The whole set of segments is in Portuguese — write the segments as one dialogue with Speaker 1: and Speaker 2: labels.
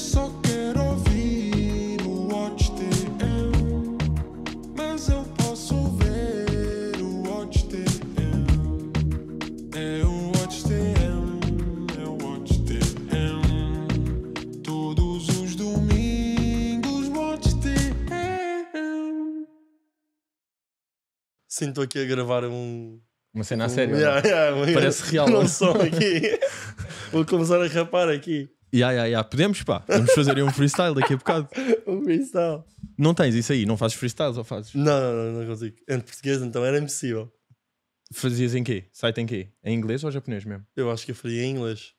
Speaker 1: só quero ouvir o
Speaker 2: mas eu posso o É o é
Speaker 1: o Todos os domingos,
Speaker 3: Sinto aqui a gravar um. Uma
Speaker 2: cena a sério. Yeah, é? yeah, Parece real. Não som é? aqui.
Speaker 3: Vou começar a rapar aqui.
Speaker 2: Ya, ya, ya. Podemos, pá. Vamos fazer aí um freestyle daqui a bocado.
Speaker 3: um freestyle.
Speaker 2: Não tens isso aí? Não fazes freestyles ou fazes? Não, não, não, não consigo. Em português então era impossível. Fazias em quê? Site em quê? Em inglês ou japonês mesmo?
Speaker 3: Eu acho que eu faria em inglês.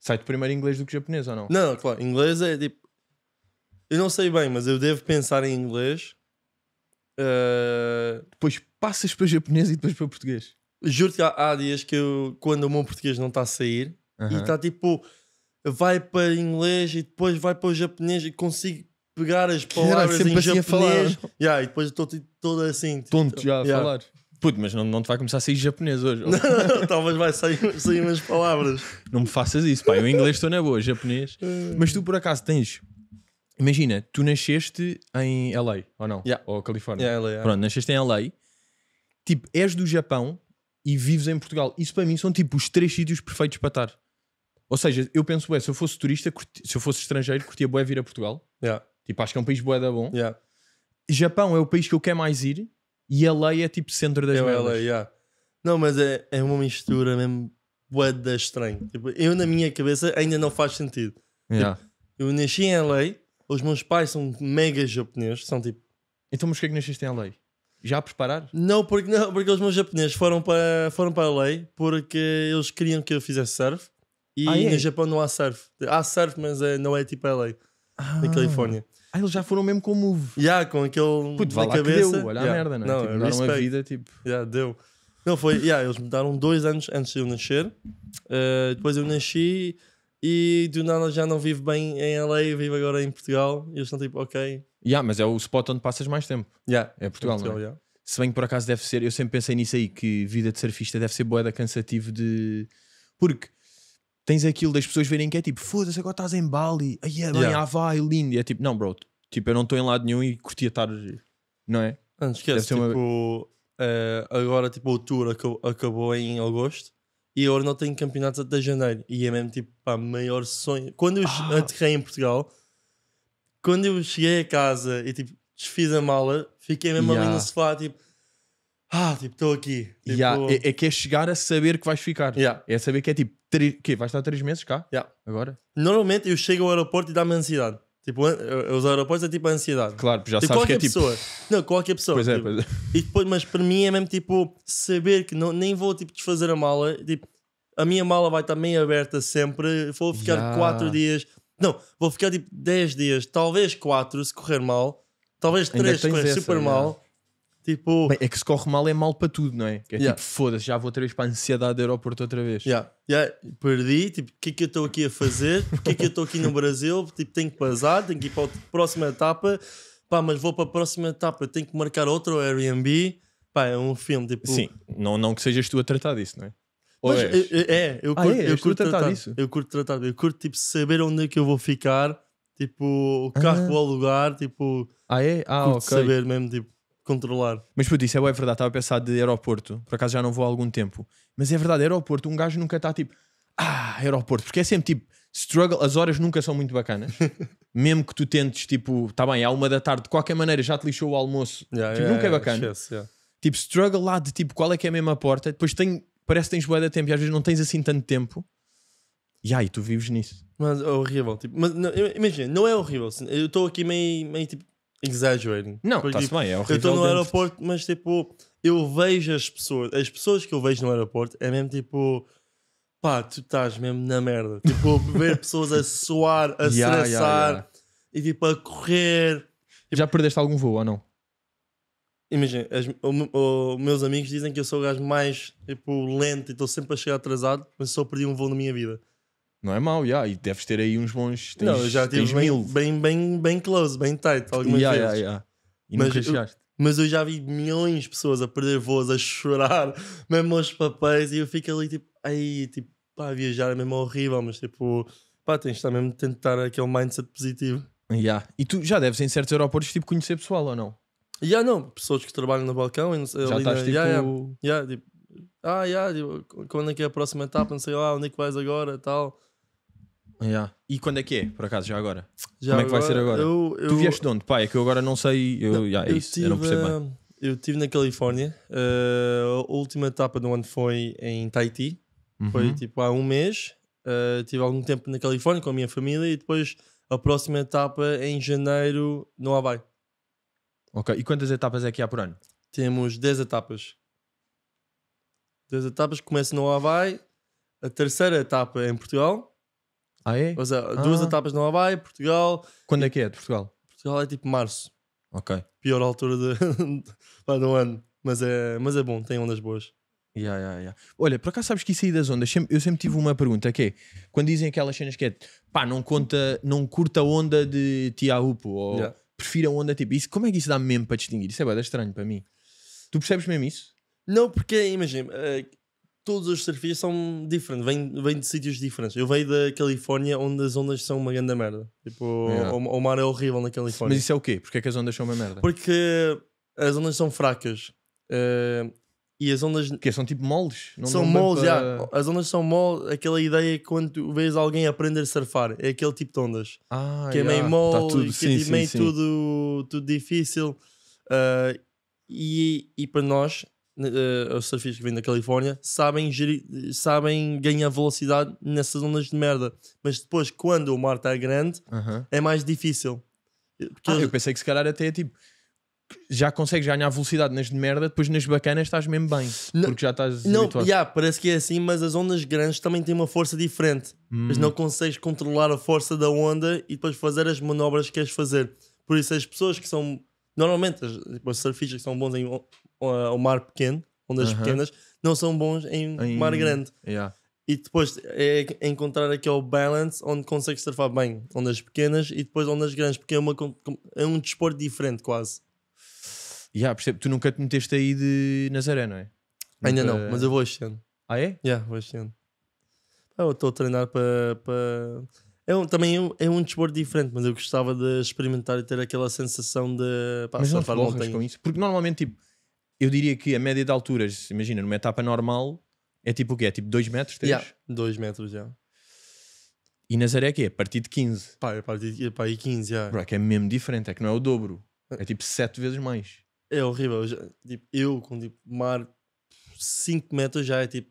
Speaker 2: Site primeiro em inglês do que japonês ou não? Não, não, claro. Inglês é tipo. Eu não sei bem, mas eu devo pensar em
Speaker 3: inglês. Uh...
Speaker 2: Depois passas para japonês e depois para português.
Speaker 3: Juro-te que há, há, dias que eu, quando o meu português não está a sair, uh -huh. e está tipo vai para inglês e depois vai para o japonês e consigo pegar as palavras em assim japonês. Yeah, e depois estou todo assim. Tipo, Tonto já a falar.
Speaker 2: Puto, mas não, não te vai começar a sair japonês hoje. talvez vai sair, sair umas palavras. Não me faças isso, pá. Eu inglês estou na boa, japonês. É. mas tu por acaso tens. Imagina, tu nasceste em LA, ou não? Yeah. Ou Califórnia. Yeah, LA, Pronto, nasceste em LA. Tipo, és do Japão e vives em Portugal. Isso para mim são tipo os três sítios perfeitos para estar. Ou seja, eu penso, bem se eu fosse turista, curti, se eu fosse estrangeiro, curtia bué vir a Portugal. Yeah. Tipo, acho que é um país bué da bom. Yeah. Japão é o país que eu quero mais ir e a lei é tipo centro das é LA, yeah. Não,
Speaker 3: mas é, é uma mistura mesmo bué da estranho. Tipo, eu na minha cabeça ainda não faz sentido. Tipo, yeah. Tipo, eu nasci em LA, os meus pais são mega japoneses, são tipo... Então mas que é que nasceste em LA? Já a preparar? Não, porque, não, porque os meus japoneses foram para, foram para lei porque eles queriam que eu fizesse surf. E ah, é? no Japão não há surf. Há surf, mas é, não é tipo LA, ah. na Califórnia.
Speaker 2: Ah, eles já foram mesmo com o move.
Speaker 3: Já, yeah, com aquele. Puto, na cabeça. deu, olha yeah. a merda, não, é? não tipo, a vida, tipo. Já, yeah, deu. Não, foi. yeah, eles me deram dois anos antes de eu nascer. Uh, depois eu nasci e do nada já não vivo bem em LA, vivo agora em Portugal. E eles estão tipo, ok.
Speaker 2: Yeah, mas é o spot onde passas mais tempo. Yeah, é Portugal, Portugal não é? Yeah. Se bem que por acaso deve ser, eu sempre pensei nisso aí, que vida de surfista deve ser boeda cansativo de. Porque tens aquilo das pessoas verem que é tipo, foda-se, agora estás em Bali, aí é yeah, yeah. vai, lindo. E é tipo, não, bro, tipo, eu não estou em lado nenhum e curtia estar, não é? Não esquece, tipo, uma... uh, eh, agora tipo, o tour acabou,
Speaker 3: acabou em agosto e agora não tenho campeonatos até janeiro. E é mesmo tipo, pá, maior sonho. Quando eu ah. aterrei em Portugal, quando eu cheguei a casa e tipo, desfiz
Speaker 2: a mala, fiquei mesmo yeah. ali no sofá, tipo, ah, tipo, estou aqui. Tipo, yeah. é, é, que é chegar a saber que vais ficar. Yeah. É saber que é tipo, Tri... Que? Vai estar três meses cá? Yeah. Agora?
Speaker 3: Normalmente eu chego ao aeroporto e dá-me ansiedade. Tipo, eh, os aeroportos é tipo ansiedade. Claro, já tipo, sabes qualquer que é tipo- pessoa. Tipo... Não, qualquer pessoa. Pois é, tipo. é, pois é. E depois, mas para mim é mesmo tipo saber que não, nem vou tipo desfazer a mala. Tipo, a minha mala vai estar meio aberta sempre. Vou ficar yeah. quatro dias. Não, vou ficar tipo 10 dias, talvez 4 se correr mal, talvez 3 se correr super mal.
Speaker 2: Tipo... Bem, é que se corre mal é mal para tudo, não é? Que é yeah. tipo, foda-se, já vou outra vez para a ansiedade do aeroporto outra vez. Yeah. Yeah. Perdi, tipo, o que é que eu estou aqui a fazer? o
Speaker 3: que é que eu estou aqui no Brasil? Tipo, tenho que passar, tenho que ir para a próxima etapa. Pá, mas vou para a próxima etapa, tenho que marcar outro Airbnb. Pá, é um filme, tipo... Sim,
Speaker 2: não, não que sejas tu a tratar disso, não é? Mas, é, é, eu curto, ah, é, eu curto tratar, tratar disso.
Speaker 3: Eu curto tratar, eu curto tipo saber onde é que eu vou ficar, tipo o carro ah. vou alugar, tipo
Speaker 2: ah, é? ah, curto saber mesmo tipo controlar. Mas puto, isso é, verdade. Estava a pensar de aeroporto. Por acaso já não vou há algum tempo. Mas é verdade, aeroporto, um gajo nunca está tipo. Ah, aeroporto. Porque é sempre tipo. Struggle, as horas nunca são muito bacanas. Mesmo que tu tentes, tipo, tá bem, há uma da tarde, de qualquer maneira já te lixou o almoço. Yeah, tipo, yeah, nunca é yeah, é bacana. tipo, struggle lá de tipo, qual é que é a mesma porta. Depois tem, parece que tens boa de tempo e às vezes não tens assim tanto tempo. E aí, tu vives nisso.
Speaker 3: Mas é horrível. Tipo, mas, não, imagina, não é horrível. Assim, eu estou aqui meio, meio tipo exaggerating. Não, está-se tipo, bem, é horrível. Eu estou no aeroporto, mas tipo, eu vejo as pessoas, as pessoas que eu vejo no aeroporto é mesmo tipo, pá, tu estás mesmo na merda. Tipo, ver pessoas a suar, a yeah, yeah, yeah. e
Speaker 2: tipo a correr. Tipo, Já perdeste algum voo ou não?
Speaker 3: Imagina, as, o, o, meus amigos dizem que eu sou o gajo mais tipo, lento e estou sempre a chegar atrasado, mas só perdi um voo na minha vida.
Speaker 2: Não é mau, yeah. e deves ter aí uns bons. Tens, não, eu já tive bem, mil.
Speaker 3: bem, bem, bem close, bem tight, algumas yeah, vezes. Yeah, e mas, nunca Eu, mas eu já vi milhões de pessoas a perder voos, a chorar, mesmo aos papéis, e eu fico ali tipo, aí, tipo, pá, viajar é mesmo horrível, mas tipo, pá, tens
Speaker 2: também mesmo tentar aquele mindset positivo. Yeah. E tu já deves em certos aeroportos tipo conhecer pessoal ou não?
Speaker 3: Já yeah, não, pessoas que trabalham no balcão e já ali estás, tipo... Yeah, yeah, yeah, tipo, ah, yeah, tipo, quando é que é a próxima etapa, não sei lá, onde é que vais agora tal.
Speaker 2: Yeah. E quando é que é, por acaso, já agora? Já Como é que vai ser agora? Eu, eu... Tu vieste de onde? Pá, é que eu agora não sei. Eu, não, yeah, é isso, tive, eu não percebo
Speaker 3: bem. Eh, eu estive na Califórnia. Uh, a última etapa do ano foi em Tahiti. Uhum. Foi tipo há um mês. Uh, tive algum tempo na Califórnia com a minha família e depois a próxima etapa é em janeiro no Havaí. Ok, e quantas etapas é que há por ano? Temos 10 etapas. 10 etapas, começa no Havaí. A terceira etapa é em Portugal ah, é? Ou seja, ah. duas ah. etapas no Havaí, Portugal. Quando é que é de Portugal? Portugal é tipo março.
Speaker 2: Ok. Pior altura de, do ano. Mas é, mas é bom, tem ondas boas. Yeah, yeah, yeah. Olha, por acaso sabes que isso aí das ondas, eu sempre tive uma pergunta que é, quando dizem aquelas cenas que é pá, não conta, não curta a onda de Upo, ou yeah. prefira onda tipo isso, como é que isso dá mesmo para distinguir? Isso é bem estranho para mim. Tu percebes mesmo isso?
Speaker 3: Não, porque imagina, eh, todos os surfistas são diferentes, vêm, vêm de sítios diferentes. Eu venho da Califórnia onde as ondas são uma grande merda. Tipo, yeah. o, o, mar é horrível na Califórnia. Mas isso
Speaker 2: é o quê? Porque é que as ondas são uma merda?
Speaker 3: Porque as ondas são fracas. Uh, e as ondas. Que são tipo moles? Não são moles, para... yeah. As ondas são moles. Aquela ideia que é quando tu vês alguém aprender a surfar, é aquele tipo de ondas. Ah, que yeah. é meio molde, tá tudo, que é sim, é sim, meio sim. Tudo, tudo difícil. Uh, e, e para nós uh, os surfistas que vêm da Califórnia sabem, gerir, sabem ganhar velocidade nessas ondas de merda. Mas depois, quando
Speaker 2: o mar está grande, é mais difícil. Ah, Eu pensei que se calhar até é tipo. Já consegues ganhar velocidade nas de merda, depois nas bacanas estás mesmo bem, não, porque já estás. Não,
Speaker 3: Yeah, parece que é assim, mas as ondas grandes também têm uma força diferente. Hum. Mas não hum. consegues controlar a força da onda e depois fazer as manobras que queres fazer. Por isso, as pessoas que são normalmente tipo, os surfistas que são bons em ao uh, mar pequeno, ondas pequenas, não são bons em, em... mar grande. Yeah. E depois é encontrar aquele balance onde consegues surfar bem ondas pequenas e depois ondas grandes, porque é, uma, é um desporto diferente quase.
Speaker 2: Yeah, percebo. Tu nunca te meteste aí de Nazaré, não é? Ainda não, mas eu vou este ano. Ah, é? Yeah, vou este ano.
Speaker 3: Ah, eu estou a treinar para. É um, também é um, é um desporto diferente, mas eu gostava de experimentar e ter aquela sensação de pá, mas surfar não te com isso?
Speaker 2: Porque normalmente, tipo, eu diria que a média de alturas, imagina, numa etapa normal, é tipo o quê? É tipo 2 metros, 3? 2 yeah. metros, já. Yeah. E Nazaré é que é? A partir de 15.
Speaker 3: Pá, é a partir de
Speaker 2: pá, e 15, já. Yeah. É que é mesmo diferente, é que não é o dobro. É tipo 7 vezes mais.
Speaker 3: É horrível. Eu, já, tipo, eu com tipo mar 5 metros já é
Speaker 2: tipo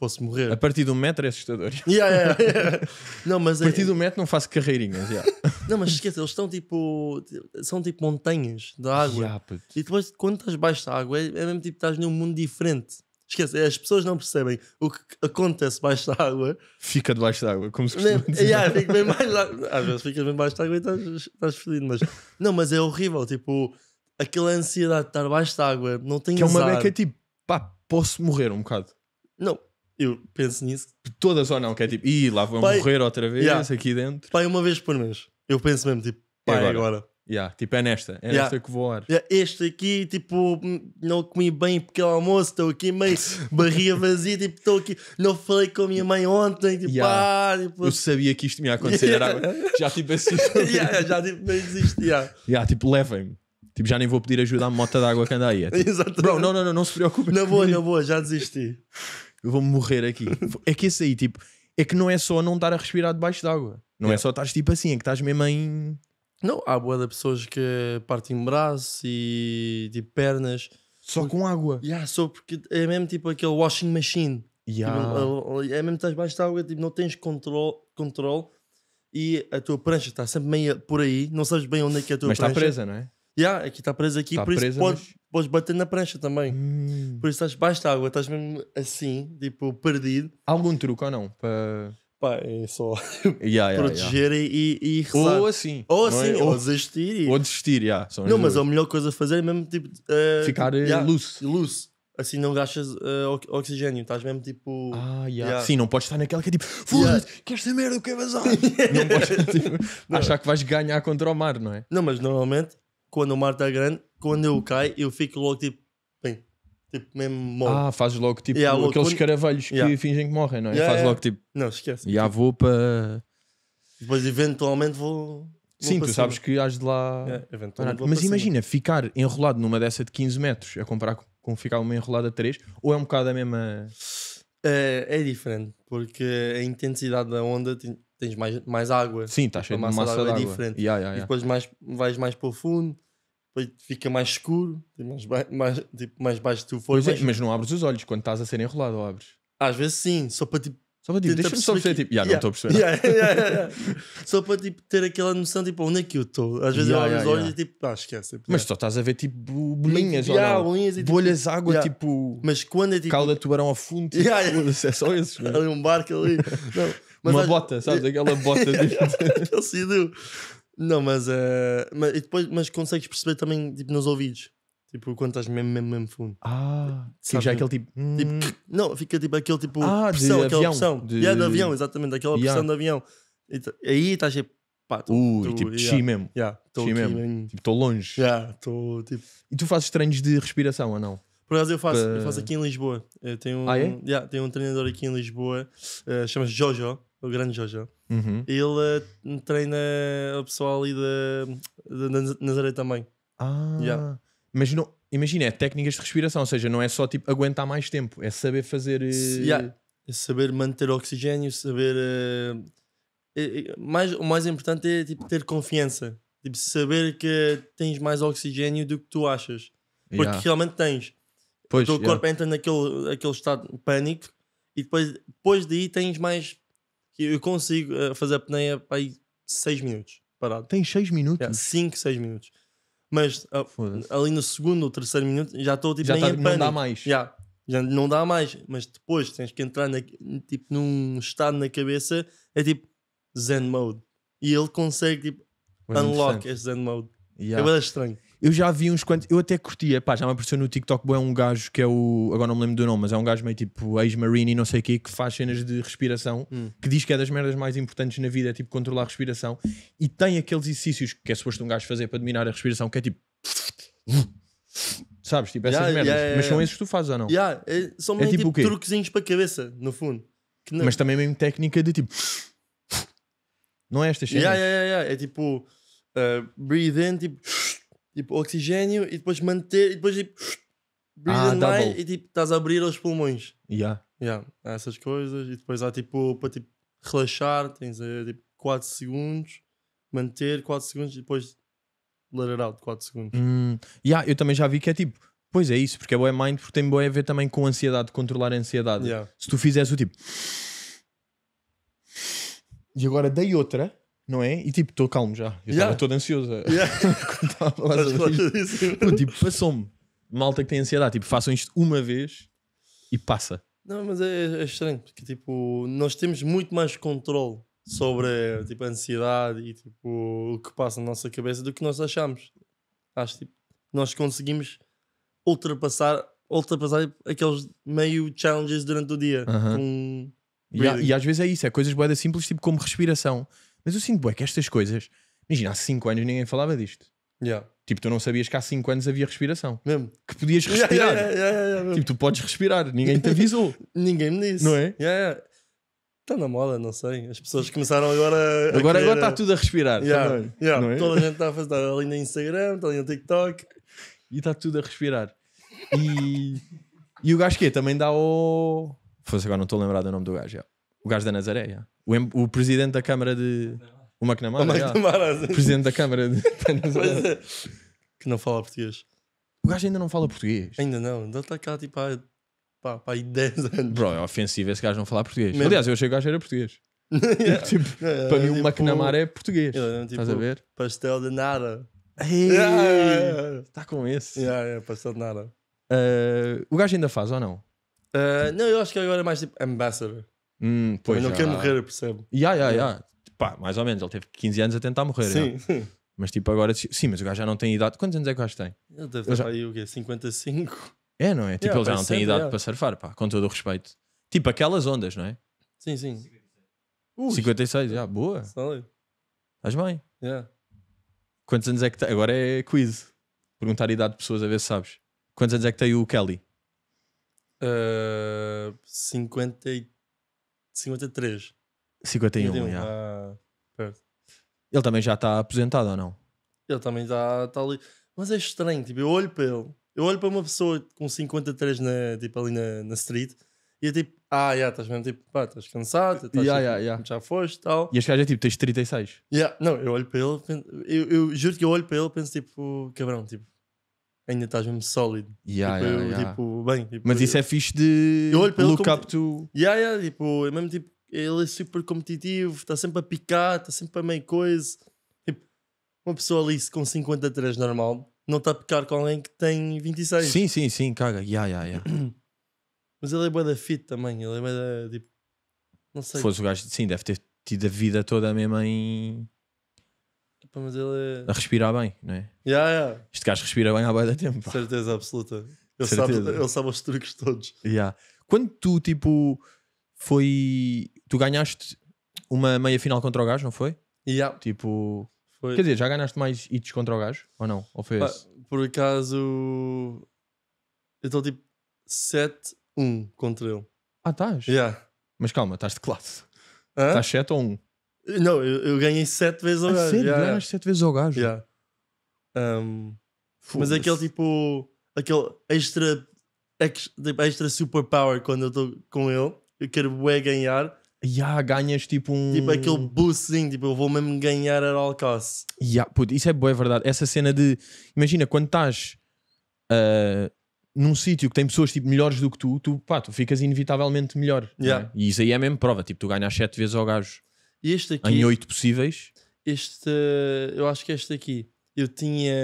Speaker 2: posso morrer. A partir do metro é assustador. Yeah, yeah, yeah. Não, mas a partir é... metro não faço carreirinhas. Yeah.
Speaker 3: não, mas esquece, eles estão tipo. São tipo montanhas de água. Yeah, e depois, quando estás baixo da água, é, é mesmo tipo estás num mundo diferente. Esquece, é, as pessoas não percebem o que acontece baixo da água Fica debaixo da água, como se costuma dizer. Yeah, fica bem mais lá. Às vezes ficas bem baixo da água e estás, estás fedido. Mas... Não, mas é horrível. Tipo, aquela ansiedade de estar baixo da água,
Speaker 2: não tem Que azar. é uma beca tipo, pá, posso morrer um bocado. Não, eu penso nisso. todas ou não, que é tipo, ih, lá vão morrer outra vez yeah.
Speaker 3: aqui dentro. Pai, uma vez por mês. Eu penso mesmo, tipo, pai, agora.
Speaker 2: agora. Yeah, tipo, é nesta, é yeah. nesta que
Speaker 3: vou ar. Yeah, este aqui, tipo, não comi bem pequeno é almoço, estou aqui meio barriga vazia, tipo, estou aqui, não falei com a minha mãe ontem, tipo, yeah. ah, tipo... Eu
Speaker 2: sabia que isto me ia acontecer, era... já tipo assim.
Speaker 3: yeah, já tipo, meio desisto,
Speaker 2: yeah. yeah, tipo, levem-me. Tipo, já nem vou pedir ajuda à mota d'água que anda aí. É, tipo, Exatamente. Bro, não, não, não, não se preocupe. não boa, na boa, já desisti eu vou morrer aqui. é que esse aí, tipo, é que não é só não estar a respirar debaixo d'água. Não é só estar tipo assim, é que estás mesmo em. Não, há boa de pessoas que partem braço
Speaker 3: e tipo pernas. Só com água. Yeah, só porque é mesmo tipo aquele washing machine. Tipo, yeah. Tipo, é mesmo estás debaixo d'água e tipo, não tens controle control, e a tua prancha está sempre meio por aí, não sabes bem onde é que é a tua Mas prancha. Mas está presa, não é? Yeah, aqui está presa aqui, tá por presa, isso pode, mas podes bater na prancha também. Hum. Por isso estás baixo de água, estás mesmo assim, tipo, perdido. Há algum truque ou não? Para. Pá, é só
Speaker 2: yeah, yeah, proteger yeah. E, e, rezar. Ou assim. Ou é? assim, é? ou, ou, desistir. E... Ou desistir, já. não, mas a melhor
Speaker 3: coisa a fazer é mesmo tipo. Uh, Ficar eh, yeah, luz luz Assim não gastas uh, oxigênio, estás mesmo tipo. Ah, yeah. Sim, não podes
Speaker 2: estar naquela que é tipo, foda-se, que esta merda que é vazar. não podes tipo, não. achar
Speaker 3: que vais ganhar contra o mar, não é? Não, mas normalmente quando o mar está grande quando eu caio, eu fico logo tipo. Bem, tipo mesmo morro. Ah, faz logo tipo yeah, logo, aqueles quando... caravelhos que yeah.
Speaker 2: fingem que morrem, não é? Yeah, logo tipo. Não, esquece. E yeah, tipo... vou para.
Speaker 3: Depois eventualmente vou.
Speaker 2: Sim, tu sabes que has de lá. mas imagina ficar enrolado numa dessa de 15 metros a comparar com ficar uma enrolada a 3 ou é um bocado a mesma. É, é diferente, porque a intensidade da onda tens mais,
Speaker 3: mais água. Sim, estás cheio de massa, massa de água. É diferente. Yeah, yeah, e depois mais, vais mais para o fundo depois fica mais escuro, mais, ba mais, tipo, mais baixo tu for. Mas, é, mas não abres os olhos quando estás a ser enrolado, ou abres? Às vezes sim, só para tipo. Só para tipo, deixa-me só perceber, tipo, yeah, yeah, não estou a perceber. Yeah, yeah, só para tipo, ter aquela noção, tipo, onde é que eu estou? Às vezes eu abro os olhos e tipo, ah, esquece. é mas só
Speaker 2: estás a ver tipo bolinhas, yeah, bolinhas e, tipo, bolhas tipo, água, tipo. Mas quando é tipo. Calda tubarão a fundo, tipo, é só esses. ali né? um barco ali. Não, mas, Uma às... bota, sabes? Aquela bota.
Speaker 3: Aquele sido. Não, mas, uh, mas, e depois, mas consegues perceber também tipo, nos ouvidos. Tipo, quando estás mesmo, mesmo, mesmo fundo. Ah, sim, já é aquele tipo... tipo. Hum. Não, fica tipo aquele tipo. Ah, pressão, de aquela avião, pressão. De... Yeah, de avião, exatamente, aquela yeah. pressão do avião. E, aí estás tipo. Pá, tô, uh, tô, tipo, yeah, chi mesmo. Yeah, chi mesmo. Tipo, estou longe. Yeah,
Speaker 2: tô, tipo... E tu fazes treinos de respiração ou não? Por acaso eu faço, uh... eu faço aqui
Speaker 3: em Lisboa. Eu tenho, um, ah, é? yeah, tenho um treinador aqui em Lisboa, uh, chama-se Jojo o grande Jojo. Uhum. Ele uh, treina o pessoal ali da, da Nazaré também. Ah, yeah.
Speaker 2: mas não, imagina, é técnicas de respiração, ou seja, não é só tipo aguentar mais tempo, é saber fazer. Uh... Yeah. É saber manter o oxigênio, saber. Uh... É, é,
Speaker 3: mais, o mais importante é tipo, ter confiança, tipo, saber que tens mais oxigênio do que tu achas, porque yeah. realmente tens. Pois, o teu corpo entra naquele aquele estado de pânico e depois, depois daí tens mais eu consigo eh, fazer a pneia para aí 6 minutos parado. Tem 6 minutos? 5, é, 6 minutos. Mas uh, ali no segundo ou terceiro minuto já estou tipo já nem tá, não dá mais. Yeah. Já não dá mais. Mas depois tens que entrar na, tipo, num estado na cabeça, é tipo Zen mode. E ele consegue tipo, unlock esse Zen mode. É yeah. É bem estranho.
Speaker 2: Eu já vi uns quantos, eu até curtia, pá, já me apareceu no TikTok, é um gajo que é o, agora não me lembro do nome, mas é um gajo meio tipo ex-marine e não sei o quê, que faz cenas de respiração, hum. que diz que é das merdas mais importantes na vida, é tipo controlar a respiração, e tem aqueles exercícios que é suposto um gajo fazer para dominar a respiração, que é tipo... Sabes, tipo, essas yeah, merdas. Yeah, yeah, mas são esses que tu fazes ou não? Yeah, é, são meio é tipo, tipo
Speaker 3: truquezinhos para a cabeça, no fundo. Mas
Speaker 2: também mesmo técnica de tipo... Não é estas cenas?
Speaker 3: É tipo... Uh, breathe in, tipo tipo oxigênio e depois manter e depois tipo ah, mais e tipo estás a abrir os pulmões. Yeah. Yeah, essas coisas e depois há tipo para tipo relaxar, tens tipo 4 segundos, manter 4 segundos e depois let it out 4 segundos. Hum,
Speaker 2: yeah, eu também já vi que é tipo, pois é isso, porque é boa mind, porque tem boa a ver também com ansiedade, controlar a ansiedade. Yeah. Se tu fizeres o tipo e agora dei outra não é? E tipo, estou calmo já. Eu estava yeah. todo ansioso. Yeah. a tipo, passou-me. Malta que tem ansiedade, tipo, façam isto uma vez e passa.
Speaker 3: Não, mas é, é, estranho, porque tipo, nós temos muito mais controle sobre tipo, a ansiedade e tipo, o que passa na nossa cabeça do que nós achamos. Acho que tipo, nós conseguimos ultrapassar, ultrapassar tipo, aqueles meio challenges durante o dia. Uh -huh. com... e, e, às
Speaker 2: vezes é isso, é coisas boedas simples, tipo como respiração. Mas eu sinto, boé, que estas coisas. Imagina, há 5 anos ninguém falava disto. Yeah. Tipo, tu não sabias que há 5 anos havia respiração. Mesmo. Que podias respirar. Yeah, yeah, tipo, tu podes respirar, ninguém te avisou.
Speaker 3: ninguém me disse. Não é? Está na moda, não sei. As pessoas começaram agora a. Agora, querer... agora está tudo a respirar. Tá é? Toda a gente está a fazer. Está ali no Instagram, está ali no TikTok.
Speaker 2: E está tudo a respirar. E, e o gajo que também dá o. Fosse agora, não estou a lembrar do nome do gajo. O gajo da Nazaré. O, o presidente da Câmara de. O McNamara. O McNamara. Já, presidente da Câmara de. É. que não fala português. O gajo ainda não fala português. Ainda não, ainda está cá tipo há, pá, pá, aí 10 anos. Bro, é ofensivo esse gajo não falar português. Mesmo? Aliás, eu achei que o gajo era português. yeah. tipo, é, é, para mim, tipo, o McNamara é português. Yeah, tipo, Estás a tipo, ver?
Speaker 3: Pastel de nada Está com esse. pastel de nada
Speaker 2: Uh, eh, o gajo ainda faz ou não? Uh, não, eu
Speaker 3: acho que agora é mais tipo ambassador. Hum, pois não já. quer morrer, percebe? Ya, ya, ya.
Speaker 2: Pá, mais ou menos, ele teve 15 anos a tentar morrer. Sim, Mas tipo, agora. Sim, mas o gajo já não tem idade. Quantos anos é que o gajo tem?
Speaker 3: Ele deve ter já... aí o quê? 55?
Speaker 2: É, não é? Tipo, ele já não tem idade para surfar, pá, com todo o respeito. Tipo, aquelas ondas, não é? Sim, sim. 56, já, boa. Estás bem? Yeah. Quantos anos é que tem? Agora é quiz. Perguntar a idade de pessoas a ver se sabes. Quantos anos é que tem o Kelly?
Speaker 3: Uh, 53. 53.
Speaker 2: 51, 51 yeah.
Speaker 3: ah,
Speaker 2: Ele também já está aposentado ou não?
Speaker 3: Ele também está tá ali. Mas é estranho, tipo, eu olho para ele, eu olho para uma pessoa com 53 na, tipo, ali na, na street e é tipo, ah, yeah, estás mesmo tipo, pá, estás cansado, estás, yeah, tipo, yeah, já foste
Speaker 2: e tal. E as caras é tipo, tens 36.
Speaker 3: Yeah. Não, eu olho para ele, eu, eu, juro que eu olho para ele e penso tipo, cabrão, tipo, ainda estás mesmo sólido. Yeah, tipo, yeah, yeah. tipo, bem. Tipo, Mas isso eu, é
Speaker 2: fixe de eu olho look up
Speaker 3: to. Yeah, yeah, tipo, é mesmo tipo, ele é super competitivo, está sempre a picar, está sempre a meio coisa. Tipo, uma pessoa ali com 53 normal não está a picar com alguém que tem 26. Sim,
Speaker 2: sim, sim, caga. Yeah, yeah, yeah.
Speaker 3: Mas ele é boa da fit também, ele é boa da, tipo, não sei. Se fosse o
Speaker 2: gajo, sim, deve ter tido a vida toda mesmo em
Speaker 3: mas ele é... A
Speaker 2: respirar bem, não é? Yeah, yeah. Este gajo respira bem há bem da tempo.
Speaker 3: Pá. Certeza absoluta.
Speaker 2: Ele, Certeza. Sabe, ele sabe
Speaker 3: os truques todos.
Speaker 2: Yeah. Quando tu, tipo, foi. Tu ganhaste uma meia final contra o gajo, não foi? Yeah. Tipo. Foi. Quer dizer, já ganhaste mais hits contra o gajo? Ou não? Ou foi Pá,
Speaker 3: Por acaso. Eu estou tipo 7-1 contra ele.
Speaker 2: Ah, estás? Yeah. Mas calma, estás de classe. Estás 7 ou 1? Não, eu, eu ganhei
Speaker 3: sete vezes ao a gajo. Sério, yeah, ganhas
Speaker 2: sete vezes ao gajo. Yeah. Um, mas aquele
Speaker 3: tipo, aquele extra, tipo, extra, extra superpower quando eu estou com ele, eu quero bué ganhar.
Speaker 2: Yeah, ganhas tipo um. Tipo aquele
Speaker 3: boostzinho, tipo eu vou mesmo ganhar a all costs.
Speaker 2: Yeah, puto, isso é boa, é verdade. Essa cena de. Imagina quando estás. Uh, num sítio que tem pessoas tipo, melhores do que tu, tu, pá, tu ficas inevitavelmente melhor. Yeah. Né? E isso aí é mesmo prova. Tipo, tu ganhas 7 vezes ao gajo. E este aqui. Em oito possíveis?
Speaker 3: Este. Eu acho que este aqui. Eu tinha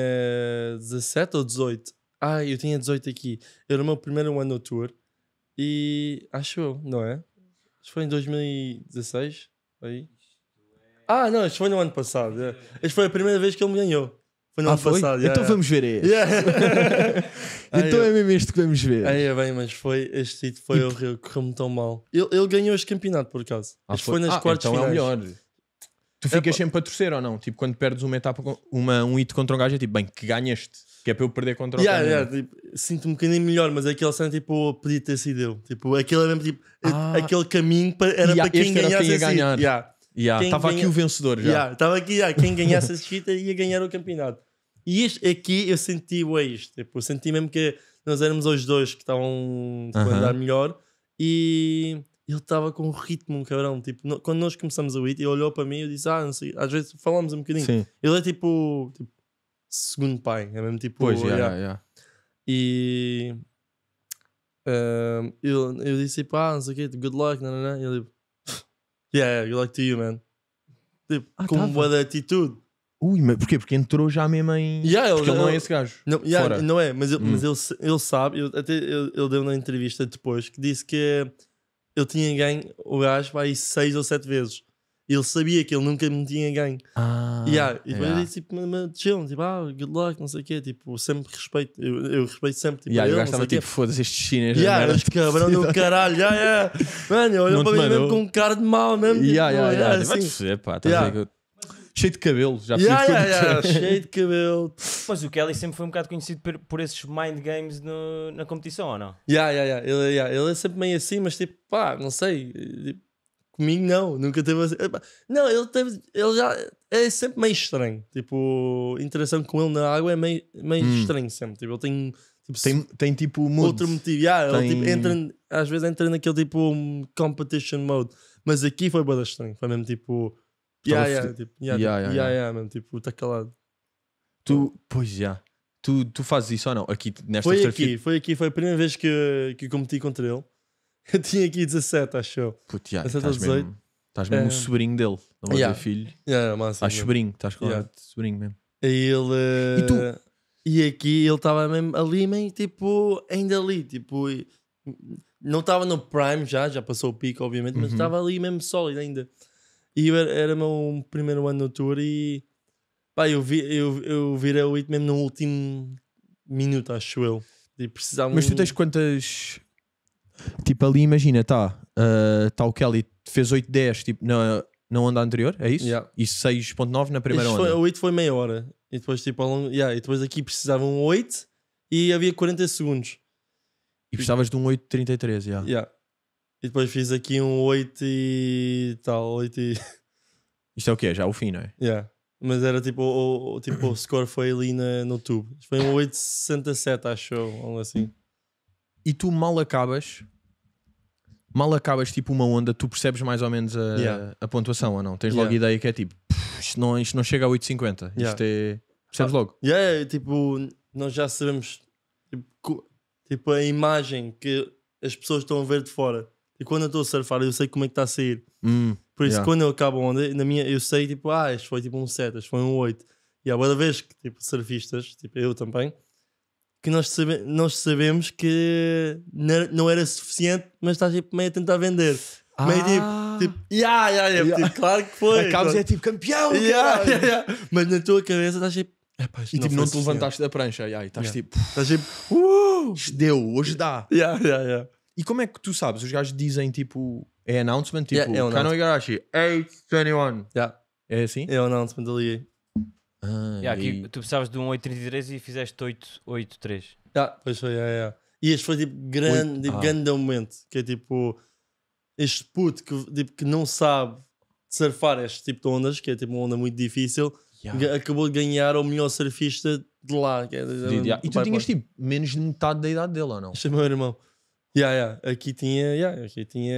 Speaker 3: 17 ou 18. Ah, eu tinha 18 aqui. Era o meu primeiro ano no tour. E acho eu, não é? Isto foi em 2016. Aí. Ah, não, isto foi no ano passado. É. Isto foi a primeira vez que ele me ganhou. Foi no ah, ano foi? passado. então yeah. vamos ver esse. Yeah. então é mesmo este que vamos ver. Aí ah, é bem, mas foi este sítio foi e... horrível, correu-me
Speaker 2: tão mal. Ele, ele, ganhou este campeonato por acaso. Ah, foi, foi nas ah, quartas então É o melhor. Tu é ficas é, sempre a torcer ou não? Tipo, quando perdes uma etapa, uma, um hit contra um gajo, é tipo, bem, que ganhaste. Que é para eu perder contra o yeah, yeah
Speaker 3: tipo, Sinto-me um bocadinho melhor, mas aquele cena, tipo, podia ter sido eu. Tipo, aquele mesmo, tipo, ah, aquele caminho para, era yeah, para quem ganhasse. Era quem ia ganhar. Estava yeah. ganha... aqui o vencedor já. Estava aqui, quem ganhasse a fita ia ganhar o campeonato. E este, aqui eu senti o isto. Tipo, eu senti mesmo que nós éramos os dois que estavam a andar melhor e ele estava com um ritmo, um cabrão. Tipo, no- quando nós começamos a hit, ele olhou para mim e eu disse: Ah, não sei. Às vezes falamos um bocadinho. Sim. Ele é tipo, tipo, segundo pai, é mesmo tipo. Pois, yeah, yeah. yeah, E ehm, eu, eu disse tipo, ah, não sei o quê, tipo, good luck, não, não, não. E ele tipo, yeah, yeah, good luck to you, man. Tipo,
Speaker 2: Ah, com uma boa atitude. Ui, mas porquê? Porque entrou já mesmo em. Yeah, ele, ele, não é esse gajo. Não, yeah, não é, mas, ele, hum. mas
Speaker 3: ele, ele sabe, eu, até ele, ele deu na entrevista depois que disse que eu tinha ganho o gajo vai seis ou sete vezes. Ele sabia que ele nunca me tinha ganho. Ah, yeah, e depois yeah. ele disse tipo, chill, tipo, ah, good luck, não sei o quê. Tipo, sempre respeito, eu, eu respeito sempre. Tipo, yeah, ele, eu tipo, foda-se estes chineses. Yeah, é este cabrão do caralho, yeah, yeah. Mano, olhou para mim mesmo com um cara de mal mesmo. Yeah, tipo, yeah, yeah, yeah, assim. vai te foder, pá, estás yeah. a ver que
Speaker 2: eu cheio de cabelo. Já yeah, yeah, yeah, cheio
Speaker 3: de cabelo. Mas o Kelly sempre foi um bocado conhecido por, por esses mind games no, na competição, ou não? Yeah, yeah, yeah. Ele, yeah. ele é sempre meio assim, mas tipo, pá, não sei. Tipo, comigo não, nunca teve assim. Não, ele teve. Ele já. É sempre meio estranho. Tipo, a interação com ele na água é meio, meio hum. estranho sempre. Tipo, ele tem.
Speaker 2: Tipo, tem, tem tipo mood. outro motivo. Yeah, tem... ele, tipo, entra,
Speaker 3: às vezes entra naquele tipo competition mode. Mas aqui foi bastante estranho. Foi mesmo tipo Tá tipo, yeah, yeah, tipo, yeah, yeah, yeah, yeah, yeah, mano, tipo, está calado.
Speaker 2: Tu, pois já. Yeah. Tu, tu fazes isso ou não? Aqui nesta foi aqui,
Speaker 3: foi aqui, foi a primeira vez que, que eu competi contra ele. Eu tinha aqui 17, acho eu. Putz, yeah, 17 ou 18. Mesmo, estás mesmo é. o sobrinho dele, não é yeah. filho. Yeah, massa, estás sobrinho, estás com yeah.
Speaker 2: sobrinho mesmo.
Speaker 3: E ele. E tu? Eh, e aqui ele estava mesmo ali, mesmo tipo, ainda ali, tipo. Não estava no prime já, já passou o pico, obviamente, mas estava uhum. ali mesmo sólido ainda. E era, era o meu primeiro ano no tour e pá, eu, vi, eu, eu virei o hit mesmo no último minuto, acho eu. E precisava Mas tu tens
Speaker 2: quantas. Tipo ali, imagina, tá, uh, tá o Kelly, fez 8-10 tipo, na, na onda anterior, é isso? Yeah. E 6.9 na primeira Isto onda. Foi,
Speaker 3: 8 foi meia hora. E depois, tipo, ao longo, yeah, e depois aqui precisavam 8 e havia 40 segundos.
Speaker 2: E precisavas de um 8.33, já. Yeah.
Speaker 3: yeah. E depois fiz aqui um 8 e tal, 8 e.
Speaker 2: Isto é o quê? Já o fim, não é?
Speaker 3: Yeah. Mas era tipo, o, o tipo, o score foi ali na, no tubo. Foi um 867, acho eu, algo assim. E tu mal acabas,
Speaker 2: mal acabas tipo uma onda, tu percebes mais ou menos a, yeah. a pontuação ou não? Tens logo yeah. ideia que é tipo, isto não, isto não chega a 850. Yeah. Isto é. Percebes ah, logo?
Speaker 3: Yeah, tipo, nós já sabemos, tipo, tipo, a imagem que as pessoas estão a ver de fora. E quando eu estou a surfar, eu sei como é que está a sair. Hum, Por isso, yeah. quando eu acabo a onda, na minha, eu sei tipo, ah, este foi tipo um 7, este foi um 8. E há boa vez que, tipo, surfistas, tipo eu também, que nós, sabe, nós sabemos que não era suficiente, mas estás tipo, meio a tentar vender. Ah. Meio tipo, ah. tipo, yeah, yeah, yeah, tipo, yeah. Tipo, claro que foi. Acabas claro. é tipo campeão, yeah, yeah, yeah. mas na tua cabeça estás tipo. Epá, e tipo, não, te levantaste
Speaker 2: da prancha, yeah, e estás tipo. Estás tipo, uh, deu, hoje dá. Yeah, yeah, yeah. E como é que tu sabes? Os gajos dizem tipo. É announcement? Tipo, yeah, é Kano Igarashi, 821. Yeah. É assim? É o announcement ali. Ah, yeah, e... aqui, tu
Speaker 3: precisavas de um 833 e fizeste
Speaker 2: 883.
Speaker 3: Ah, pois foi, yeah, yeah. E este foi tipo grande, tipo, ah. grande momento. Que é tipo. Este puto que, tipo, que não sabe surfar este tipo de ondas, que é tipo uma onda muito difícil, yeah. acabou de ganhar o melhor surfista de lá. É, de, de, de, e tu tinhas
Speaker 2: tipo menos de metade da idade dele ou não? Este é meu irmão.
Speaker 3: Yeah, yeah. Aqui tinha, yeah, aqui
Speaker 2: tinha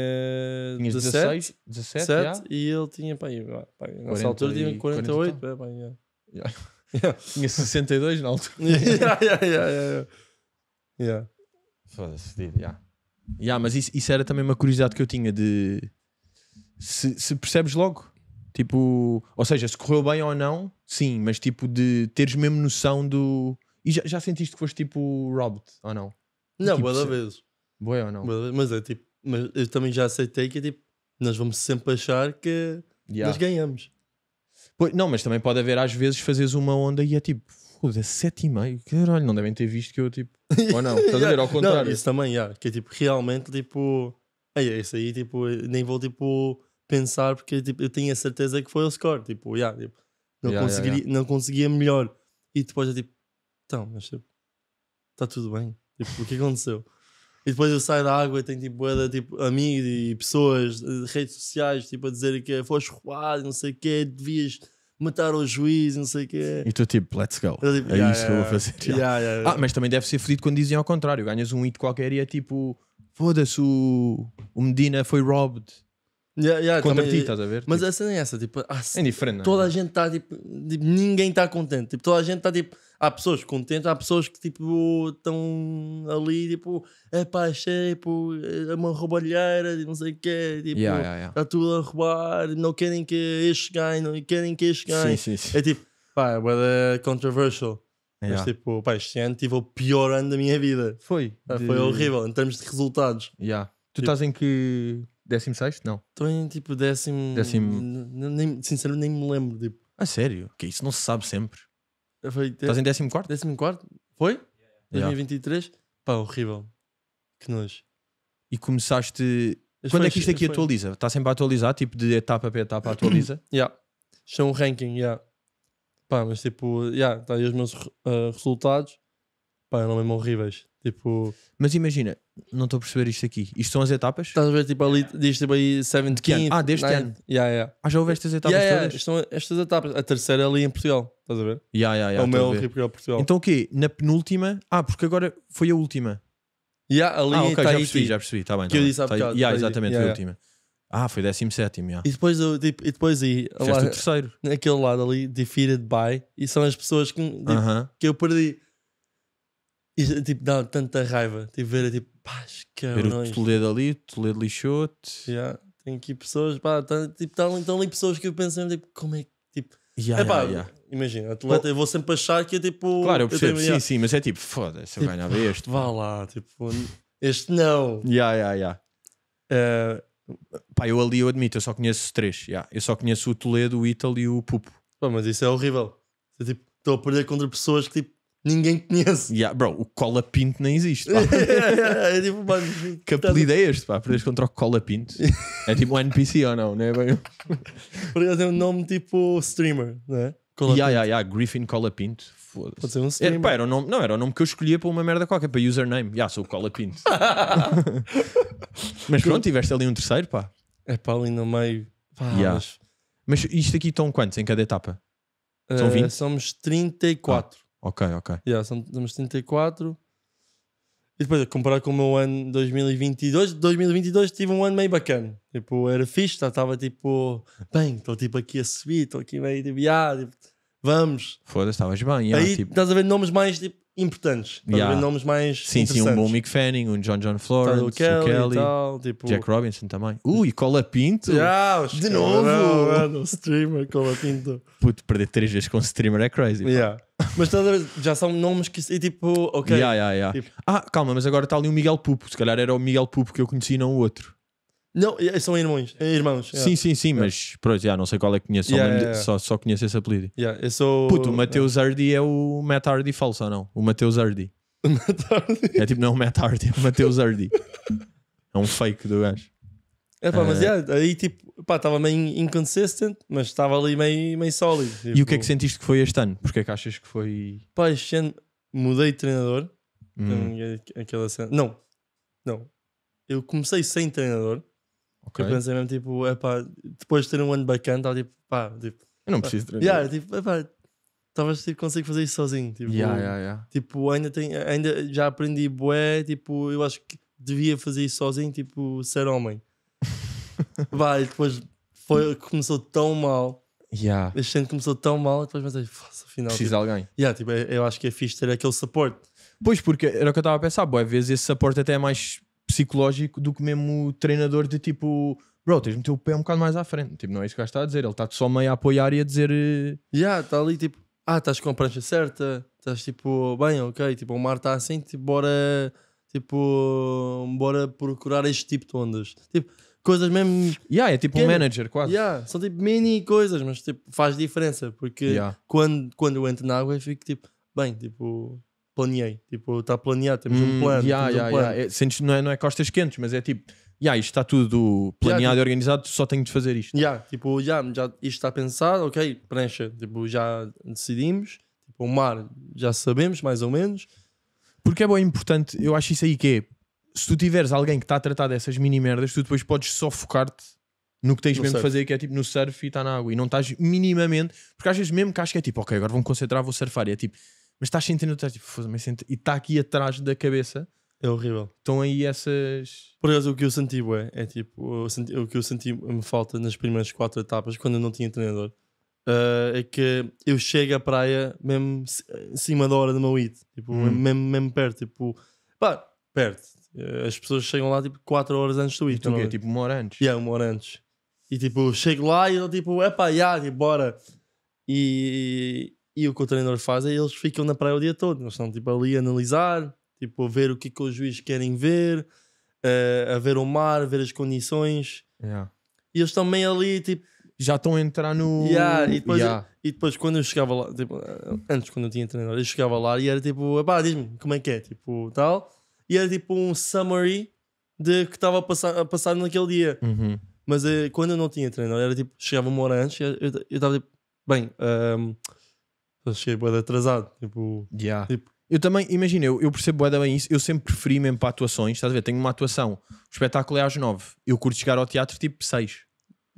Speaker 2: Tinhas 17, 16, 17 7, yeah. e ele tinha, pá, aí, pá, pá nessa altura tinha 48,
Speaker 3: 40 pá, pá, yeah. Yeah.
Speaker 2: yeah. tinha 62 na altura. yeah, yeah, yeah, yeah. yeah. Foda-se, yeah. yeah. mas isso, isso era também uma curiosidade que eu tinha de se, se percebes logo, tipo, ou seja, se correu bem ou não, sim, mas tipo de teres mesmo noção do. E já, já sentiste que foste tipo Robert ou não? Não, tipo, boa se... Boa ou não? Mas, é tipo, mas eu
Speaker 3: também já aceitei que é tipo, nós vamos sempre achar que yeah. nós
Speaker 2: ganhamos. Pois, não, mas também pode haver às vezes fazeres uma onda e é tipo, foda, sete e meio, caralho, não devem ter visto que eu tipo, ou não, estás a ver, ao contrário. Não, isso também, yeah, que é
Speaker 3: tipo, realmente
Speaker 2: tipo,
Speaker 3: é isso aí, tipo, nem vou tipo pensar porque tipo, eu tinha certeza que foi o score, tipo, yeah, tipo não, yeah, conseguiria, yeah, yeah. não conseguia melhor. E depois é tipo, então, mas tipo, está tudo bem, tipo, o que aconteceu? E depois eu saio da água e tenho tipo, era, tipo amigos e pessoas, redes sociais, tipo, a dizer que foste roubado, não sei o quê, devias
Speaker 2: matar o juiz, não sei o quê. E tu tipo, let's go. Eu, tipo, é yeah, isso yeah, que eu vou fazer. Yeah. Ah, mas também deve ser fedido quando dizem ao contrário. Ganhas um hit qualquer e é tipo, foda-se, o... o Medina foi robbed.
Speaker 3: Yeah, yeah, contra também, ti, estás a ver? Mas tipo, a cena é essa, tipo, ah, é diferente, é? toda é? a gente está tipo, tipo, ninguém está contente, tipo, toda a gente está tipo, há pessoas contentes, há pessoas que tipo estão ali, tipo, é pá, achei, tipo, é uma roubalheira, não sei o quê, tipo, yeah, yeah, yeah. está tudo a roubar, não querem que este ganhe, não querem que este ganhe. Sim, sim, sim. É tipo, pá, é controversial. Mas tipo, pá, este ano tive o pior ano da minha vida. Foi. Ah, de... Foi horrível em termos de resultados. Yeah. Tu tipo, estás em que Décimo sexto? Não. Estou em tipo décimo. Décimo.
Speaker 2: Nem, sincero, nem me lembro. Tipo. Ah, sério? Que isso não se sabe sempre. te... Estás em décimo quarto? Décimo quarto? Foi? Yeah. 2023? Yeah. Pá, horrível. Que nojo. E começaste. As Quando foi, é que isto aqui foi... atualiza? Está sempre a atualizar? Tipo de etapa para etapa atualiza?
Speaker 3: yeah. são é um ranking, yeah. Pá, mas tipo, já, yeah, está aí os meus uh, resultados.
Speaker 2: Pá, não mesmo horríveis. Tipo. Mas imagina, não estou a perceber isto aqui. Isto são as etapas? Estás a ver, tipo, ali, diz tipo aí 7 15 Ah, deste ano. Yeah, yeah. Ah, já houve estas etapas yeah, yeah.
Speaker 3: Estão estas etapas. A terceira é ali em Portugal. Estás a ver? Yeah, yeah, yeah, é o meu horrível Portugal. Então
Speaker 2: o quê? Na penúltima? Ah, porque agora foi a última. Yeah, ali ah, okay, tá tipo, já percebi, já percebi. Está bem. Que tá eu bem. disse há tá bocado. Yeah, tá exatamente, yeah, a última. Ah, foi 17 yeah. E depois, tipo, e depois aí, lá, o terceiro.
Speaker 3: naquele lado ali, defeated by, e são as pessoas que, tipo, uh -huh. que eu perdi. E tipo, dá tanta raiva. Tipo, ver, tipo, pá, ver o
Speaker 2: Toledo ali, o Toledo lixou-te.
Speaker 3: Yeah. Tem aqui pessoas, pá, tá, tipo, tá, estão ali pessoas que eu penso tipo, como é que, tipo... Yeah, yeah, yeah. Imagina, atleta, Bom, oh. eu vou sempre achar que é tipo... Claro, eu percebo, eu tenho, sim,
Speaker 2: sim, mas é tipo, foda-se, tipo, eu ganhava este.
Speaker 3: Vá lá, tipo, este não.
Speaker 2: Ya, ya, ya. É, pá, eu ali eu admito, eu só conheço três, yeah. Eu só conheço o Toledo, o Ítalo e o Pupo. Pá, mas isso é horrível. É, tipo, estou a perder contra pessoas que tipo ninguém conhece. Yeah, bro, o Cola Pinto nem existe. Pá. É, é, é tipo, mano, que tá apelido é este? Pá? Perdes contra o Cola Pinto. É tipo um NPC ou não? não é bem...
Speaker 3: Por exemplo, é um nome tipo streamer, não é?
Speaker 2: Cola yeah, yeah, yeah, Griffin Cola Pinto. Pode ser um streamer. É, era, pá, era o nome, não, era o nome que eu escolhia para uma merda qualquer, para username. Yeah, sou o Cola Pinto. mas pronto, tiveste ali um terceiro, pá. É pá, ali no meio. Pá, yeah. mas... mas... isto aqui estão quantos em cada etapa?
Speaker 3: São uh, eh, 20? somos 34. Ah. Ok, ok. Yeah, são, somos 34. E depois, comparar com o meu ano 2022, 2022 tive um ano meio bacana. Tipo, era fixe, estava tá, tipo, bem, estou tipo aqui a subir, estou aqui meio de viado, tipo, tipo,
Speaker 2: vamos. Foda-se, estavas bem. Yeah, Aí tipo...
Speaker 3: estás a ver nomes mais tipo, importantes.
Speaker 2: Estás yeah. a ver nomes mais. Sim, sim, um bom Mick Fanning, um John John tá, Florence, o Kelly, o Kelly tal, tipo... Jack Robinson também. Ui, uh, Cola Pinto! Yeah, de novo!
Speaker 3: Mano, streamer, Cola Pinto.
Speaker 2: Puto, perder três vezes com streamer é crazy. Yeah.
Speaker 3: Mas já são nomes que. E tipo,
Speaker 2: ok. Yeah, yeah, yeah. Tipo- Ah, calma, mas agora está ali o Miguel Pupo. Se calhar era o Miguel Pupo que eu conheci, não o outro.
Speaker 3: Não, são irmãos. Eh, irmãos. yeah. Sim, sim, sim,
Speaker 2: mas pronto, já não sei qual é que conheço. Só, Yeah, yeah, só, só conheço esse apelido. Yeah, eu sou. Puto, o Mateus Hardy é o Matt Hardy falso ou não? O Mateus Hardy. É tipo, não é o Matt Hardy, é o Mateus Hardy. É um fake do gajo.
Speaker 3: É pá, mas eh, yeah, aí tipo, pá, estava meio inconsistente mas estava ali meio, meio sólido. E o que é que tipo.
Speaker 2: sentiste que foi este ano? Porque é que achas que foi.
Speaker 3: Pá, este ano mudei de treinador. Hum. Então, é aquela cena. Não, não. Eu comecei sem treinador. Okay. Eu pensei mesmo, tipo, é pá, depois de ter um ano bacana, estava tipo, pá, tipo. Eu não preciso de treinar. Yeah, tipo, é pá, talvez tipo, consigo fazer isso sozinho. Tipo, yeah, yeah, yeah. tipo ainda, tenho, ainda já aprendi boé tipo, eu acho que devia fazer isso sozinho, tipo, ser homem. Vai, depois foi, começou tão mal. Yeah. A ano começou tão mal, depois pensei, foda-se,
Speaker 2: afinal. Precisa tipo, de alguém. Yeah, tipo, é, eu acho que é fixe ter aquele suporte. Pois, porque era o que eu estava a pensar, boa, às vezes esse suporte até é mais psicológico do que mesmo o treinador de tipo, bro, tens de meter o pé um bocado mais à frente. Tipo, não é isso que o gajo está a dizer, ele está-te só meio a apoiar e a dizer. Yeah, está ali tipo, ah, estás com a prancha certa, estás tipo, bem, ok, tipo, o mar
Speaker 3: está assim, tipo, bora, tipo, bora procurar este tipo de ondas. Tipo, coisas mesmo. Yeah, é tipo pequenas. um manager, quase. Yeah, são tipo mini coisas, mas tipo, faz diferença. Porque yeah. quando, quando eu entro na água, eu fico tipo, bem, tipo, planeei. Tipo,
Speaker 2: está planeado, temos um hum, plano. Yeah, yeah, um plano. Yeah. É, sentes, não, é, não é costas quentes, mas é tipo, yeah, isto está tudo planeado yeah, tipo, e organizado, só tenho de fazer isto.
Speaker 3: Yeah, tipo, yeah, já isto está pensado, ok,
Speaker 2: preencha. tipo, já decidimos. Tipo, o mar já sabemos, mais ou menos. Porque é bom, é importante, eu acho isso aí que é se tu tiveres alguém que está a tratar dessas mini merdas, tu depois podes só focar-te no que tens no mesmo de fazer, que é tipo no surf e está na água. E não estás minimamente. Porque às vezes mesmo que acho que é tipo, ok, agora vou-me concentrar, vou surfar. E é tipo, mas estás sentindo, o tipo, e está aqui atrás da cabeça. É horrível. Estão aí essas. Por acaso, o que eu senti, ué, é
Speaker 3: tipo, eu senti, o que eu senti me falta nas primeiras quatro etapas, quando eu não tinha treinador, uh, é que eu chego à praia mesmo em cima da hora do meu hit, tipo, hum. mesmo, mesmo perto, tipo, pá, perto, eh, as pessoas chegam lá tipo 4 horas antes do ir. E tu quê? É? Tipo uma hora antes? Yeah, uma hora antes. E tipo, chego lá e eu tipo, epá, yeah, tipo, bora. E, e o que o treinador faz é eles ficam na praia o dia todo. Eles estão tipo ali a analisar, tipo, a ver o que, é que os juízes querem ver, a, eh, a ver o mar, a ver as condições. Yeah. E eles estão meio ali, tipo. Já estão a entrar no. Yeah, e, depois, yeah. e depois quando eu chegava lá, tipo, eh, antes quando eu tinha treinador, eu chegava lá e era tipo, pá, diz-me como é que é, tipo, tal e era tipo um summary de que estava a passar, a passar naquele dia. Uhum. Mas uh, quando eu não tinha treino, era tipo, chegava uma hora antes, eu estava tipo, bem,
Speaker 2: um, ehm, cheguei bem atrasado. Tipo, yeah. tipo, eu também, imagina, eu, eu percebo bem isso, eu sempre preferi mesmo para atuações, estás a ver? Tenho uma atuação, o espetáculo é às nove eu curto chegar ao teatro tipo seis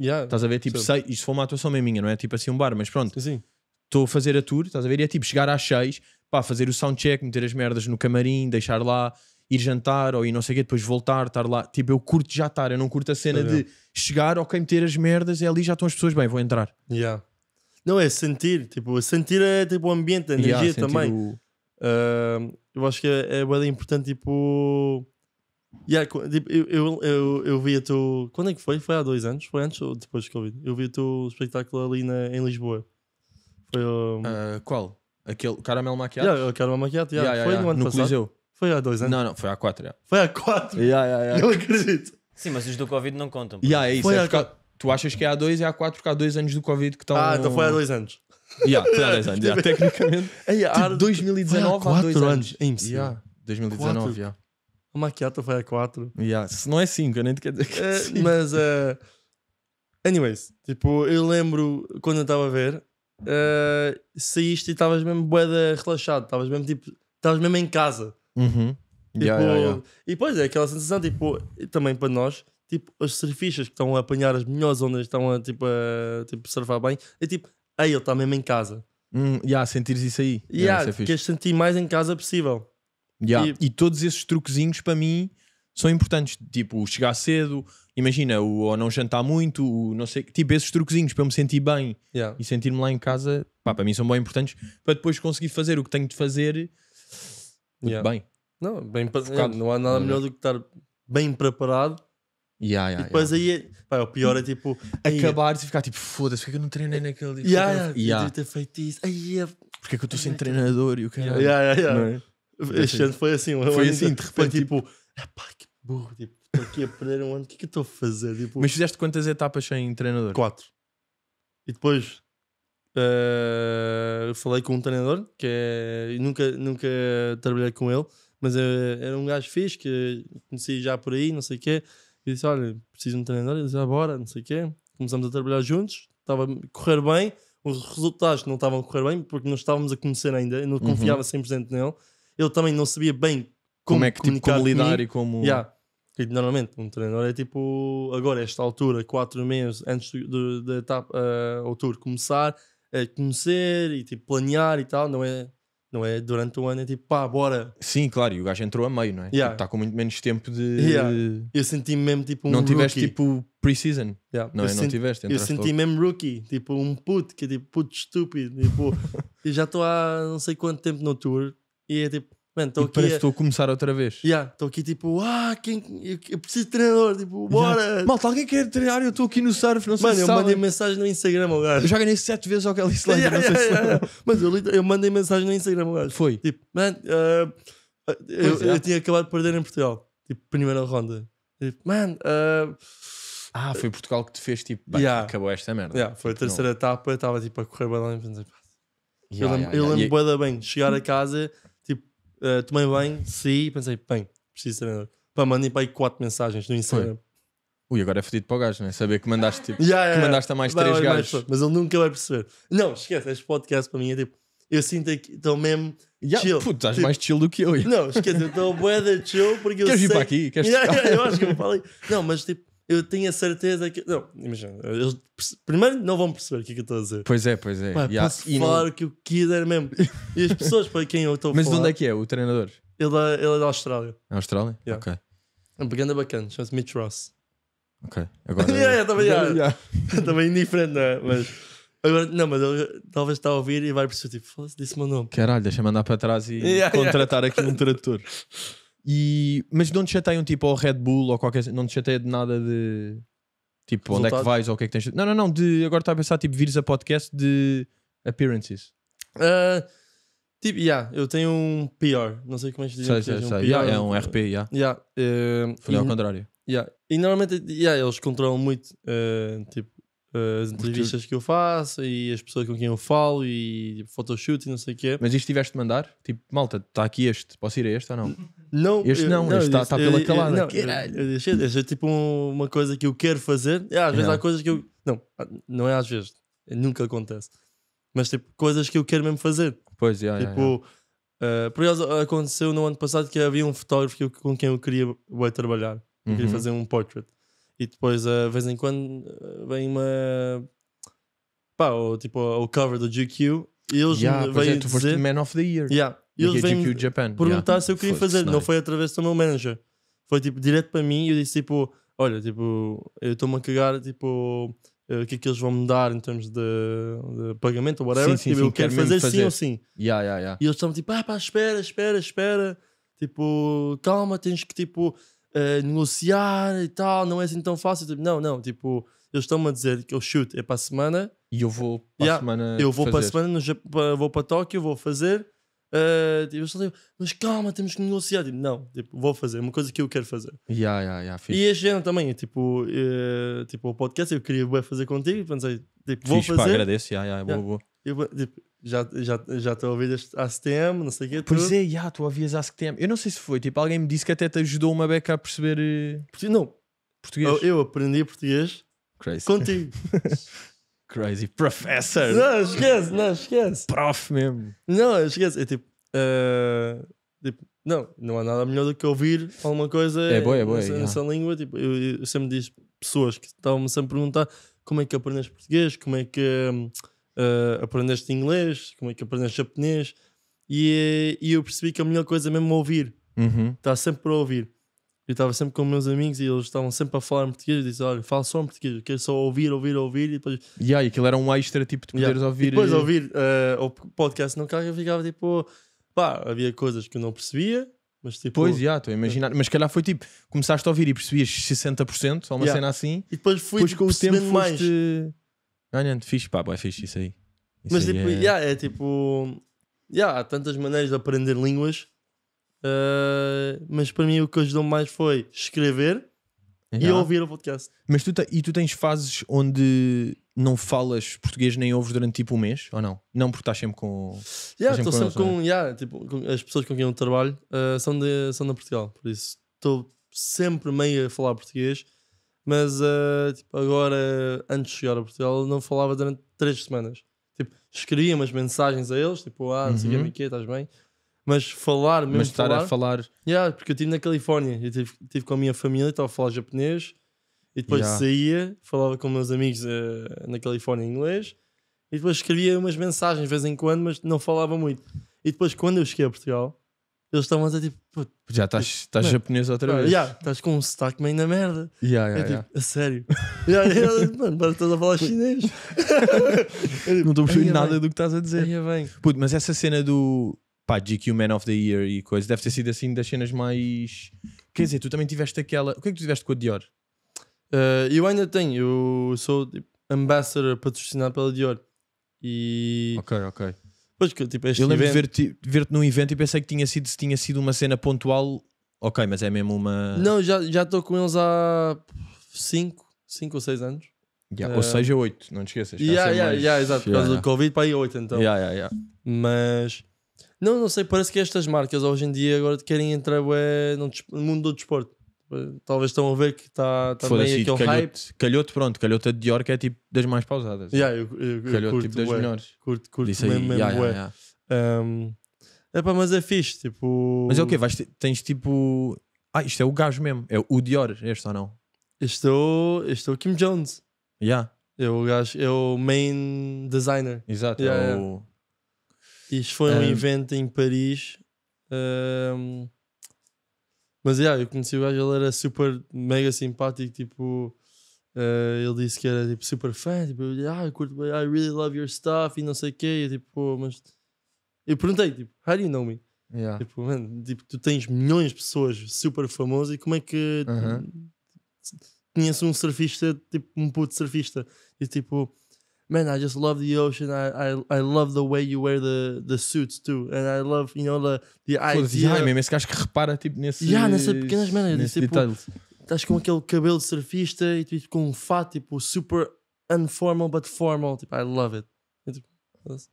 Speaker 2: Yeah, estás a ver? Tipo, sei, isto foi uma atuação bem minha, não é? Tipo assim, um bar, mas pronto. Estou a fazer a tour, estás a ver? E é tipo chegar às seis pá, fazer o soundcheck, meter as merdas no camarim, deixar lá, ir jantar ou ir não sei o quê, depois voltar, estar lá. Tipo, eu curto já estar, eu não curto a cena de chegar, ok, meter as merdas, é ali já estão as pessoas, bem, vou entrar. Yeah. Não, é sentir, tipo, sentir é tipo o ambiente, a energia yeah, também. O...
Speaker 3: Uh, eu acho que é, é bem importante, tipo. Yeah, tipo eu, eu, eu, eu vi a tu. Quando é que foi? Foi há dois anos? Foi antes ou depois que Covid? Eu vi o teu espetáculo ali na, em Lisboa.
Speaker 2: Foi um... uh, ah, Qual? Aquele Caramel Maquiado? Yeah, Caramel Maquiado, yeah. yeah, yeah, foi yeah. no ano no passado. Coliseu. Foi há dois anos? Né? Não, não, foi há quatro Foi há quatro Yeah, yeah, yeah. Eu acredito. Sim, mas os do
Speaker 3: Covid não contam. Yeah, é isso. Foi é
Speaker 2: Tu achas que é há dois e há quatro porque há dois anos do Covid que estão. Ah, então foi há dois anos. Yeah, foi há dois anos, yeah, tipo,
Speaker 3: tecnicamente. Ei, há 2019 tipo, há dois anos. anos. É yeah,
Speaker 2: 2019, já. Yeah.
Speaker 3: A maquiata foi há quatro.
Speaker 2: Yeah. Se não é cinco eu nem te quero dizer que
Speaker 3: é, é Mas, uh, anyways, tipo, eu lembro quando eu estava a ver, uh, saíste e estavas mesmo boeda relaxado, estavas mesmo tipo, estavas mesmo em casa.
Speaker 2: Uhum. Tipo, yeah, yeah, yeah.
Speaker 3: E depois é aquela sensação, tipo, também para nós, tipo, as surfistas que estão a apanhar as melhores ondas, estão a, tipo, a tipo, surfar bem, é tipo, aí ele está
Speaker 2: mesmo em casa. Hum, yeah, sentires isso aí. Yeah, yeah, é queres
Speaker 3: sentir mais em casa possível.
Speaker 2: Yeah. E... e... todos esses truquezinhos para mim são importantes. Tipo, chegar cedo, imagina, o, ou não jantar muito, o, não sei Tipo, esses truquezinhos para eu me sentir bem yeah. e sentir-me lá em casa, pá, para mim são bem importantes para depois conseguir fazer o que tenho de fazer muito yeah. bem. Não, bem não há nada melhor do que estar bem preparado. Yeah, yeah, e depois
Speaker 3: yeah. aí, é, pá, o pior é tipo é acabar
Speaker 2: e ficar tipo, foda-se, porque é eu não treinei naquele dia? Yeah, yeah.
Speaker 3: ter feito isso. Aí,
Speaker 2: porque é que eu estou sem treinador e o cara. Yeah, yeah, é? Este assim, ano foi assim, foi assim, de tipo, repente, tipo, tipo
Speaker 3: pá, que burro, tipo, estou aqui a perder um ano, o que é que eu estou a fazer? Tipo, Mas
Speaker 2: fizeste quantas etapas sem treinador? Quatro. E depois
Speaker 3: Uh, falei com um treinador que é, nunca, nunca trabalhei com ele, mas é, era um gajo fixe que conheci já por aí, não sei o quê. E disse: Olha, preciso de um treinador. Ele disse: ah, Bora, não sei o quê. Começamos a trabalhar juntos, estava a correr bem. Os resultados não estavam a correr bem porque não estávamos a conhecer ainda. Eu não uhum. confiava 100% nele. Ele também não sabia bem como, como é que tipo, como lidar comigo. e como. Yeah. E, normalmente, um treinador é tipo agora, esta altura, 4 meses antes da etapa uh, tour começar, é conhecer e tipo planear e tal, não é, não é durante o ano, é tipo pá, bora. Sim,
Speaker 2: claro, e o gajo entrou a meio, não é? Está yeah. tipo, tá com muito menos tempo de. Yeah. Eu senti -me mesmo tipo um. Não tiveste rookie. tipo pre-season, yeah. não é? eu é? Senti, não tiveste. Eu senti logo.
Speaker 3: mesmo rookie, tipo um puto, que é tipo puto estúpido, tipo, e já estou há não sei quanto tempo no tour e é tipo Mano, estou aqui. Parece que estou a
Speaker 2: começar outra vez. Estou
Speaker 3: yeah, aqui tipo, ah, quem... eu preciso de treinador, tipo, bora. Yeah.
Speaker 2: Malta, alguém quer treinar? Eu estou aqui no surf, não sei Mano, se eu mandei
Speaker 3: mensagem no Instagram ao gajo. Eu já ganhei sete vezes ao Kelly Slater, yeah, não sei yeah, se yeah. Mas eu, eu mandei mensagem no Instagram ao gajo. Foi. Tipo, mano, uh, eu, é. eu, tinha acabado de perder em Portugal, tipo, primeira ronda. Tipo, mano. Uh, ah, foi Portugal que te fez tipo, bem, acabou esta merda. foi a tipo, terceira não. etapa, estava tipo a correr bem lá e pensei, eu lembro, yeah, eu lembro yeah. bem, chegar a casa Uh, tomei bem, saí e pensei, bem, preciso de treinador. Pá, mandei para aí quatro mensagens no Instagram.
Speaker 2: Ui, agora é fedido para o gajo, né? Saber que mandaste, tipo, yeah, yeah, que mandaste a mais vai, três vai, gajos.
Speaker 3: Mais, mas ele nunca vai perceber. Não, esquece, este podcast para mim é tipo, eu sinto que estou mesmo yeah, chill. Puto, estás tipo, mais chill do que eu. Não, esquece, eu estou bué chill porque eu Queres vir para aqui? Queres yeah, yeah, eu acho que eu falei. Não, mas tipo, eu tenho a certeza que. Não, imagina, eles primeiro não vão perceber o que, é que eu estou a dizer. Pois é, pois é. yeah. posso e falar não... que eu quiser mesmo. E as pessoas para quem eu estou a Mas falar. Mas de onde é que
Speaker 2: é o treinador?
Speaker 3: Ele é, ele é da Austrália. é Austrália? Yeah. Ok. É um bacana bacana, chama-se Mitch Ross.
Speaker 2: Ok, agora.
Speaker 3: também, também indiferente, não é? Mas. Agora, não, mas ele talvez está a ouvir e vai perceber tipo, foda-se, disse o meu nome.
Speaker 2: Caralho, deixa-me andar para trás e yeah, contratar
Speaker 3: yeah. aqui um tradutor.
Speaker 2: E, mas não te chateiam tipo ao Red Bull ou qualquer. Não te chateia de nada de. Tipo, Resultado. onde é que vais ou o que é que tens. Não, não, não. De, agora está a pensar, tipo, vires a podcast de appearances. Uh, tipo, yeah, eu tenho um PR. Não sei como é que
Speaker 3: dizem. Sei, sei, sei. Um yeah, é um RP, yeah. yeah uh, Foi ao contrário. Yeah. E normalmente yeah, eles controlam muito uh, tipo, uh, as entrevistas que eu faço e as pessoas com quem eu
Speaker 2: falo e tipo, photoshoot e não sei o quê. Mas isto tiveste de mandar? Tipo, malta, está aqui este, posso ir a este ou não? Não, este não, eu, não, este está tá, tá pela calada. Não, caralho.
Speaker 3: Deixa, este é tipo uma coisa que eu quero fazer. É, às vezes não. há coisas que eu. Não, ah, não é às vezes. É, nunca acontece. Mas tipo, coisas que eu quero mesmo fazer. Pois, é. Tipo, é, uh, por exemplo aconteceu no ano passado que havia um fotógrafo que eu, com quem eu queria eu trabalhar. Eu uhum. queria fazer um portrait. E depois, uh, de vez em quando, eh, vem uma. Pá, ou, tipo, o cover do GQ. E eles yeah, fazer é, tu dizer... Man of the Year. Yeah. E ele veio Japan. perguntar yeah. se eu queria fazer. Não foi através do meu manager. Foi tipo direto para mim e eu disse tipo: Olha, tipo, eu estou-me a cagar, tipo, eh, o que é que eles vão me dar em termos de, de pagamento ou whatever. Sim, sim, tipo, sim, eu quero, fazer, fazer, sim ou sim.
Speaker 2: Yeah, yeah, yeah. E
Speaker 3: eles estavam tipo: Ah, pá, espera, espera, espera. Tipo, calma, tens que tipo. Uh, negociar e tal, não é assim tão fácil. Tipo, não, não, tipo, eles estão-me a dizer que eu chute é para a semana. E eu vou para yeah, a semana. Eu vou fazer. para a semana, no, vou para Tóquio, vou fazer. Uh, tipo, mas calma, temos que negociar. Tipo, não, tipo, vou fazer, uma coisa que eu quero fazer. Yeah, yeah, yeah, fixe. E este ano também, tipo, uh, tipo, o podcast eu queria fazer contigo, pensei, tipo, vou fixe, fazer. Pá, agradeço, yeah, yeah, yeah. boa,
Speaker 2: Eu, tipo, já já, já estou a ouvir há não sei o quê. Pois tudo. é, já, tu ouvias há CTM. Eu não sei se foi, tipo, alguém me disse que até te ajudou uma beca a perceber. Eh, não, português. Eu, eu aprendi português Crazy. contigo. crazy professor. Não, esquece,
Speaker 3: não, esquece. Prof mesmo. Não, esquece. É tipo, uh, tipo, não, não há nada melhor do que ouvir alguma coisa é boa, é boa, nessa, é. nessa língua. Tipo, eu, eu sempre diz pessoas que estavam-me sempre a perguntar como é que aprendeste português, como é que uh, aprendeste inglês, como é que aprendeste japonês. E, eh, e eu percebi que a melhor coisa é mesmo ouvir. Está uhum. Tá sempre para ouvir. Eu estava sempre com meus amigos e eles estavam sempre a falar em português. Eu disse: Olha, falo só em português, eu quero só ouvir, ouvir, ouvir. E depois.
Speaker 2: e e aquilo era um extra tipo de poderes yeah. ouvir. E depois e... ouvir
Speaker 3: uh, o podcast no carro, eu ficava tipo: Pá, havia coisas que eu não percebia,
Speaker 2: mas tipo. Pois, já, yeah, estou a imaginar. Mas calhar foi tipo: começaste a ouvir e percebias 60%, ou uma yeah. cena assim. E depois fui depois com o tempo mais. Foste... Ah, Ganhando, fixe, pá, é fixe isso aí. Isso mas aí tipo, é... Yeah,
Speaker 3: é tipo. Yeah, há tantas maneiras de aprender línguas Uh, mas para mim o que ajudou mais foi escrever e ouvir o podcast.
Speaker 2: Mas tu e tu tens fases onde não falas português nem ouves durante tipo um mês ou não? Não, porque estás sempre com. Yeah, estou sempre, é? com.
Speaker 3: Yeah, tipo, com as pessoas com quem eu trabalho uh, são, de, são de Portugal, por isso estou sempre meio a falar português, mas uh, tipo, agora, antes de chegar a Portugal, não falava durante três semanas. Tipo, escrevia umas mensagens a eles, tipo, ah, não sei o que, uhum. estás bem? mas falar mesmo. Mas estar falar, a falar. Yeah, porque eu estive na Califórnia, eu estive, estive com a minha família, estava a falar japonês e depois yeah. saía, falava com meus amigos uh, na Califórnia em inglês e depois escrevia umas mensagens de vez em quando, mas não falava muito. E depois, quando eu cheguei a Portugal, eles estavam a dizer tipo,
Speaker 2: já estás tipo, japonês outra vez. Já,
Speaker 3: estás com um sotaque meio na merda. Já, já, é tipo, a sério. já mano, para estás a falar chinês. não estou a perceber é nada
Speaker 2: do que estás a dizer. É Puto, mas essa cena do, pá, GQ Man of the Year e coisa, deve ter sido assim das cenas mais. Quer dizer, tu também tiveste aquela. O que é que tu tiveste com a Dior? Uh, eu ainda tenho, eu sou tipo, ambassador patrocinado pela Dior. E. Ok, ok. Pois tipo, este eu lembro evento... de ver-te ver num evento e pensei que tinha sido, se tinha sido uma cena pontual. Ok, mas é mesmo uma.
Speaker 3: Não, já estou com eles há 5, 5 ou 6 anos. Yeah, uh... Ou eh, seja, 8,
Speaker 2: não te esqueças. Yeah, yeah, mais... yeah, exato, por causa do Covid, para aí 8 então.
Speaker 3: Mas não, não sei, parece que estas marcas hoje em dia agora querem entrar ué, no, no mundo do desporto. Talvez estão a ver que está tá meio assim, aquele calhote, hype.
Speaker 2: Calhoto, pronto, calhoto a Dior que é tipo das mais pausadas. Yeah, eu, eu, calhote curto, tipo das ué, melhores. Curto, curto Disse mesmo, aí, mesmo, yeah, yeah, yeah. Um, epá, mas é fixe, tipo... Mas é o quê? Vais, tens tipo... Ah, isto é o gajo mesmo, é o Dior, este ou não? Este é o, este é o Kim Jones. Yeah. É o gajo, é o main designer. Exato, yeah, é o...
Speaker 3: Isto foi um, um evento em Paris. Um, mas yeah, eu conheci o gajo, ele era super mega simpático, tipo. Uh, ele disse que era tipo super fã, tipo, ah, eu curto I really love your stuff e não sei o quê. E, tipo, mas eu perguntei, tipo, how do you know me? Yeah. Tipo, man, tipo, tu tens milhões de pessoas super famosas e como é que uh -huh. conheço um surfista, tipo um puto surfista? E tipo, man, I just love the ocean. I, I, I love the way you wear the, the suits too. And I love, you know, the, the idea. Ah, mesmo esse gajo que
Speaker 2: repara tipo nesses, yeah, nessas pequenas merdas. Tipo, detalhes.
Speaker 3: estás com aquele cabelo de surfista e tipo, com um fato tipo super informal but formal. Tipo, I love it. É, tipo,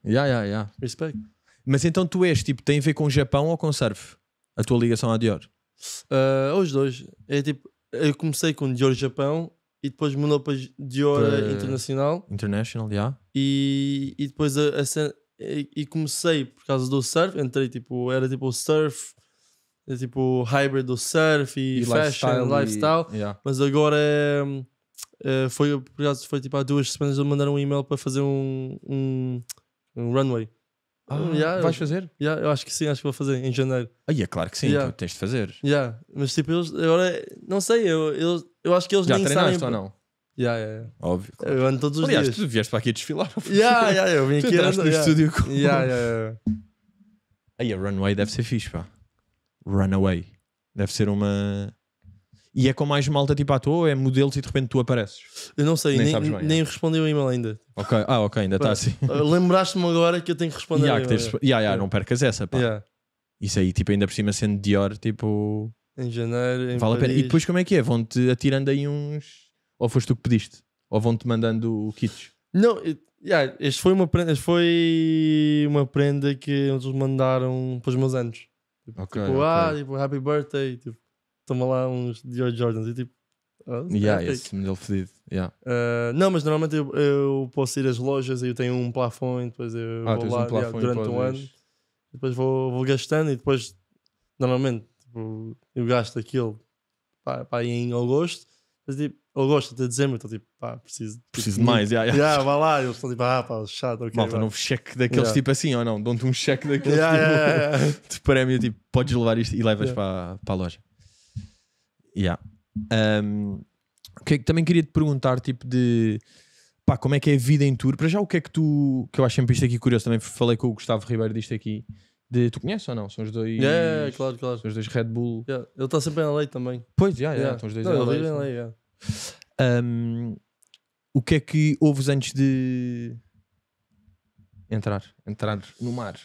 Speaker 2: yeah, yeah, yeah. Respect. Mas então tu és, tipo, tem a ver com o Japão ou com o surf? A tua ligação à Dior?
Speaker 3: Uh, os dois. É tipo, eu comecei com Dior Japão e depois mudou para Diora para Internacional. International, yeah. E, e depois a, a e, comecei por causa do surf, entrei tipo, era tipo o surf, era, é tipo hybrid do surf e, e fashion, lifestyle, e, lifestyle yeah. mas agora hum, é, foi por causa, foi tipo há duas semanas eu mandaram um e-mail para fazer um, um, um runway.
Speaker 2: Ah, hum, yeah, vais eu, fazer?
Speaker 3: Yeah, eu acho que sim, acho que vou fazer em janeiro.
Speaker 2: Aí é claro que sim, yeah. tens de fazer.
Speaker 3: Yeah. Mas tipo, eles agora não sei, eu, eles eu acho que eles já nem sabem. ou não?
Speaker 2: Já, yeah, yeah. Óbvio. Claro. Eu ando todos os Aliás, dias. tu vieste para aqui desfilar. Yeah, yeah, eu vim tu aqui andando, no yeah. estúdio com... já, já. Aí a Runway deve ser fixe, pá. Runaway. Deve ser uma... E é com mais malta tipo à toa, é modelos e de repente tu apareces. Eu não sei, nem, nem, bem,
Speaker 3: nem é. respondi o e-mail ainda.
Speaker 2: Ok, ah, ok, ainda está assim. Ah,
Speaker 3: lembraste-me
Speaker 2: agora que eu tenho que responder. Yeah, que yeah, yeah, Não percas essa, pá. Isso aí, tipo, ainda por cima sendo Dior, tipo. Em janeiro, em vale Paris. a pena. E depois como é que é? Vão-te atirando aí uns. Ou foste tu que pediste? Ou vão-te mandando kits?
Speaker 3: Não, yeah, este foi uma prenda, foi uma prenda que eles mandaram para os meus anos. Tipo, okay, tipo okay. ah, tipo, happy birthday, tipo, toma lá uns Dior Jordans e tipo. Ah, yeah, é esse
Speaker 2: modelo fedido. Yeah.
Speaker 3: Uh, não, mas normalmente eu, eu, posso ir às lojas e eu tenho um plafond, depois eu ah, vou lá um yeah, durante um ano, depois vou, vou gastando e depois normalmente Tipo, eu gasto aquilo para em agosto, mas tipo, agosto até dezembro, então tipo, pá, preciso. Tipo, preciso de mais, já, já. Já, vai lá, eles estão tipo, ah, pá, chato, ok. Malta, não novo cheque daqueles yeah. tipo
Speaker 2: assim, ou não? Dão-te um cheque daqueles yeah, tipo, yeah, yeah. de prémio, tipo, podes levar isto e levas para, para a loja. Yeah. Um, que, também queria te perguntar, tipo, de pá, como é que é a vida em tour? Para já, o que é que tu. que eu acho sempre isto aqui curioso, também falei com o Gustavo Ribeiro disto aqui. De, tu conheces ou não? São os dois. Yeah, claro, claro. São os dois Red Bull.
Speaker 3: Yeah. Ele está sempre em lei também. Pois, já, yeah, yeah. estão os dois não, em lei. yeah.
Speaker 2: um, o que é que ouves antes de entrar, entrar no mar?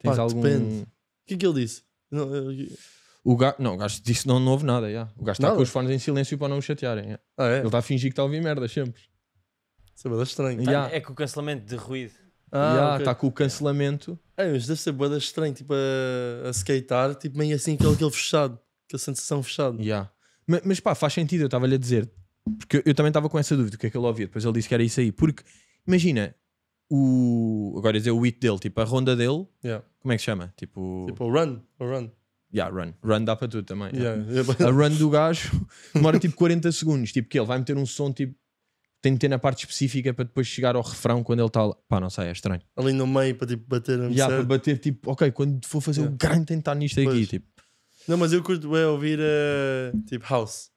Speaker 2: Tens Pá, algum... Depende. O que é que ele disse? Não, eu... O ga... não, o gajo disse não, não houve nada. Yeah. O gajo está com os fones em silêncio para não o chatearem. Yeah. Ah, é? Ele está a fingir que está a ouvir merda sempre. Isso é estranho. Yeah.
Speaker 3: É que o cancelamento de ruído ah, está com
Speaker 2: o cancelamento.
Speaker 3: É, mas deve ser boa estranho, tipo, a, a skatear, tipo, meio
Speaker 2: assim, aquele, aquele fechado, aquela sensação fechada. Yeah. Mas, mas pá, faz sentido, eu estava-lhe a dizer, porque eu, também estava com essa dúvida, o que é que ele ouvia, depois ele disse que era isso aí, porque, imagina, o, agora ia dizer o hit dele, tipo, a ronda dele, yeah. como é que se chama? Tipo, tipo o run, o run. Yeah, run. Run dá para tudo também. Yeah. Yeah. A run do gajo demora tipo 40 segundos, tipo, que ele vai meter um som, tipo, tem de ter na parte específica para depois chegar ao refrão quando ele está Pá, não sei, é estranho. Ali no meio para tipo bater já yeah, para bater tipo, ok, quando for fazer yeah. o grande tentar nisto pois. aqui, tipo. Não, mas eu curto é ouvir uh, tipo house.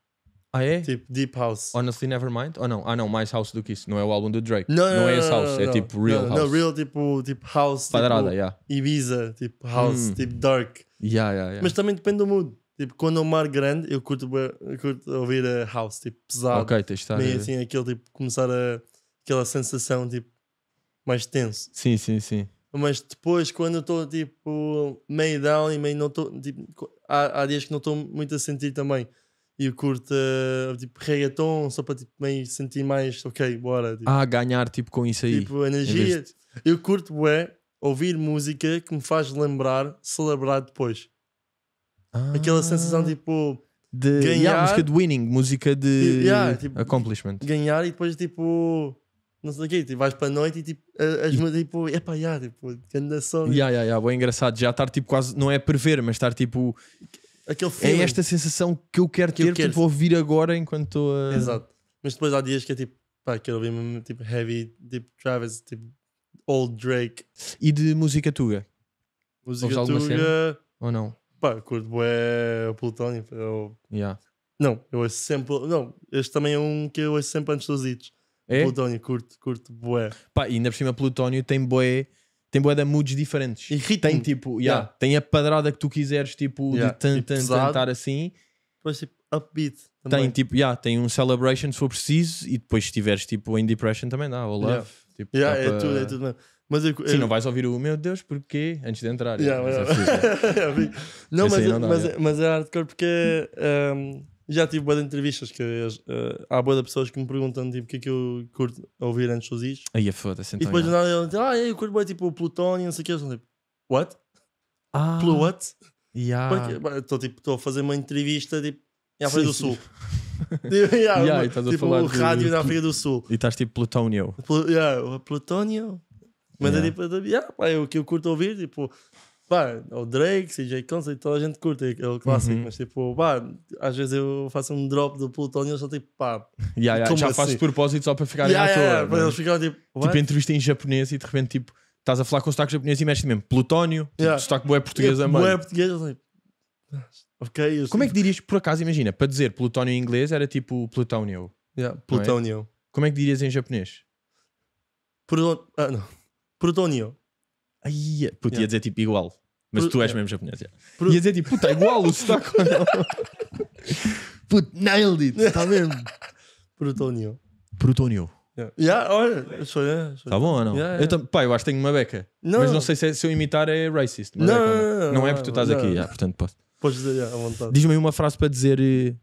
Speaker 2: Ah é? Tipo deep house. Honestly Nevermind? Ou oh, não? Ah não, mais house do que isso. Não é o álbum do Drake. Não, não, é não é esse house, não, é tipo real house. Não, real
Speaker 3: tipo, tipo house. Padrada, tipo, yeah. Ibiza, tipo house, hum. tipo dark.
Speaker 2: Yeah, yeah, yeah. Mas
Speaker 3: também depende do mood. Tipo, quando é um mar grande, eu curto, eu curto ouvir a eh, house, tipo, pesado. Ok, tens de Meio eh, assim, aquele tipo, começar a. aquela sensação, tipo, mais tenso.
Speaker 2: Sim, sim, sim.
Speaker 3: Mas depois, quando eu estou, tipo, meio down e meio não estou. Tipo, há, há dias que não estou muito a sentir também. E eu curto, uh, tipo, reggaeton, só para, tipo, meio sentir mais, ok, bora. Tipo. Ah, ganhar,
Speaker 2: tipo, com isso aí. Tipo, energia. De...
Speaker 3: Eu curto, é ouvir música que me faz lembrar, celebrar depois. Ah. Aquela sensação tipo.
Speaker 2: De, ganhar. Yeah, música de winning, música de yeah, tipo, accomplishment.
Speaker 3: Ganhar e depois tipo. Não sei o quê, tipo, vais para a noite e tipo. As e... tipo.
Speaker 2: Epá, yeah, tipo. Candação. Tipo. Yeah, yeah, yeah, bem engraçado. Já estar tipo quase. Não é prever, mas estar tipo. Aquele É esta sensação que eu quero que ter, eu quero. tipo, ouvir agora enquanto estou a. Exato.
Speaker 3: Mas depois há dias que é tipo. Pá, quero ouvir mesmo tipo heavy, tipo Travis, tipo. Old
Speaker 2: Drake. E de música tuga? Música tuga. Ou não?
Speaker 3: Pá, curto boé Plutónio. Eu... Yeah. Não, eu ouço sempre. Não, este também é um
Speaker 2: que eu ouço sempre antes dos hits. É? Plutónio, curto, curto bué. Pá, e ainda por cima, Plutónio tem bué. Tem bué de moods diferentes. E ritmo. Tem tipo, yeah, yeah. tem a padrada que tu quiseres, tipo, yeah. de tan, tan, tipo tantar assim. Depois tipo, upbeat. Também. Tem tipo, yeah, tem um celebration se for preciso e depois se estiveres tipo em depression também dá, ou love. Tipo, yeah, é, pra... tudo, é tudo mesmo. Mas eu, Sim, eu... não vais ouvir o meu Deus, porquê? Antes de entrar. Yeah, é, né? é, é. não, mas, não é- mas, mas, é
Speaker 3: hardcore porque um, ehm, já tive boas entrevistas que uh, há boas pessoas que me perguntam tipo, o que é que eu curto ouvir antes dos is.
Speaker 2: Aí é foda e então, depois de
Speaker 3: nada, digo ah, eu curto bem tipo Plutónio, não sei o que. Eu tipo, what? Ah, Pelo what? Yeah. Estou tipo, tipo a fazer uma entrevista tipo, em África do Sul. tipo, yeah, yeah, uma, tipo rádio na África
Speaker 2: do Sul. E estás tipo Plutónio.
Speaker 3: Pl yeah, Plutónio? Mas é yeah. é tipo, yeah, pá, eu, que eu curto ouvir, tipo, pá, é o Drake, CJ Concept, toda a gente curte aquele é clássico, uhum. mas tipo, pá, às vezes eu faço um drop do Plutão e eles são tipo, pá, yeah, yeah, já assim? faço de propósito só para ficarem yeah, à toa. Yeah, eles ficam tipo, tipo What? tipo,
Speaker 2: entrevista em japonês e de repente, tipo, estás a falar com o sotaque japonês e mexes mesmo, Plutónio, tipo, yeah. sotaque boé português a mãe. Boé
Speaker 3: português, tipo, ah, eu
Speaker 2: tipo, ok. Como é que dirias, por acaso, imagina, para dizer Plutónio em inglês era tipo Plutónio. Yeah, Plutónio. É? Como é que dirias em japonês? Por. Ah, não.
Speaker 3: Protónio. Ai, puto, yeah. ia dizer tipo
Speaker 2: igual. Mas Pro... tu és mesmo japonês. Yeah.
Speaker 3: Pro... Ia dizer tipo, puta, é igual o sotaque. Puto, nailed it, está mesmo. Protónio. Protónio.
Speaker 2: Já olha, sou eu. Está bom ou não? Yeah, yeah. Eu pá, eu acho que tenho uma beca. Não. Mas não sei se, é, se eu imitar é racist. Não, é não, não, não, não, é porque tu estás aqui, yeah, portanto posso. Podes dizer, à vontade. Diz-me aí uma frase para dizer. Eh,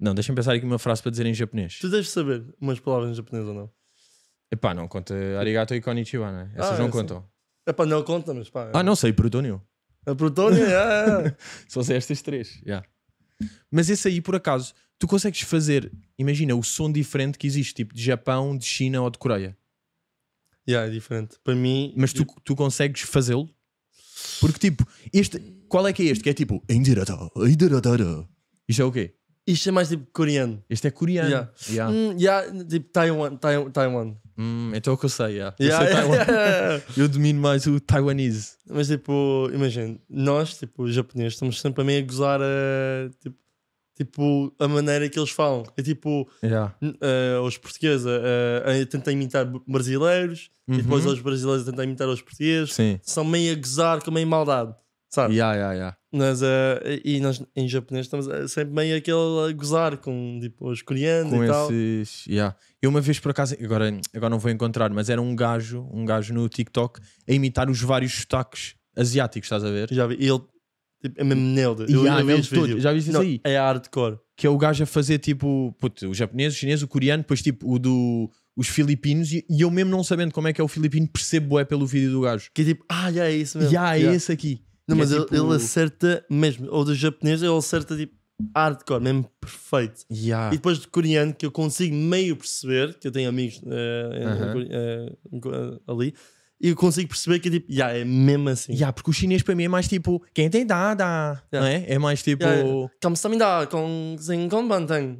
Speaker 2: não, deixa-me pensar aqui uma frase para dizer em japonês. Tu deixas saber umas palavras em japonês ou não? Epá, não conta Arigato e Konnichiwa, não é? Essas Ah, não sim. contam.
Speaker 3: Epá, não conta, mas pá. Ah, não sei, Plutónio. A é Plutónia, é. é.
Speaker 2: é. Só sei estas três. Yeah. Mas esse aí, por acaso, tu consegues fazer, imagina, o som diferente que existe, tipo de Japão, de China ou de Coreia. Yeah, é diferente. Para mim. Mas tu, tu consegues fazê-lo? Porque, tipo, este. Qual é que é este? Que é tipo. Isto é o quê? Isto é mais tipo coreano. Este é coreano. Yeah. Yeah.
Speaker 3: yeah, tipo Taiwan, Taiwan. Hum, então é o que eu sei, yeah. Eu, sei yeah, yeah, eu domino mais o taiwanese. Mas tipo, imagina, nós, tipo, os japoneses, estamos sempre a meio a gozar a, eh, tipo, tipo, a maneira que eles falam. É tipo, uh, os portugueses eh, a tentar imitar brasileiros uhum. e depois uhum. os brasileiros tentar imitar os portugueses. Sim. São meio a gozar com meio maldade. Sabe? Yeah, yeah, yeah. Nós, uh, eh, e nós em japonês estamos sempre meio aquele a gozar com tipo, os coreanos com e tal.
Speaker 2: esses, tal. Yeah. Eu uma vez por acaso, agora, agora não vou encontrar, mas era um gajo, um gajo no TikTok a imitar os vários sotaques asiáticos, estás a ver? Já vi, ele tipo, é mesmo nailed. yeah, eu vi Já viste isso não, aí? É hardcore. Que é o gajo a fazer tipo, puto, o japonês, o chinês, o coreano, depois tipo o do os filipinos e, eu mesmo não sabendo como é que é o filipino percebo é pelo vídeo do gajo. Que é tipo,
Speaker 3: ah, já é isso mesmo. Já yeah, é yeah. esse aqui. Não, é mas é tipo... ele,
Speaker 2: acerta
Speaker 3: mesmo, ou do japonês, ele acerta tipo hardcore, mesmo perfeito. Yeah. E depois do coreano, que eu consigo meio perceber, que eu tenho amigos uh, uh -huh. uh, ali, e eu
Speaker 2: consigo perceber
Speaker 3: que é tipo, yeah, é
Speaker 2: mesmo assim. Yeah, porque o chinês para mim é mais tipo, quem tem dá, dá. Yeah. Não é? É mais tipo.
Speaker 3: Kamsamida, com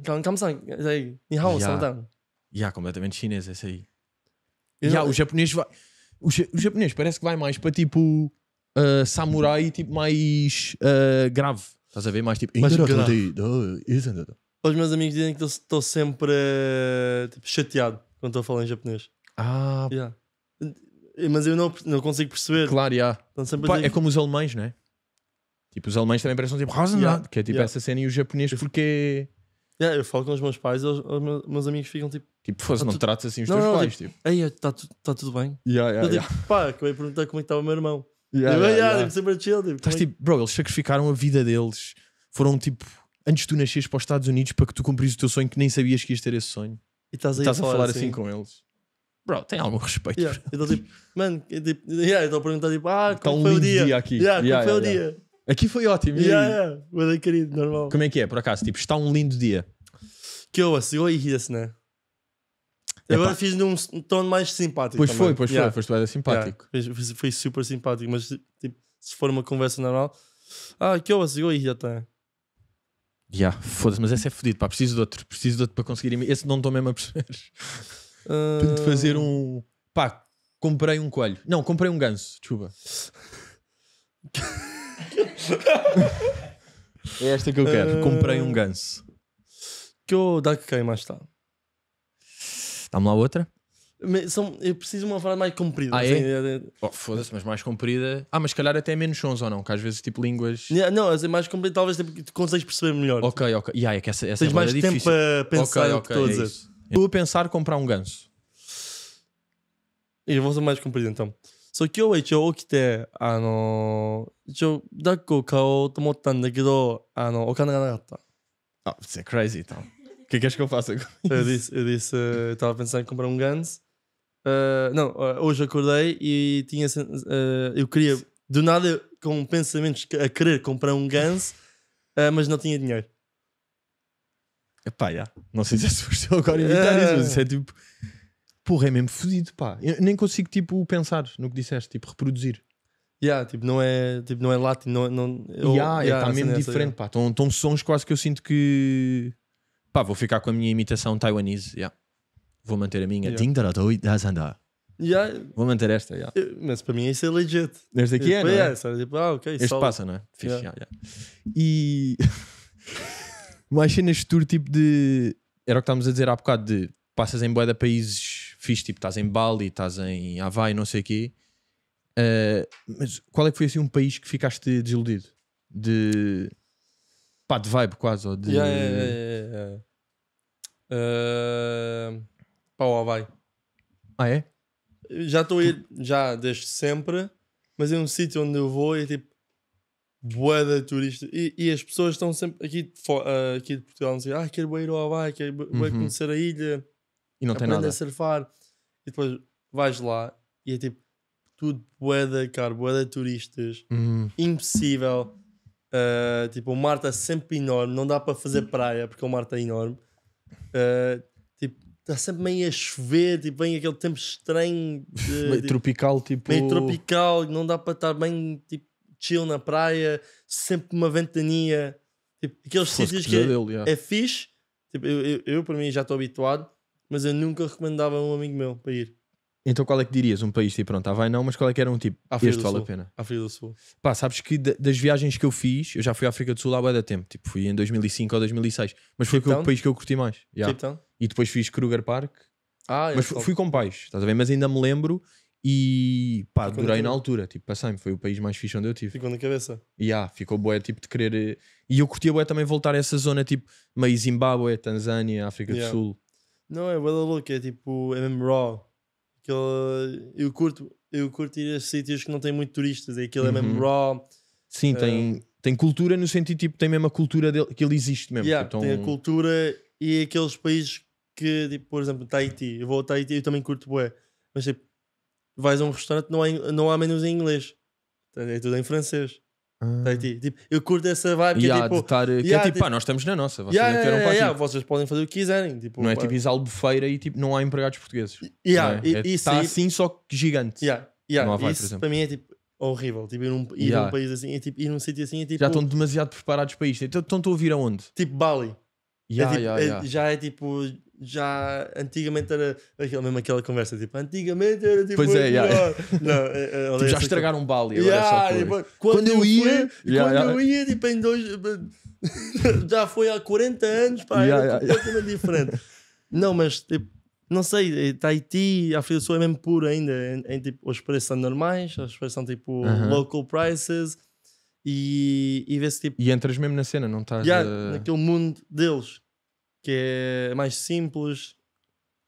Speaker 2: com Yeah, completamente chinês esse aí. Yeah, o japonês vai. O, o japonês parece que vai mais para tipo uh, samurai tipo mais uh, grave. Estás a ver? Mais tipo. Mas grave. É os meus amigos dizem que estou
Speaker 3: sempre eh, tipo, chateado quando estou a falar em japonês.
Speaker 2: Ah, yeah.
Speaker 3: Mas eu não, não consigo perceber. Claro, yeah. Então, Pá, digo... É como
Speaker 2: os alemães, não é? Tipo, os alemães também parecem tipo yeah. que é tipo yeah. essa
Speaker 3: cena e o japonês porque. Yeah, eu falo com os meus pais, e os meus amigos ficam tipo. Tipo, fosse, tá não tu... tratas assim os não, teus não, pais. tipo, tipo. está tá tudo bem. Yeah, yeah, eu, tipo, yeah. Pá, acabei de perguntar como é que estava o meu irmão. É yeah, yeah, yeah, yeah. sempre chill. Tipo, Estás tipo,
Speaker 2: bro, eles sacrificaram a vida deles. Foram tipo, antes de tu nasceres para os Estados Unidos para que tu cumpris o teu sonho que nem sabias que ias ter esse sonho. E estás, aí estás a falar assim, assim com eles. Bro, tem algum respeito. Yeah. Então, tipo,
Speaker 3: mano, tipo, yeah, estou a perguntar, tipo, ah, tá como um foi o dia? dia aqui. Yeah, yeah, como foi o dia?
Speaker 2: Aqui foi ótimo. Yeah, yeah.
Speaker 3: Mas é querido, normal. Como
Speaker 2: é que é, por acaso? Tipo, está um lindo dia. Que eu, assim, eu ia, né? eu Agora fiz
Speaker 3: num tom mais simpático. Pois também. foi, pois yeah. foi, foste bem simpático. Yeah. Foi, foi, super simpático, mas tipo, se for uma conversa normal, ah, que eu chegou aí já tem.
Speaker 2: Já, foda-se, mas esse é fodido, pá, preciso de outro, preciso de outro para conseguir. Esse não estou mesmo a perceber. Uh... fazer um. Pá, comprei um coelho. Não, comprei um ganso, desculpa. é esta que eu quero. Uh... Comprei um ganso. Que eu dá que quem mais tarde. Dá-me lá outra.
Speaker 3: Mas são, eu preciso de uma frase mais comprida. Ah, assim,
Speaker 2: é? assim, oh, Foda-se, mas mais comprida. Ah, mas calhar até é menos sons ou não? Que às vezes, tipo, línguas. Yeah,
Speaker 3: não, assim, mais comprida, talvez tipo, consegues perceber melhor. Ok, ok. Yeah, é que
Speaker 2: essa, essa Tens é mais tempo difícil. a pensar okay, okay, estou é a dizer. Estou a pensar comprar um ganso. E vou ser mais comprido
Speaker 3: então. So, 今日は一応起きて、あのー、一応、抱っこを買おうと思ったんだけど、あの、お金がなかった。あ、oh, é crazy, então. O que é que és que eu faça? Eu disse, eu disse, uh, eh, estava a pensar em comprar um Guns. Uh, não, uh, hoje acordei e tinha. eu queria, do nada, com pensamentos a querer comprar um Guns, mas não tinha dinheiro.
Speaker 2: Epá, já. Não sei se é se agora evitar isso, mas isso é tipo. Porra, é mesmo fodido, pá. Eu nem consigo, tipo, pensar no que disseste, tipo, reproduzir.
Speaker 3: Yeah, tipo, não é, tipo, não é latim, não, não, yeah, yeah, é, tá mesmo é diferente, yeah. pá.
Speaker 2: Estão sons quase que eu sinto que Pá, vou ficar com a minha imitação taiwanese. Yeah. Vou manter a minha. Yeah. Yeah. Vou manter esta. Yeah. Mas para mim isso é legit. Este aqui é, tipo, não é? é tipo, ah, okay, este passa, não é? Fixe, yeah. Yeah, E mais cenas de tour, tipo de. Era o que estávamos a dizer há bocado de passas em boeda países fixe, tipo, estás em Bali, estás em Havaí, não sei o quê. Uh, mas qual é que foi assim um país que ficaste desiludido? De pá, de vibe quase. Ou de... Yeah, yeah,
Speaker 3: yeah, yeah. Uh... Pá, o Havaí. Ah, é? Já estou a ir, já desde sempre, mas é um sítio onde eu vou e é tipo boa turista. E, e, as pessoas estão sempre aqui de, uh, aqui de Portugal, a dizer: ah, quero ir ao Havaí, quero uhum. conhecer a ilha. E não tem nada. a surfar. E depois vais lá e é tipo tudo boeda, caro, boeda turistas. Uhum. Impossível. Uh, tipo, o mar está é sempre enorme, não dá para fazer praia porque o mar está é enorme. Uh, tipo, está sempre meio a chover, tipo, vem aquele tempo estranho. De, meio tipo, tropical, tipo. Meio tropical, não dá para estar bem tipo, chill na praia, sempre uma ventania. Tipo, aqueles Fosse sítios que, é, é fixe. Tipo, eu, eu, eu, para mim, já estou habituado, mas eu nunca recomendava a um amigo meu para ir.
Speaker 2: Então qual é que dirias? Um país tipo, pronto, ah, vai não, mas qual é que era um tipo? África este vale Sul. a pena. África do Sul. Pá, sabes que das viagens que eu fiz, eu já fui à África do Sul há bué da tempo, tipo, fui em 2005 ou 2006, mas foi o então? país que eu curti mais. já. Então? E depois fiz Kruger Park, Ah, mas fui, com pais, estás a ver? Mas ainda me lembro e pá, Ficou na durei na altura, tipo, passei-me, foi o país mais fixe onde eu tive.
Speaker 3: Ficou na cabeça.
Speaker 2: E ah, ficou bué, tipo, de querer. Eh, e eu curtia bué também voltar a essa zona, tipo, meio Zimbábue, Tanzânia, África Yeah. do Sul.
Speaker 3: Não, é Bela Louca, é tipo, é mesmo raw que eu, eu curto eu curto ir a sítios que não têm muito turistas e aquilo uhum. é mesmo uhum. raw
Speaker 2: sim uh, tem tem cultura no sentido tipo tem mesmo a cultura dele que ele existe mesmo yeah, então... tem a
Speaker 3: cultura e aqueles países que tipo, por exemplo Tahiti eu vou a Tahiti eu também curto bué mas tipo vais a um restaurante não há não há menos em inglês é tudo em francês Tá tipo, tipo, eu curto
Speaker 2: essa vibe que yeah, é tipo, estar, yeah, que é, tipo, pá, tipo nós estamos na nossa, vocês yeah, é yeah, vocês podem fazer o que quiserem, tipo, não é tipo Isalbufeira e tipo, não há empregados portugueses. Yeah, é? É, isso, tá assim só que gigante. Yeah, yeah, vibe, isso para
Speaker 3: mim é tipo horrível, tipo, ir, num, ir yeah. num país assim, é, tipo, ir num sítio assim, é, tipo, já estão demasiado preparados para isto. Então estão a ouvir aonde? Tipo Bali. Yeah, é, tipo, é, já é tipo já antigamente era aquela mesmo aquela conversa tipo antigamente era tipo pois é, yeah. não, é, é, tipo, já estragaram um Bali yeah, agora é só quando, quando, eu ia fui, yeah, quando yeah. eu ia tipo em dois já foi há 40 anos pá, era tipo, completamente diferente não mas tipo não sei Tahiti África do Sul é mesmo puro ainda em, em tipo os preços são normais os preços são tipo uh -huh. local prices e, e vê-se
Speaker 2: tipo. E entras mesmo na cena, não estás. Yeah, a...
Speaker 3: naquele mundo deles que é mais simples,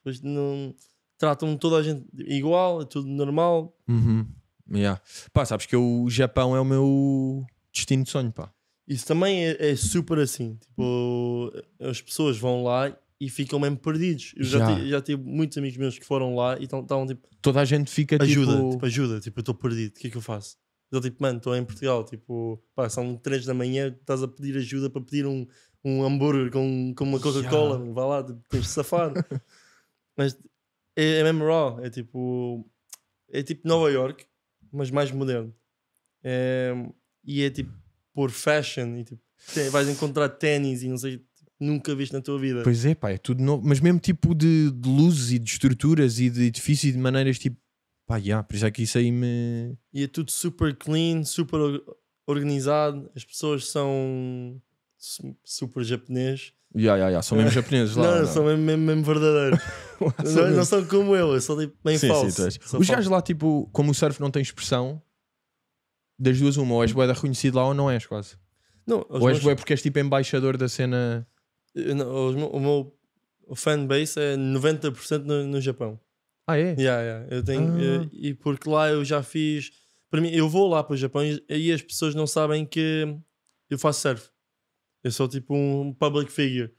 Speaker 3: pois não tratam toda a gente igual, é tudo normal.
Speaker 2: Uhum. Yeah. Pá, sabes que o Japão é o meu destino de sonho, pá.
Speaker 3: Isso também é, é super assim. Tipo, as pessoas vão lá e ficam mesmo perdidos. Eu já, já. Tive, já tive muitos amigos meus que foram lá e estão tipo.
Speaker 2: Toda a gente fica tipo, ajuda, tipo. tipo
Speaker 3: ajuda, tipo, eu estou perdido, o que é que eu faço? Eu tipo, mano, estou em Portugal, tipo, pá, são 3 da manhã, estás a pedir ajuda para pedir um, um hambúrguer com, com uma Coca-Cola, yeah. vá lá, tipo, tens de safar. mas é, é mesmo raw, é tipo. É tipo Nova York, mas mais moderno. É, e é tipo por fashion e tipo, vais encontrar ténis e não sei, nunca viste na tua vida. Pois é,
Speaker 2: pá, é tudo novo, mas mesmo tipo de, de luzes e de estruturas e de edifícios e de maneiras tipo, pá, yeah, por isso é que isso aí me.
Speaker 3: E é tudo super clean, super organizado, as pessoas são super japonês. Yeah, yeah, yeah. São mesmo japoneses lá. não, não, é? são mesmo, mesmo, mesmo verdadeiros. não, não, são como eu, eu sou tipo bem sim, falso. Sim, Os gajos
Speaker 2: lá, tipo, como o surf não tem expressão, das duas uma, ou és boeda reconhecido lá ou não és quase. Não, ou és meus... porque és tipo embaixador da cena. Eh, não, o meu o
Speaker 3: fanbase é 90% no, no Japão.
Speaker 2: Ah, é? Yeah, yeah. Eu tenho, ah. Eh,
Speaker 3: e porque lá eu já fiz. Para mim, eu vou lá para o Japão e, e as pessoas não sabem que eu faço surf. Eu é sou tipo um public figure.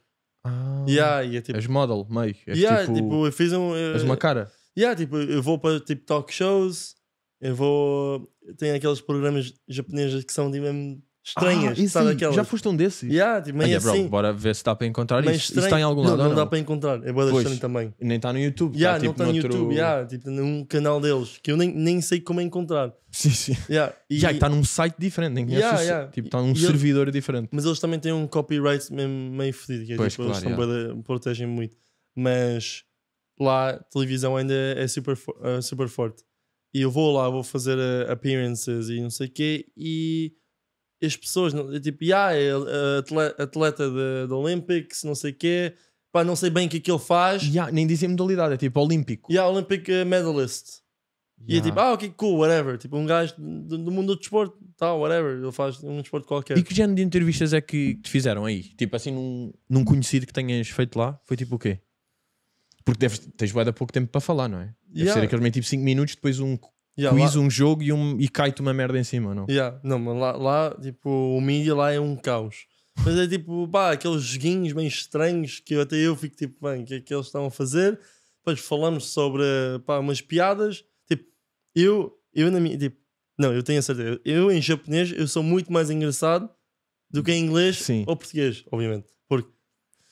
Speaker 3: Ah, yeah, é tipo. És model,
Speaker 2: meio. És yeah, tipo... tipo, eu fiz um. Eu, eh, és uma cara.
Speaker 3: Yeah, tipo, eu vou para tipo talk shows, eu vou. Tem aqueles programas japoneses que são de tipo, mesmo ah, estranhas. Ah, sabe, aquelas... Já foste um desses? Yeah, tipo, yeah, assim. Bro, bora ver
Speaker 2: se dá para encontrar isso. Estranho. Isso está em algum não, lado não, não dá para encontrar. É boa estranho também. Nem está no YouTube. Yeah, tá, não está tipo, tá no outro... YouTube. Yeah,
Speaker 3: tipo, num canal deles que eu nem, nem sei como é encontrar.
Speaker 2: Sim, sim. Yeah, e yeah, está num site diferente. Nem yeah, yeah. Tipo, está num e servidor diferente.
Speaker 3: Mas eles também têm um copyright meio fedido. Que é, pois, tipo, claro, eles yeah. protegem muito. Mas lá a televisão ainda é, é super, uh, super forte. E eu vou lá, vou fazer uh, appearances e não sei o quê. E as pessoas, é tipo, ah, é eh, atleta da Olympics, não sei o quê, pá, não sei bem o que é que ele faz. Yeah, nem dizem modalidade, é tipo olímpico. Yeah, Olympic eh, medalist. Yeah. E é tipo, ah, ok, cool, whatever. Tipo, um gajo do, do mundo do desporto, tal, tá, whatever. Ele faz um desporto qualquer. E que género
Speaker 2: de entrevistas é que te fizeram aí? Tipo, assim, num, num conhecido que tenhas feito lá, foi tipo o quê? Porque deves, tens há pouco tempo para falar, não é? Deve yeah. ser aqueles tipo 5 minutos, depois um Yeah, quiz, lá... um jogo e, um, e cai-te uma merda em cima, não? Yeah.
Speaker 3: Não, mas lá, lá, tipo, o mídia lá é um caos. Mas é tipo, pá, aqueles joguinhos bem estranhos que até eu fico tipo, bem, o que é que eles estão a fazer? Depois falamos sobre, pá, umas piadas. Tipo, eu, eu na minha, tipo, não, eu tenho a certeza. Eu, em japonês, eu sou muito mais engraçado
Speaker 2: do que em inglês Sim. ou português, obviamente. Porque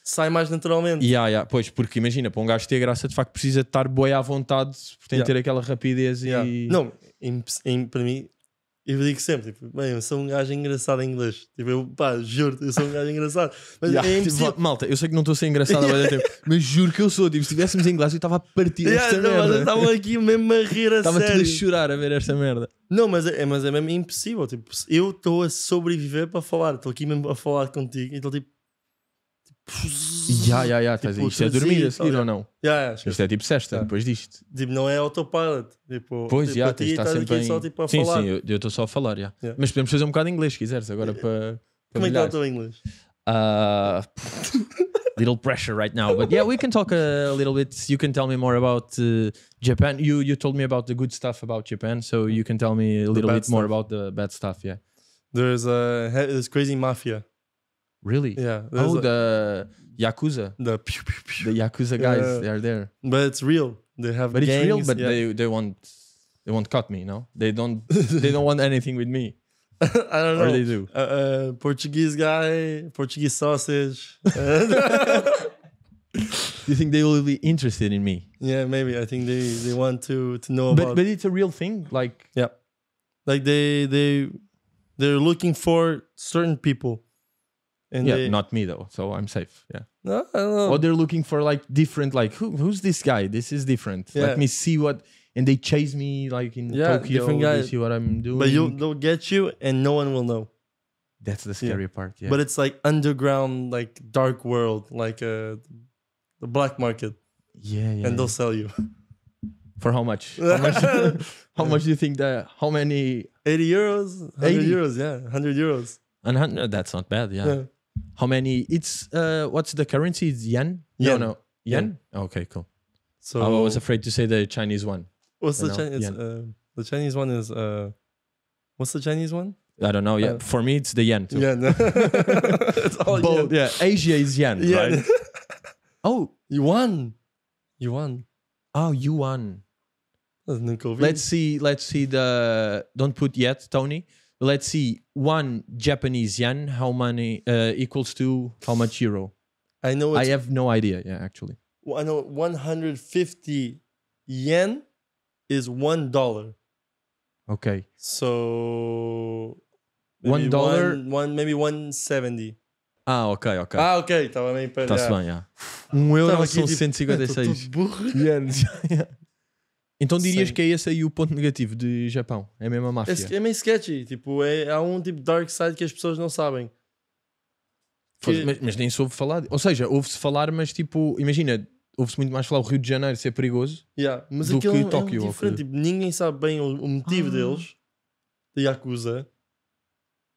Speaker 2: sai mais naturalmente. Yeah, yeah. Pois, porque imagina, para um gajo ter graça, de facto precisa estar boi à vontade, tem yeah. ter aquela rapidez yeah. e. Não,
Speaker 3: em, em, para mim, eu digo sempre, tipo, bem, eu sou um gajo engraçado em inglês. Tipo, eu,
Speaker 2: pá, juro, eu sou um gajo engraçado. Mas yeah. é tipo, impossível. Tipo, malta, eu sei que não estou a ser engraçado há muito tempo, mas juro que eu sou. Tipo, se estivéssemos em inglês, eu estava a partir yeah, esta não, merda. Estavam
Speaker 3: aqui mesmo a rir a Estava tudo a chorar a ver esta merda. Não, mas é, mas é mesmo impossível. Tipo, eu estou a sobreviver para falar. Estou aqui mesmo a falar contigo e então, estou tipo,
Speaker 2: já, já, já. Isto é assim, dormir
Speaker 3: a seguir ou não? Yeah, yeah, isto é tipo sexta, yeah. depois disto. Tipo, não é autopilot. Tipo, pois, tipo, já, tens sempre em... só, tipo, a sim, falar. Sim,
Speaker 2: eu estou só a falar, já. Yeah. Mas podemos fazer um bocado de inglês, se quiseres, agora para... Como é que está o teu inglês? Uh, little pressure right now, but yeah, we can talk a little bit. You can tell me more about uh, Japan. You you told me about the good stuff about Japan, so you can tell me a little bit stuff. more about the bad stuff. Yeah, there's a there's crazy mafia Really? Yeah. Oh, the Yakuza. The pew, pew, pew. The Yakuza
Speaker 3: guys, yeah. they are there.
Speaker 2: But it's real. They have. But gangs, it's real. But yeah. they they want they won't cut me. No, they don't. they don't want anything with me. I don't know. Or they do. Uh, uh,
Speaker 3: Portuguese guy, Portuguese sausage. you think
Speaker 2: they will be interested in me?
Speaker 3: Yeah, maybe. I think they they want to to know but, about. But it's
Speaker 2: a real thing.
Speaker 3: Like yeah, like they they they're looking for certain people
Speaker 2: and yeah, they, not me though, so I'm safe. Yeah. No, Or they're looking for like different, like who, who's this guy? This is different. Yeah. Let me see what. And they chase me like in yeah, Tokyo. Different guy. They see what I'm doing. But you, they'll get you, and no one will know. That's the scary yeah. part. Yeah. But
Speaker 3: it's like underground, like dark world, like uh, the black
Speaker 2: market. Yeah, yeah. And they'll sell you. For how much? How much, how much do you think that? How many? 80 euros. 100 80. euros. Yeah. 100 euros. And that's not bad. yeah. How many? It's uh, what's the currency? It's yen. yen. No, no, yen. yen. Okay, cool. So I was afraid to say the Chinese one. What's the Chinese? Uh,
Speaker 3: the Chinese one is uh, what's the Chinese one? I don't know. Yeah, uh, for me it's the yen. Too. Yen.
Speaker 2: it's all Both, yen. Yeah, Asia is yen. yen. Right?
Speaker 3: oh, You won! Oh, you won! Let's
Speaker 2: see. Let's see the. Don't put yet, Tony let's see one Japanese yen how many uh, equals to how much euro? I know. I have no idea. Yeah, actually.
Speaker 3: I know 150 yen is one dollar. Okay. So one dollar, one, one maybe 170.
Speaker 2: Ah, ok, ok. Ah,
Speaker 3: ok, estava meio para. Está-se bem, já. Um euro são 156
Speaker 2: ienes. Então dirias Sim. que é esse aí o ponto negativo de Japão? É mesmo a é máfia?
Speaker 3: É, é meio sketchy. Tipo, é, há um tipo de dark side que as pessoas não sabem.
Speaker 2: que... mas, mas, nem soube falar. Ou seja, ouve-se falar, mas tipo, imagina, ouve-se muito mais falar o Rio de Janeiro ser perigoso yeah, mas do que é Tóquio. É diferente. Tipo,
Speaker 3: ninguém sabe bem o, o motivo ah. deles, de Yakuza.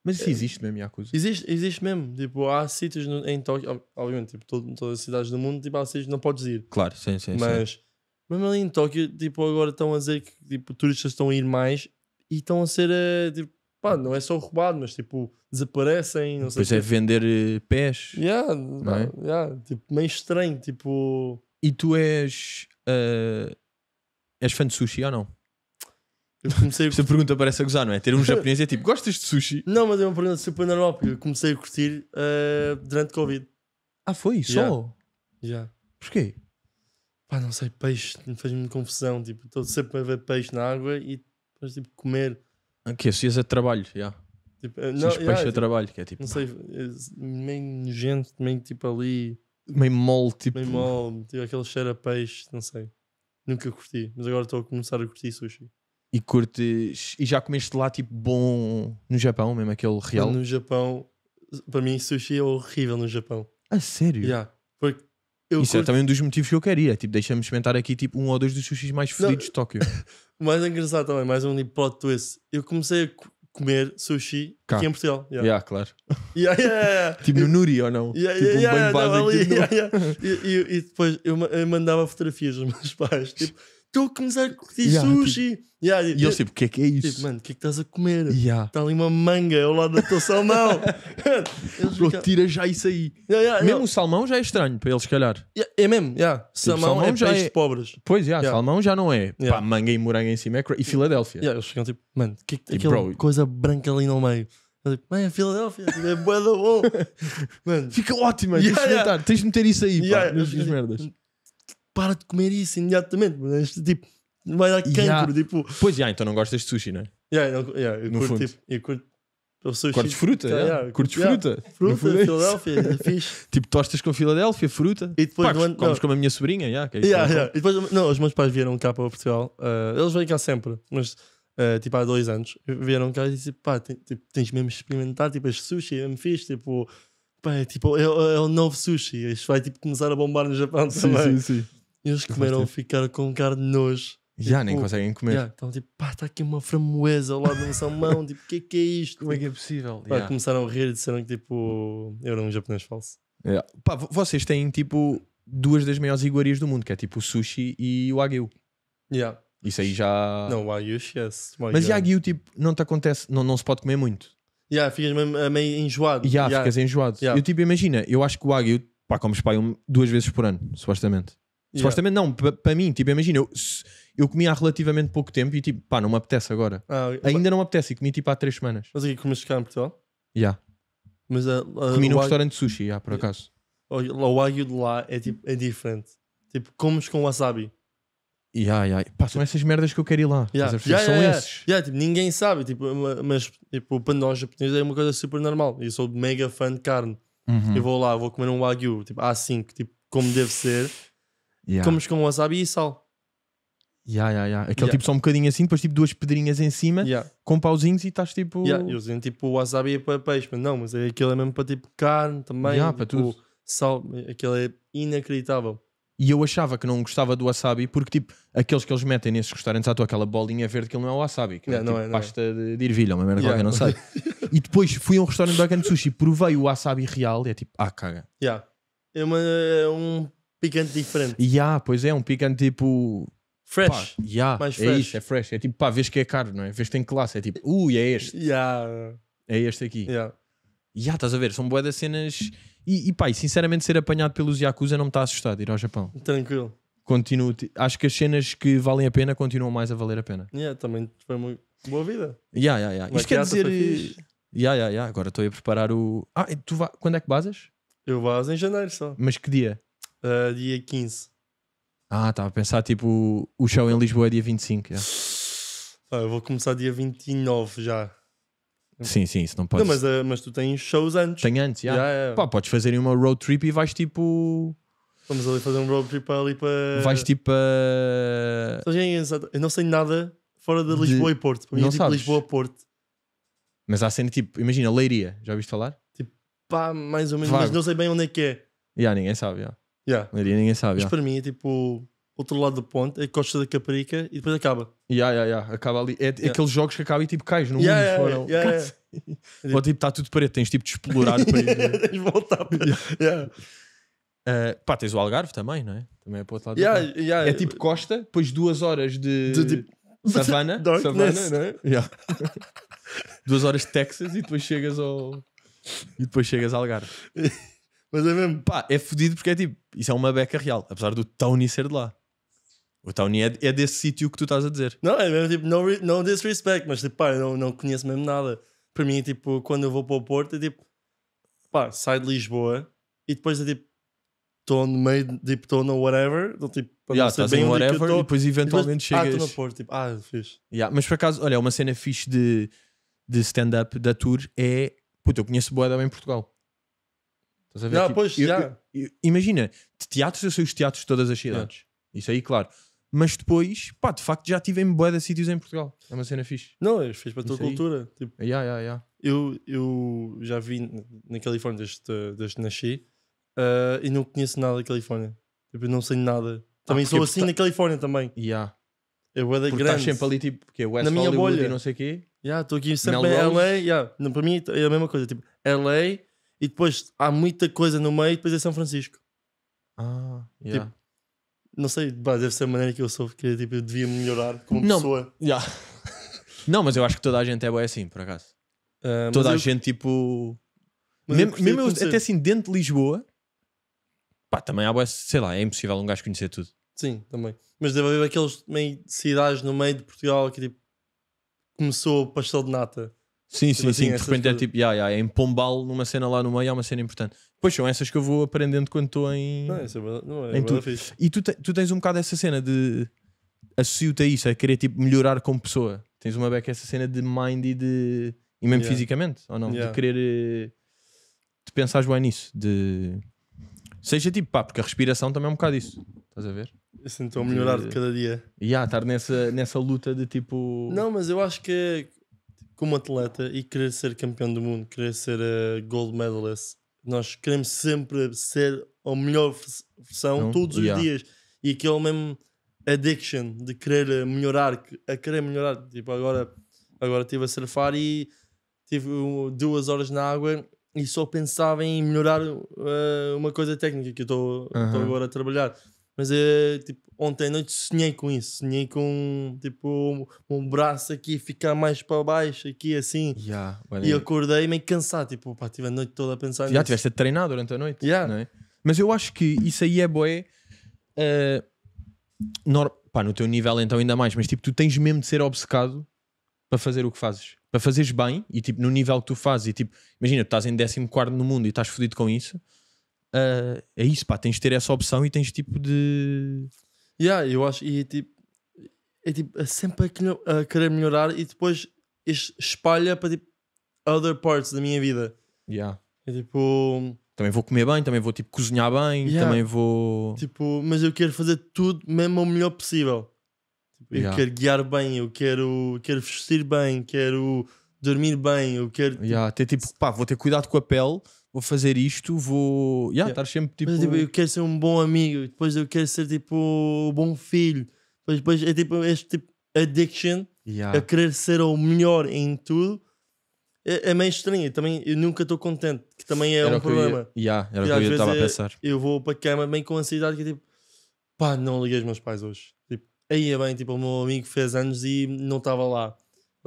Speaker 3: Mas isso é. existe mesmo, Yakuza? Existe, existe mesmo. Tipo, há sítios no, em Tóquio, obviamente, tipo, todo, todas as cidades do mundo, tipo, há sítios que não podes ir.
Speaker 2: Claro, sim, sim. Mas sim.
Speaker 3: Mesmo ali em Tóquio, tipo, agora estão a dizer que tipo, turistas estão a ir mais e estão a ser, eh, tipo, pá, não é só roubado, mas tipo, desaparecem, não sei Depois é
Speaker 2: vender eh, pés. Yeah, Não é?
Speaker 3: yeah, tipo, meio estranho, tipo,
Speaker 2: E tu és. Eh, és fã de sushi ou não? eu comecei Esta pergunta parece a gozar, não é? Ter um japonês é tipo, gostas de sushi? Não, mas é uma pergunta super normal, porque eu comecei
Speaker 3: a curtir eh, durante Covid. Ah, foi? Só? Já. Porquê? pá, não sei, peixe, faz-me confusão. Tipo, estou sempre a ver peixe na água e depois, tipo,
Speaker 2: comer. que Ok, se a trabalho, já. Yeah. Tipo, não, peixe yeah, a tipo, trabalho, que é tipo.
Speaker 3: Não sei, é meio nojento, meio tipo ali. Meio mole, tipo. Meio mole, tipo aquele cheiro a peixe, não sei. Nunca curti, mas agora estou a começar a curtir sushi.
Speaker 2: E curtes. E já comeste lá, tipo, bom no Japão, mesmo aquele real? No Japão, para mim, sushi é horrível no Japão. A sério? Yeah, porque eu Isso é curto... é também um dos motivos que eu queria. Tipo, deixa-me experimentar aqui tipo, um ou dois dos sushis mais fodidos de Tóquio.
Speaker 3: O mais engraçado também, mais um tipo plot twist. Eu comecei a comer sushi Cá. aqui em Portugal. Yeah, yeah claro. Yeah, yeah, tipo no Nuri ou não? tipo um banho básico. Não, ali, tipo e, e, e, depois eu, eu mandava fotografias dos meus pais. Tipo, estou a começar a curtir yeah, tipo, sushi. Tipo, yeah, e eu tipo, o que é que é tipo, isso? Tipo, mano, o que é que estás a comer? Está yeah. Tá ali uma manga ao lado da tua salmão. Bro, fica... tira já isso aí. mesmo
Speaker 2: o salmão já é estranho para eles, se calhar.
Speaker 3: é mesmo, yeah. Tipo, salmão, salmão é já é... pobres. Pois, yeah, salmão
Speaker 2: já não é. Pá, manga e moranga em cima é E Filadélfia. eles ficam tipo, mano, que é que... Tipo, aquela bro...
Speaker 3: coisa branca ali no meio. Eu digo, mano, a Filadélfia é boa da bom. Mano. Fica ótima, yeah, tens, yeah. De tens de meter isso aí, yeah, pá, yeah. merdas para de comer isso imediatamente. Mas, tipo, vai dar cancro. Yeah.
Speaker 2: Tipo, pois, já, yeah, então não gostas de sushi, não é? Yeah, yeah, eu, no curto, fundo. Tipo, eu curto sushi. fruta? Yeah. Yeah. Curtes fruta? Fruta, é Filadélfia, é fixe. tipo tostas com Filadélfia, fruta. E depois Pá, ano, é- comes como a minha sobrinha, yeah, que é yeah, yeah.
Speaker 3: E depois, não, os meus pais vieram cá para Portugal. Uh, eles vêm cá sempre, mas uh, tipo há dois anos. Vieram cá e disse pá, tipo, tens mesmo experimentado experimentar, tipo, este sushi é me fixe, tipo... Pá, é, tipo, é, é, o novo sushi. Isto vai tipo, começar a bombar no Japão sim, também. Sim, sim. E eles comeram, tipo... ficaram com um cara de nojo. Já, tipo, nem conseguem comer. Yeah, então, tipo, pá, está aqui
Speaker 2: uma framboesa ao lado da salmão, tipo, o que é que é isto? Como é que é tipo, possível? Pá, yeah.
Speaker 3: Começaram a rir e disseram que,
Speaker 2: tipo, eu era um japonês falso. Yeah. É. Pá, vocês têm, tipo, duas das maiores iguarias do mundo, que é, tipo, o sushi e o aguil Yeah. Isso aí já... Não, o aguil yes. Wagyu. Mas é- aguil tipo, não te acontece, não, não se pode comer muito. Yeah, ficas meio, meio enjoado. Yeah, yeah. ficas enjoado. Yeah. Eu, tipo, imagina, eu acho que o aguil pá, comes, pá, duas vezes por ano, supostamente. Supostamente não, para mim, tipo, imagina, eu, eu comi há relativamente pouco tempo e tipo, pá, não me apetece agora. Ah, Ainda não me apetece e comi tipo há três semanas. Mas aqui é comeste cá em Portugal? Já. Mas a, a, Comi num restaurante de sushi, já, por acaso. o
Speaker 3: wagyu de lá é tipo é diferente. Tipo, comes com wasabi.
Speaker 2: Ya, ya. Pá, são essas merdas que eu quero ir lá. Yeah. Yeah, são yeah,
Speaker 3: esses. Yeah, tipo, ninguém sabe, tipo, mas tipo, para nós japoneses é uma coisa super normal. Eu sou mega fã de carne. Uhum. Eu vou lá, vou comer um wagyu, tipo A5, tipo, como deve ser.
Speaker 2: Yeah. Comes com wasabi e sal. Yeah, yeah, yeah. Aquele yeah. tipo só um bocadinho assim, depois tipo duas pedrinhas em cima, yeah. com pauzinhos e estás tipo. Yeah. Eu
Speaker 3: usei tipo wasabi é para peixe, mas não, mas é, aquele é mesmo
Speaker 2: para tipo carne também, yeah, tipo, para tudo. sal, aquele é inacreditável. E eu achava que não gostava do wasabi porque, tipo, aqueles que eles metem nesses restaurantes, há tua aquela bolinha verde que ele não é wasabi, que é, tipo, não, é, tipo, não pasta é. de, de ervilha, uma merda yeah. qualquer, não sei. e depois fui a um restaurante bacana de sushi, provei o wasabi real e é tipo, ah, caga. Yeah. É, uma, é um Picante diferente. Yeah, pois é, um picante tipo. Fresh. Pá, yeah, Mais é isso, é fresh. É tipo, pá, vês que é caro, não é? Vês que tem classe. É tipo, ui, é este. Yeah. É este aqui. Yeah. Yeah, estás a ver? São boas cenas. E, e pá, e sinceramente, ser apanhado pelos Yakuza não me está assustado ir ao Japão. Tranquilo. Continuo, acho que as cenas que valem a pena continuam mais a valer a pena.
Speaker 3: Yeah, também foi uma boa vida. Yeah, yeah, yeah. Isto quer dizer.
Speaker 2: Yeah, yeah, yeah. Agora estou a preparar o. Ah, tu vai. quando é que basas? Eu vaso em janeiro só. Mas que dia? Uh, dia 15. Ah, estava a pensar tipo o show em Lisboa é dia 25. Yeah.
Speaker 3: Ah, eu vou começar dia 29 já.
Speaker 2: Sim, sim, isso não pode. mas,
Speaker 3: uh, mas tu tens shows antes. Tem antes, já. Yeah. Pá,
Speaker 2: podes fazer uma road trip e vais tipo.
Speaker 3: Vamos ali fazer um road trip ali para. Vais tipo
Speaker 2: é é Eu não sei nada fora de Lisboa de... e
Speaker 3: Porto. Para mim é não é tipo sabes.
Speaker 2: Lisboa Porto. Mas há cena tipo, imagina, Leiria, já ouviste falar? Tipo,
Speaker 3: pá, mais ou menos, Vago. mas não sei bem onde é que é.
Speaker 2: Já, ninguém sabe, já. Yeah. Maria, ninguém sabe. Mas yeah. para
Speaker 3: mim é tipo outro lado da ponte, a costa da Caparica e depois acaba.
Speaker 2: Yeah, yeah, yeah. Acaba ali. É, yeah. aqueles jogos que acaba e tipo cais no yeah, mundo. Yeah, yeah, yeah, yeah. Ou tipo, está tudo preto, tens tipo de explorar para ir. tens voltar para. Yeah. Uh, pá, tens o Algarve também, não é? Também é para o outro lado. É tipo costa, depois duas horas de, de, de... Tipo savana, savana não é? Yeah. duas horas de Texas e depois chegas ao. E depois chegas ao Algarve. Mas é mesmo. Pá, é fodido porque é tipo, isso é uma beca real, apesar do Tony ser de lá. O Tony é, é desse sítio que tu estás a dizer. Não, é mesmo tipo, no, no
Speaker 3: disrespect, mas tipo, pá, eu não, não conheço mesmo nada. Para mim, tipo, quando eu vou para o Porto, é tipo, pá, saio de Lisboa e depois é tipo, estou no meio, tipo, estou no whatever, estou tipo, para yeah, não bem é whatever tô, e depois eventualmente e ah, depois, chegas. Ah, estou no Porto, tipo, ah, fixe. Yeah, mas por acaso,
Speaker 2: olha, uma cena fixe de, de stand-up da tour é, puta, eu conheço boa em Portugal. Estás a ver? Não, tipo, pois, eu, já. Eu, eu, imagina, de teatros eu sei os teatros de todas as cidades. Isso aí, claro. Mas depois, pá, de facto já tive em boa de sítios em Portugal. É uma cena fixe. Não, é fixe para a tua cultura. Tipo, yeah, yeah, yeah.
Speaker 3: Eu, eu já vi na Califórnia desde, que nasci uh, e não conheço nada da Califórnia. Tipo, não sei nada. Também ah, sou assim tá na Califórnia também. Yeah. É da grande. sempre ali, tipo, é West na minha Hollywood bolha. e não sei o quê. Estou yeah, aqui sempre em LA. Yeah. Não, para mim é a mesma coisa. Tipo, LA e depois há muita coisa no meio e depois é São Francisco. Ah, yeah. Tipo, não sei, deve ser a maneira que eu sou, que tipo, eu devia melhorar como não, pessoa.
Speaker 2: Yeah. não, mas eu acho que toda a gente é boa assim, por acaso. Uh, toda a eu... gente, tipo. mesmo, eu mesmo eu, até assim, dentro de Lisboa, pá, também há boa, sei lá, é impossível um gajo conhecer tudo.
Speaker 3: Sim, também. Mas deve haver aqueles meio cidades no meio de Portugal que tipo começou o pastel de nata. Sim, tipo sim, assim, sim. De repente é coisas... é
Speaker 2: tipo, yeah, yeah, é em Pombal, numa cena lá no meio, há uma cena importante. Pois são essas que eu vou aprendendo quando estou em. Não, isso é, verdade. não, é em tu... Fixe. E tu, te... tu tens um bocado essa cena de. Associo-te a isso, a querer tipo melhorar como pessoa. Tens uma beca essa cena de mind e de. E mesmo yeah. fisicamente, ou não? Yeah. De querer. Eh, de pensar bem nisso. De. Seja tipo, pá, porque a respiração também é um bocado isso. Estás a ver?
Speaker 3: Eu sinto a melhorar de cada dia.
Speaker 2: E yeah, estar nessa, nessa luta de tipo.
Speaker 3: Não, mas eu acho que como atleta e querer ser campeão do mundo, querer ser uh, gold medalist, nós queremos sempre ser a melhor versão Não? todos yeah. os dias. E aquele mesmo addiction de querer melhorar, a querer melhorar. Tipo, agora, agora estive a surfar e tive duas horas na água e só pensava em melhorar uh, uma coisa técnica que eu estou uh -huh. agora a trabalhar. Mas é tipo, ontem à noite sonhei com isso. Sonhei com tipo um, um braço aqui ficar mais para baixo, aqui assim. Yeah, well, e acordei meio cansado. Tipo, pá, tive a noite toda a
Speaker 2: pensar Já nisso. tiveste a treinar durante a noite. Yeah. É? Mas eu acho que isso aí é boé. Uh, eh, no, pá, no teu nível então ainda mais. Mas tipo, tu tens mesmo de ser obcecado para fazer o que fazes. Para fazeres bem e tipo, no nível que tu fazes. E tipo, imagina, tu estás em 14 no mundo e estás fodido com isso uh, é isso, pá, tens de ter essa opção e tens tipo de. Yeah, eu acho, e é tipo, é tipo, é sempre a, querer melhorar e
Speaker 3: depois espalha para tipo other parts da minha vida. Yeah. É tipo.
Speaker 2: Também vou comer bem, também vou tipo cozinhar bem, yeah. também vou.
Speaker 3: Tipo, mas eu quero fazer tudo mesmo o melhor possível. Tipo, eu yeah. quero guiar bem, eu quero, quero vestir
Speaker 2: bem, quero dormir bem, eu quero. Yeah, ter tipo, pá, vou ter cuidado com a pele, vou fazer isto, vou. Yeah, yeah. sempre tipo... Mas, tipo. Eu quero
Speaker 3: ser um bom amigo, depois eu quero ser tipo um bom filho, depois, depois é tipo este tipo addiction yeah. a querer ser o melhor em tudo. É, é meio estranho, também eu nunca estou contente, que também é era um problema. Ia, yeah, era o que eu estava a pensar. Eu vou para a cama bem com ansiedade, que é tipo, pá, não liguei os meus pais hoje. Tipo, aí é bem, tipo, o meu amigo fez anos e não estava lá.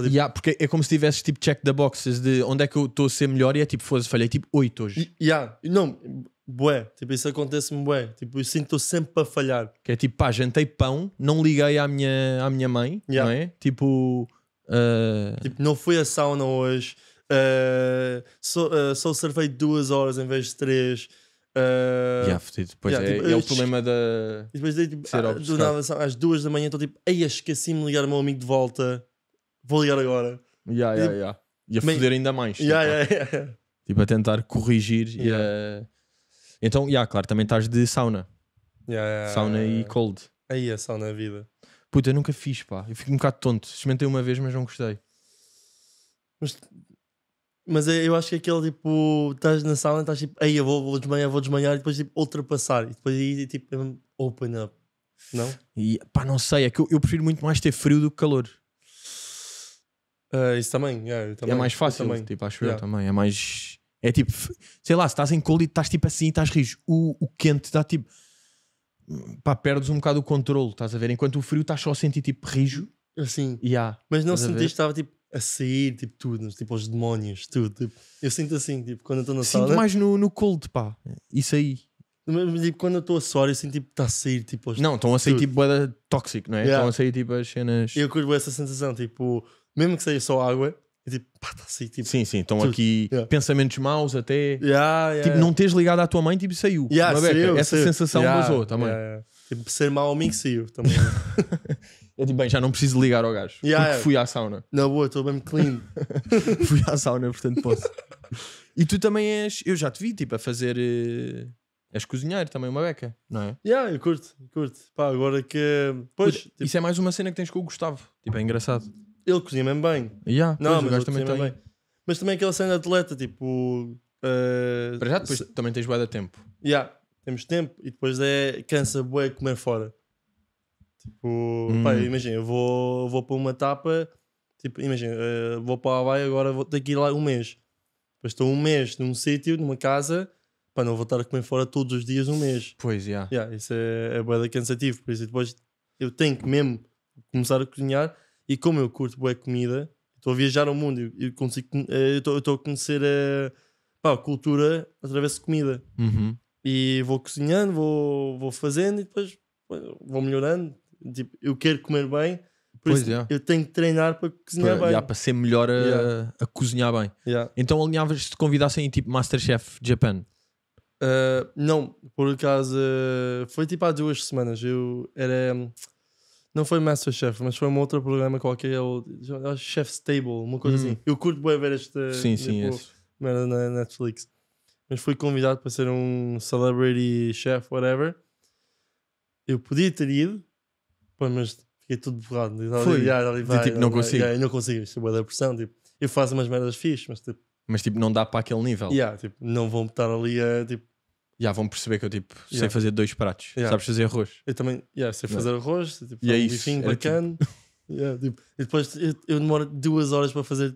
Speaker 2: Fazer... Yeah, porque é como se tivesses tipo check the boxes de onde é que eu estou a ser melhor e é tipo, foda-se, falhei tipo 8 hoje.
Speaker 3: yeah. Não, bué, tipo, isso acontece-me bué. Tipo, eu sinto sempre para falhar.
Speaker 2: Que é tipo, pá, jantei pão, não liguei à minha, à minha mãe, yeah. não é? Tipo,
Speaker 3: uh... tipo, não fui à sauna hoje, uh, só, uh, só servei duas horas em vez de três. Uh, yeah, depois yeah, é, tipo, é, é, o problema da. Depois tipo, ser ah, do nada, às duas da manhã estou tipo, ei, esqueci-me de ligar o meu amigo de volta vou ligar agora. Yeah, yeah, tipo, yeah. E a Bem, foder ainda mais. Yeah, tipo, yeah, yeah, yeah.
Speaker 2: tipo, a tentar corrigir. Yeah. E a... Então, yeah, claro, também estás de sauna. sauna e cold. Aí a é sauna é vida. Puta, eu nunca fiz, pá. Eu fico um bocado tonto. Experimentei uma vez, mas não gostei.
Speaker 3: Mas, mas é, eu acho que aquele tipo, estás na sauna, estás tipo, aí eu vou, vou desmanhar, vou desmanhar, e depois tipo, ultrapassar. E depois aí tipo, open up.
Speaker 2: Não? E, pá, não sei. É que eu, eu prefiro muito mais ter frio do que calor. Uh, isso também, yeah, é, é também, É mais fácil, também. tipo, acho yeah. eu também. É mais. É tipo, sei lá, se estás em cold e estás tipo assim, e estás rijo. O, o quente está tipo. Pá, perdes um bocado o controle, estás a ver? Enquanto o frio estás só a sentir tipo rijo. Assim. Yeah, Mas não sentiste,
Speaker 3: estava tipo a sair, tipo tudo, tipo os demónios, tudo. Tipo, eu sinto assim, tipo, quando estou na sinto sala. Sinto mais no, no cold, pá. Isso aí. Mas, tipo, quando eu estou a suar, eu sinto tipo, está a sair, tipo. Os... Não, estão a sair tipo
Speaker 2: boeda tóxico, não é? Estão yeah. a sair tipo as cenas.
Speaker 3: Eu curto essa sensação, tipo
Speaker 2: mesmo que seja só água, é tipo, pá, tá assim, tipo, Sim, sim, estão aqui Yeah. pensamentos maus até. Yeah, yeah, tipo, yeah. não tens ligado à tua mãe, tipo, saiu. Yeah, Uma beca. saiu, Essa saiu. sensação Yeah, vazou também. yeah, yeah. Tipo, ser mau amigo saiu também. Eu digo, é tipo, bem, já não preciso ligar ao gajo. Yeah, porque fui à sauna. Na boa, estou bem clean. fui à sauna, portanto posso. e tu também és. Eu já te vi, tipo, a fazer. eh, És cozinheiro também, uma beca, não é?
Speaker 3: yeah, eu curto, curto. Pá, agora que. Pois, Puta, tipo, Isso é mais uma cena que tens com o Gustavo. Tipo, é engraçado. Ele cozinha mesmo bem. Yeah, não, mas também tá bem. Mas também aquele cena de atleta, tipo. Uh,
Speaker 2: Para já depois se... também tens bué de tempo.
Speaker 3: Yeah, temos tempo e depois é cansa bué comer fora. Tipo, hum. imagina, eu vou, vou para uma tapa, tipo, imagina, uh, vou para o Havaí agora, vou ter que ir lá um mês. Depois estou um mês num sítio, numa casa, pá, não vou estar a comer fora todos os dias um mês. Pois, já. Yeah. yeah. isso é, é bué cansativo, por isso depois eu tenho que mesmo começar a cozinhar e como eu curto boa comida, estou a viajar ao mundo e consigo, eh, estou a conhecer eh, a pá, cultura através de comida. Uhum. E vou cozinhando, vou, vou fazendo e depois vou melhorando. Tipo, eu quero comer bem, por pois isso é. eu tenho que treinar para cozinhar para, bem. Yeah, para ser melhor
Speaker 2: a, yeah. a cozinhar bem. Yeah. Então alinhavas se te convidassem em tipo Masterchef Japan?
Speaker 3: Uh, não, por acaso foi tipo há duas semanas. Eu era não foi Masterchef, mas foi um outro programa qualquer, o Chef's Table, uma coisa hum. assim. Eu curto bem ver este sim, sim, tipo merda na Netflix. Mas fui convidado para ser um celebrity chef, whatever. Eu podia ter ido, mas fiquei tudo borrado. Foi. vai, tipo, não, não consigo. não consigo, isto é da pressão. Tipo, eu faço umas merdas fixas, mas tipo.
Speaker 2: Mas tipo, não dá para aquele nível. Yeah, tipo,
Speaker 3: não vão estar ali a tipo,
Speaker 2: já vão perceber que eu tipo sei fazer dois pratos. Yeah. Sabes fazer arroz. Eu também, yeah, sei fazer arroz, tipo, E é um isso, bifinho era tipo-
Speaker 3: bacana. Yeah, tipo, e depois eu, eu demoro duas horas para fazer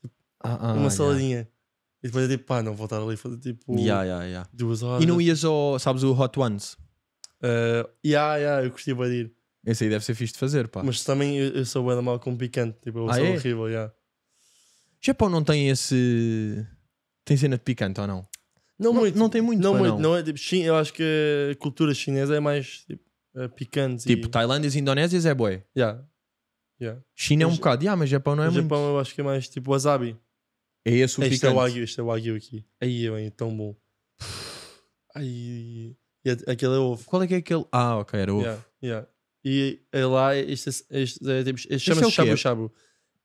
Speaker 3: tipo, ah, ah, uma saladinha. E depois é tipo, pá, não vou estar ali a fazer tipo Yeah, yeah, yeah. duas horas. E não ias ao, sabes, o Hot Ones. Ah, yeah, yeah, eu gostei de ir. Esse aí deve ser fixe de fazer, pá. Mas também eu, eu sou o mal com picante, tipo, eu Ah, sou é? horrível,
Speaker 2: yeah. Japão não tem esse. Tem cena de picante ou não? Não, muito. Não tem muito.
Speaker 3: Não, muito. Não. não é, tipo, chin, eu acho que a cultura chinesa é mais tipo, eh, picante. Tipo, e...
Speaker 2: Tailândias e Indonésias é boi. Yeah. Yeah. China mas, é um bocado, yeah, mas Japão não é muito.
Speaker 3: Japão eu acho que é mais tipo wasabi.
Speaker 2: É esse o este é picante. É wagyu, este é o Wagyu aqui. Aí, é tão
Speaker 3: bom. Aí. E aquele é ovo.
Speaker 2: Qual é que é aquele? Ah, ok, era ovo. Yeah, yeah.
Speaker 3: E é lá, este, este, é, tipo, este, este, este é chama-se é shabu shabu.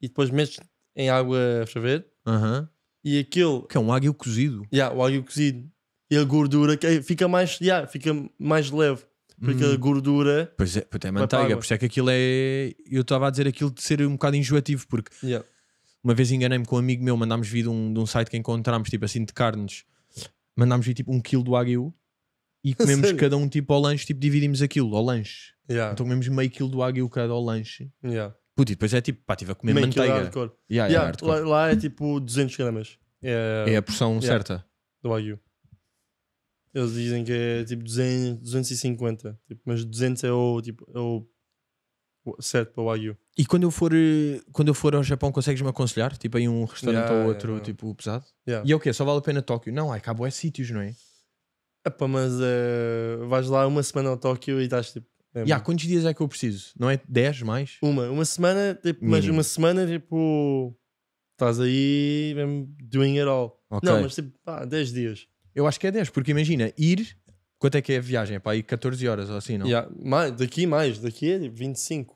Speaker 3: E depois metes em água a ferver. Aham. Uh -huh e aquele. Que é um águio cozido. Yeah, o águio cozido. E a gordura que é, fica mais, yeah, fica mais leve. Porque hum. a gordura.
Speaker 2: Pois é, pois é manteiga. Por isso é que aquilo é. Eu estava a dizer aquilo de ser um bocado enjoativo, porque yeah. uma vez enganei-me com um amigo meu, mandámos vir de um, de um site que encontramos tipo assim, de carnes. Mandámos vir tipo um quilo do águio e comemos cada um tipo ao lanche, tipo dividimos aquilo ao lanche. Yeah. Então comemos meio quilo do águio cada ao lanche. Yeah. Puto, e depois é tipo, pá, estive a comer Meio manteiga. Yeah, yeah, yeah, Lá,
Speaker 3: lá, é tipo 200 gramas.
Speaker 2: É, é a porção certa. Do
Speaker 3: Wagyu. Eles dizem que é tipo 200, 250, tipo, mas 200 é
Speaker 2: o, tipo, é o certo para o Wagyu. E quando eu for, eh, quando eu for ao Japão, consegues-me aconselhar? Tipo, aí um restaurante yeah, ou outro, yeah, tipo, pesado? Yeah. E é o quê? Só vale a pena Tóquio? Não, ai, cabo é sítios, não é?
Speaker 3: Epá, mas uh, vais lá uma semana ao Tóquio e estás tipo, é yeah,
Speaker 2: quantos dias é que eu preciso? Não é 10 mais? Uma, uma semana, tipo, mas uma semana, tipo,
Speaker 3: estás aí
Speaker 2: doing it all. Okay. Não, mas tipo, 10 dias. Eu acho que é 10, porque imagina, ir, quanto é que é a viagem? É para ir 14 horas ou assim, não? Yeah. Mais, daqui mais, daqui é 25. Tipo,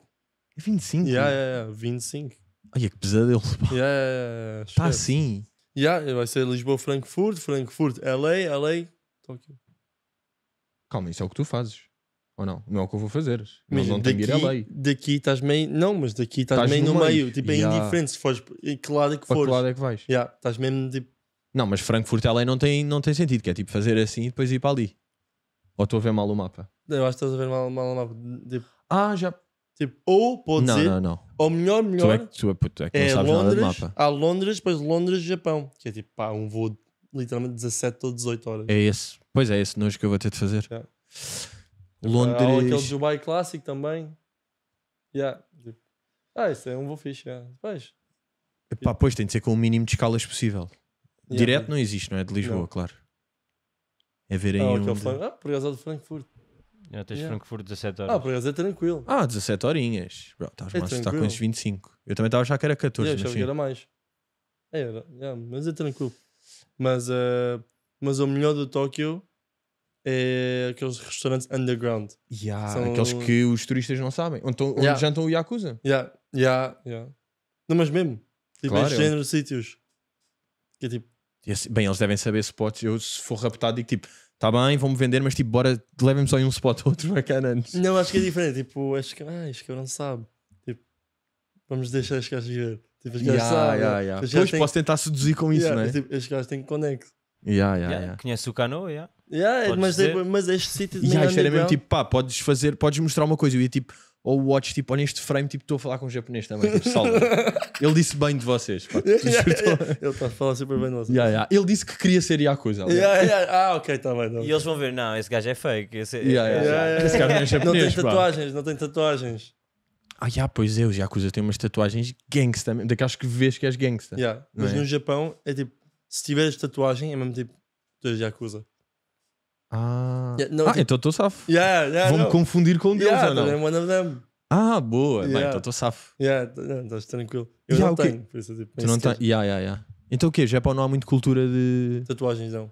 Speaker 2: 25? Yeah, yeah, yeah. 25. Olha é que pesadelo, pá.
Speaker 3: Yeah, yeah, Está assim. Yeah, vai ser Lisboa-Frankfurt, Frankfurt-LA, LA, Tóquio.
Speaker 2: Calma, isso é o que tu fazes. Ou não? Não é o que eu vou fazer. Mas não tem que ir à lei.
Speaker 3: Daqui estás meio. Não, mas daqui estás, meio no, no meio. Tipo, é yeah. indiferente se fores. Que lado é que Para fores? Que lado é que vais?
Speaker 2: Yeah. Estás mesmo tipo. Não, mas Frankfurt à lei não tem, não tem sentido, que é tipo fazer assim e depois ir para ali. Ou estou a ver mal o mapa?
Speaker 3: Eu acho que estás a ver mal, mal o mapa. Tipo, ah, já. Tipo, ou pode não, ser. Não, não, Ou melhor, melhor. Tu é, que, tu é, puto, é, que é não sabes Londres, nada mapa. Há Londres, depois Londres, Japão. Que é tipo, pá, um voo literalmente 17 ou 18 horas. É
Speaker 2: esse. Pois é, esse nojo que eu vou ter de fazer. Yeah. Londres. Há aquele
Speaker 3: Dubai clássico também. Yeah. Tipo. Ah, isso é um voo fixe. Yeah. Pois.
Speaker 2: Epá, pois tem de ser com o mínimo de escalas possível. Yeah, Direto não existe, não é? De Lisboa, não. claro. É ver aí ah, um.
Speaker 3: Ah, por causa é de Frankfurt. Já é, tens yeah.
Speaker 2: Frankfurt 17 horas. Ah, por causa é tranquilo. Ah, 17 horinhas. estás é mais, está com esses 25. Eu também estava a achar que era 14. Yeah, eu que era
Speaker 3: mais. Era, yeah, mas é tranquilo.
Speaker 2: Mas, uh,
Speaker 3: mas o melhor do Tóquio é aqueles restaurantes underground. Yeah, São... Aqueles que
Speaker 2: os turistas não sabem. Onde, onde yeah. jantam o Yakuza. Yeah, yeah, yeah. Não, mas mesmo. Tipo, claro, este género de sítios. Que é tipo. Bem, eles devem saber spots. Eu, se for raptado, digo tipo, tá bem, vão-me vender, mas tipo, bora, levem-me só em um spot ou outro bacana antes. Não, acho
Speaker 3: que é diferente. tipo, acho que, ah, acho que eu não sabe. Tipo, vamos deixar as gajas viver. Tipo, as yeah, Yeah, yeah. Pois, posso tentar seduzir com isso, yeah, né? Tipo, as gajas têm que conectar.
Speaker 2: Yeah, yeah, yeah.
Speaker 1: Conhece o Cano, yeah.
Speaker 2: Yeah, mas, é, mas este sítio de E é era mesmo tipo, pá, podes fazer, podes mostrar uma coisa. Eu ia tipo, ou o Watch, tipo, olha este frame, tipo, estou a falar com um japonês também, tipo, ele disse bem de vocês, pá. ele está a falar super bem de vocês. Yeah, yeah. Ele disse que queria ser Yakuza. Yeah,
Speaker 3: yeah. Ah, ok, está bem. Tá bem. E eles vão ver, não, esse gajo é fake. Esse, é- yeah, yeah, esse gajo não é japonês. Não tem tatuagens, pá. não tem tatuagens.
Speaker 2: Ah, yeah, pois é, o Yakuza tem umas tatuagens gangsta, daquelas que vês que és gangsta. Yeah, mas é? no
Speaker 3: Japão é tipo, se tiveres tatuagem, é mesmo tipo, tu és Yakuza.
Speaker 2: Ah, yeah, no, ah tipo então estou safo. Yeah, yeah, Vou-me confundir com Deus yeah, ou não? I'm é one of them.
Speaker 3: Ah, boa. Bem, então estou safo. Yeah, estás tranquilo. Eu não okay. tenho. isso, tipo, tu não tens? Tá... Yeah, yeah,
Speaker 2: yeah. Então o quê? Já é para não há muito cultura de...
Speaker 3: Tatuagens, não.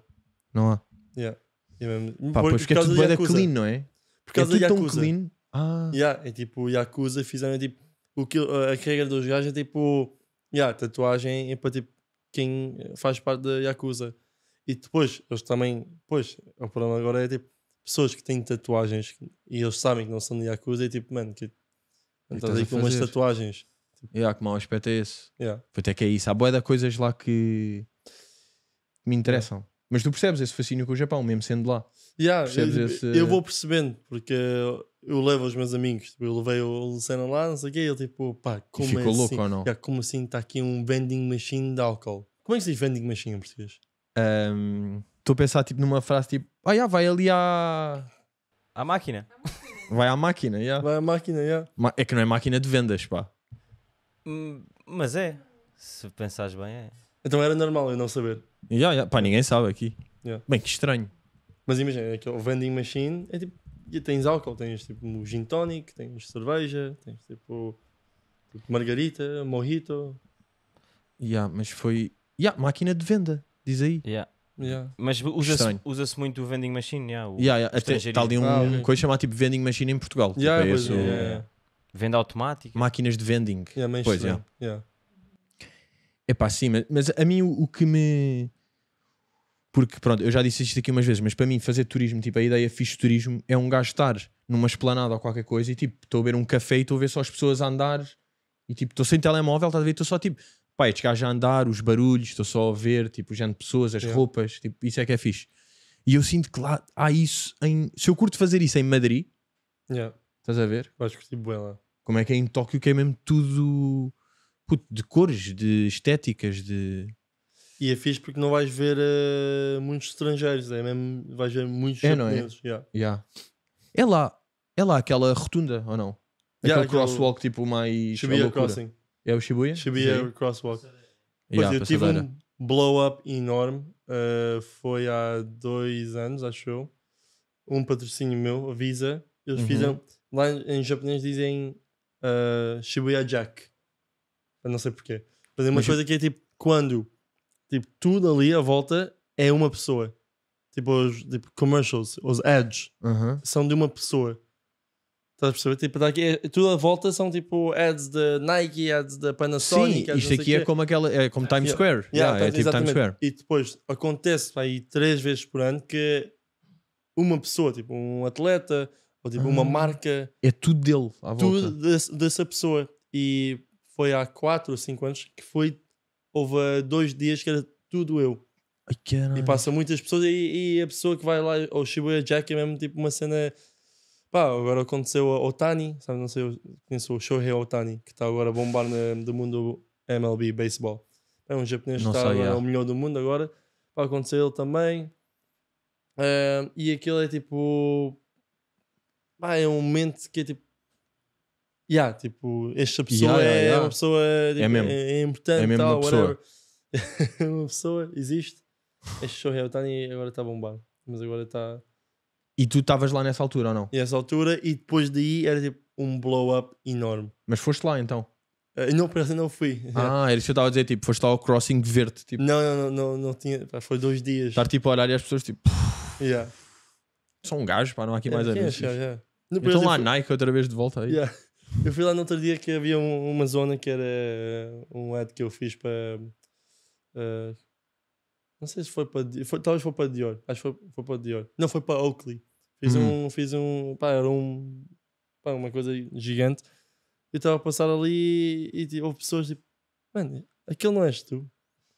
Speaker 3: Não há? Yeah. Mesmo... Pá, por, pois porque por é tudo da clean, não é? Por causa é tudo da tão clean. Ah. Yeah, é tipo, Yakuza fizeram tipo... O que, a regra dos gajos é tipo... Yeah, tatuagem é para tipo quem faz parte da Yakuza. E depois, eles também. Pois, o problema agora é tipo. Pessoas que têm tatuagens e eles sabem que não são de Yakuza e é tipo, mano, que. Estás aí com umas tatuagens.
Speaker 2: Tipo, yeah, que mau aspecto é esse? Yeah. Até que é isso. Há boia coisas lá que me interessam. Yeah. Mas tu percebes esse fascínio com o Japão, mesmo sendo lá. Yeah, eu, esse... eu vou
Speaker 3: percebendo, porque eu levo os meus amigos. Tipo, eu levei o Luciano lá, não sei o quê, e ele tipo, pá, como e ficou é louco assim? ou não? Yeah, como assim está aqui um vending machine de álcool? Como é que se diz vending machine em português?
Speaker 2: Estou a pensar tipo, numa frase tipo: Ah, yeah, vai ali à. À máquina. Vai à máquina, yeah. Vai à máquina, yeah. É que não é máquina de vendas, pá. Hum, mas é.
Speaker 3: Se pensares bem, é. Então era normal eu não saber.
Speaker 2: Yeah, yeah. Pá, ninguém sabe aqui. Yeah. Bem, que
Speaker 3: estranho. Mas imagina, o é vending machine é tipo. Tens álcool, tens tipo um gin tonic, tens cerveja, tens tipo, tipo. margarita, mojito.
Speaker 2: Yeah, mas foi. Yeah, máquina de venda diz aí. Yeah. Yeah. Mas usa-se usa muito o vending machine, yeah, o yeah, yeah. Até, está ali um ah, okay. coisa chamada tipo vending machine em Portugal. Tipo, yeah, tipo, é isso, é, yeah, Venda automática. Máquinas de vending. Yeah, pois é. Yeah. É pá, sim, mas, mas, a mim o, o que me. Porque pronto, eu já disse isto aqui umas vezes, mas para mim fazer turismo, tipo, a ideia fixe de turismo é um gajo estar numa esplanada ou qualquer coisa e tipo, estou a ver um café e estou a ver só as pessoas a andar e tipo, estou sem telemóvel, estás a ver? Estou só tipo pá, estes gajos a andar, os barulhos, estou só a ver, tipo, o género de pessoas, as yeah. roupas, tipo, isso é que é fixe. E eu sinto que lá há isso em. Se eu curto fazer isso em Madrid, yeah. estás a ver? Acho que tipo, lá. Como é que é em Tóquio, que é mesmo tudo puto, de cores, de estéticas, de.
Speaker 3: E é fixe porque não vais ver uh, muitos estrangeiros, é mesmo. Vais ver muitos é, é? japoneses. É? Yeah.
Speaker 2: yeah. É lá, é lá aquela rotunda ou não? Aquele crosswalk aquele... tipo mais. Shibuya Crossing. É o Shibuya? Shibuya é Sim.
Speaker 3: Crosswalk. Pois eu tive um blow up enorme. Uh, foi há dois anos, acho eu. Um patrocínio meu, a Visa. Eles uhum. fizeram. Lá em japonês dizem uh, Shibuya Jack. Eu não sei porquê. Mas é uma Mas coisa que é tipo quando tipo, tudo ali à volta é uma pessoa. Tipo, os tipo, commercials, os ads, uhum. são de uma pessoa. Estás a perceber? Tipo, daqui, é, tudo à volta são tipo ads da Nike, ads da Panasonic. Sim, isto aqui é como, aquela, é como é, Times Square. Yeah, yeah, então, é tipo Times Square. E depois acontece aí três vezes por ano que uma pessoa, tipo um atleta ou tipo uma ah, marca.
Speaker 2: É tudo dele à volta. Tudo
Speaker 3: desse, dessa pessoa. E foi há quatro ou cinco anos que foi. Houve dois dias que era tudo eu. e passa muitas pessoas e, e, a pessoa que vai lá, ou Shibuya Jack, é mesmo tipo uma cena Pá, agora aconteceu a Otani, sabe? Não sei, conheço o Shohei Otani, que está agora a bombar no do mundo MLB, baseball. É um japonês que está agora é. o melhor do mundo agora. Pá, aconteceu ele também. Uh, e aquilo é tipo. Pá, é um momento que é tipo. Yeah, tipo, esta pessoa yeah, yeah, é uma pessoa é tipo, é, mesmo. É, é importante, é mesmo tal, uma pessoa. uma pessoa existe. Este Shohei Otani agora está bombar. mas agora está
Speaker 2: e tu estavas lá nessa altura ou não? Nessa altura, e depois daí
Speaker 3: era tipo um blow-up enorme.
Speaker 2: Mas foste lá então?
Speaker 3: Uh, não, por que não fui. Ah, era
Speaker 2: isso que eu estava a dizer, tipo, foste lá ao crossing verde Tipo. Não,
Speaker 3: não, não, não, não tinha, pá, foi dois dias. Estar
Speaker 2: tipo a olhar e as pessoas tipo. Yeah. São um gajo, pá, não há aqui é, mais é, anúncios. Yeah, yeah. Então lá Nike outra vez de volta aí. Yeah.
Speaker 3: Eu fui lá no outro dia que havia um, uma zona que era eh, um ad que eu fiz para. Uh, não sei se foi para. Foi, talvez foi para Dior. Acho que foi, foi para Dior. Não, foi para Oakley. Fiz hum. um. Fiz um. Pá, era um. Pá, uma coisa gigante. Eu estava a passar ali e, e tipo, houve pessoas tipo, mano, aquele não és tu.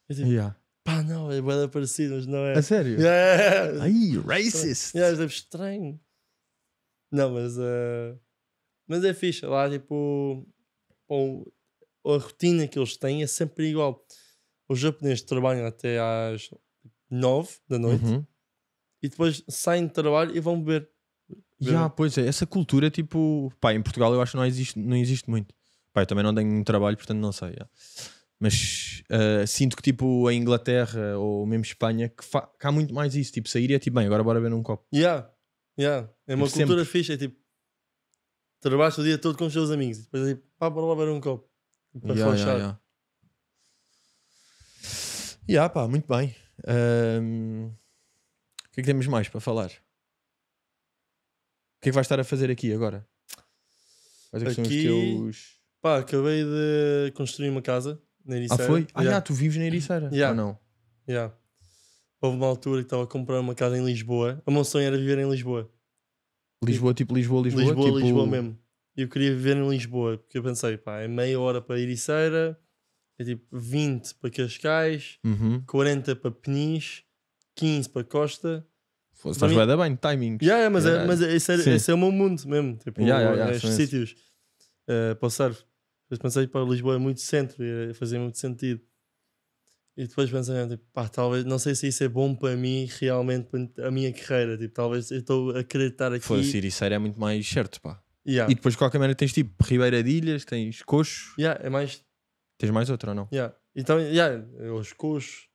Speaker 3: Eu tipo, yeah. pá, não, é bem parecido, mas não é. A sério? Yeah. Ai, racist! Yeah, é estranho. Não, mas. Uh, mas é fixe, lá tipo. ou a rotina que eles têm é sempre igual. Os japoneses trabalham até às 9 da noite. Uhum
Speaker 2: e depois saem de trabalho e vão beber. Já, yeah, pois é, essa cultura, tipo, pá, em Portugal eu acho que não existe, não existe muito. Pá, eu também não tenho trabalho, portanto não sei. Yeah. Mas uh, sinto que, tipo, a Inglaterra ou mesmo Espanha, que, que, há muito mais isso. Tipo, sair e é tipo, bem, agora bora ver um copo.
Speaker 3: Yeah, yeah. É uma tipo, cultura sempre. fixe, é tipo, trabalhas o dia todo com os teus amigos e depois é tipo, pá, bora lá ver um copo. Tipo, para yeah, relaxar. Yeah,
Speaker 2: yeah. yeah, pá, muito bem que é que temos mais para falar? O que é que vais estar a fazer aqui agora? Quais é que são os Aqui- teus.
Speaker 3: Pá, acabei de construir uma casa na Ah, foi? Ah, já,
Speaker 2: tu vives na Ericeira. Yeah. Ou não? Yeah.
Speaker 3: Houve uma altura que estava a comprar uma casa em Lisboa. O meu sonho era viver em Lisboa.
Speaker 2: Lisboa, tipo, tipo Lisboa, Lisboa. Lisboa, tipo- Lisboa,
Speaker 3: mesmo. E eu queria viver em Lisboa, porque eu pensei, pá, é meia hora para Ericeira, é tipo 20 para Cascais, Uhum. 40 para Peniche 15 para Costa.
Speaker 2: Fosse, estás bem bem, timings. É- yeah, mas, yeah. É, mas esse, era, esse é
Speaker 3: o meu mundo mesmo. Tipo, yeah, yeah, yeah, estes sítios. Uh, para o surf. Depois pensei, para Lisboa é muito centro, e é- fazia muito sentido. E depois pensei, né, tipo, pá, talvez, não sei se isso é bom para mim realmente, para a minha carreira. Tipo, talvez eu estou a querer aqui. Foi, isso
Speaker 2: é muito mais certo, pá. Yeah. E depois, de qualquer maneira, tens tipo Ribeira de Ilhas, tens Coxo.
Speaker 3: Yeah, é mais.
Speaker 2: Tens mais outra ou não?
Speaker 3: Yeah. Então, yeah, os Coxos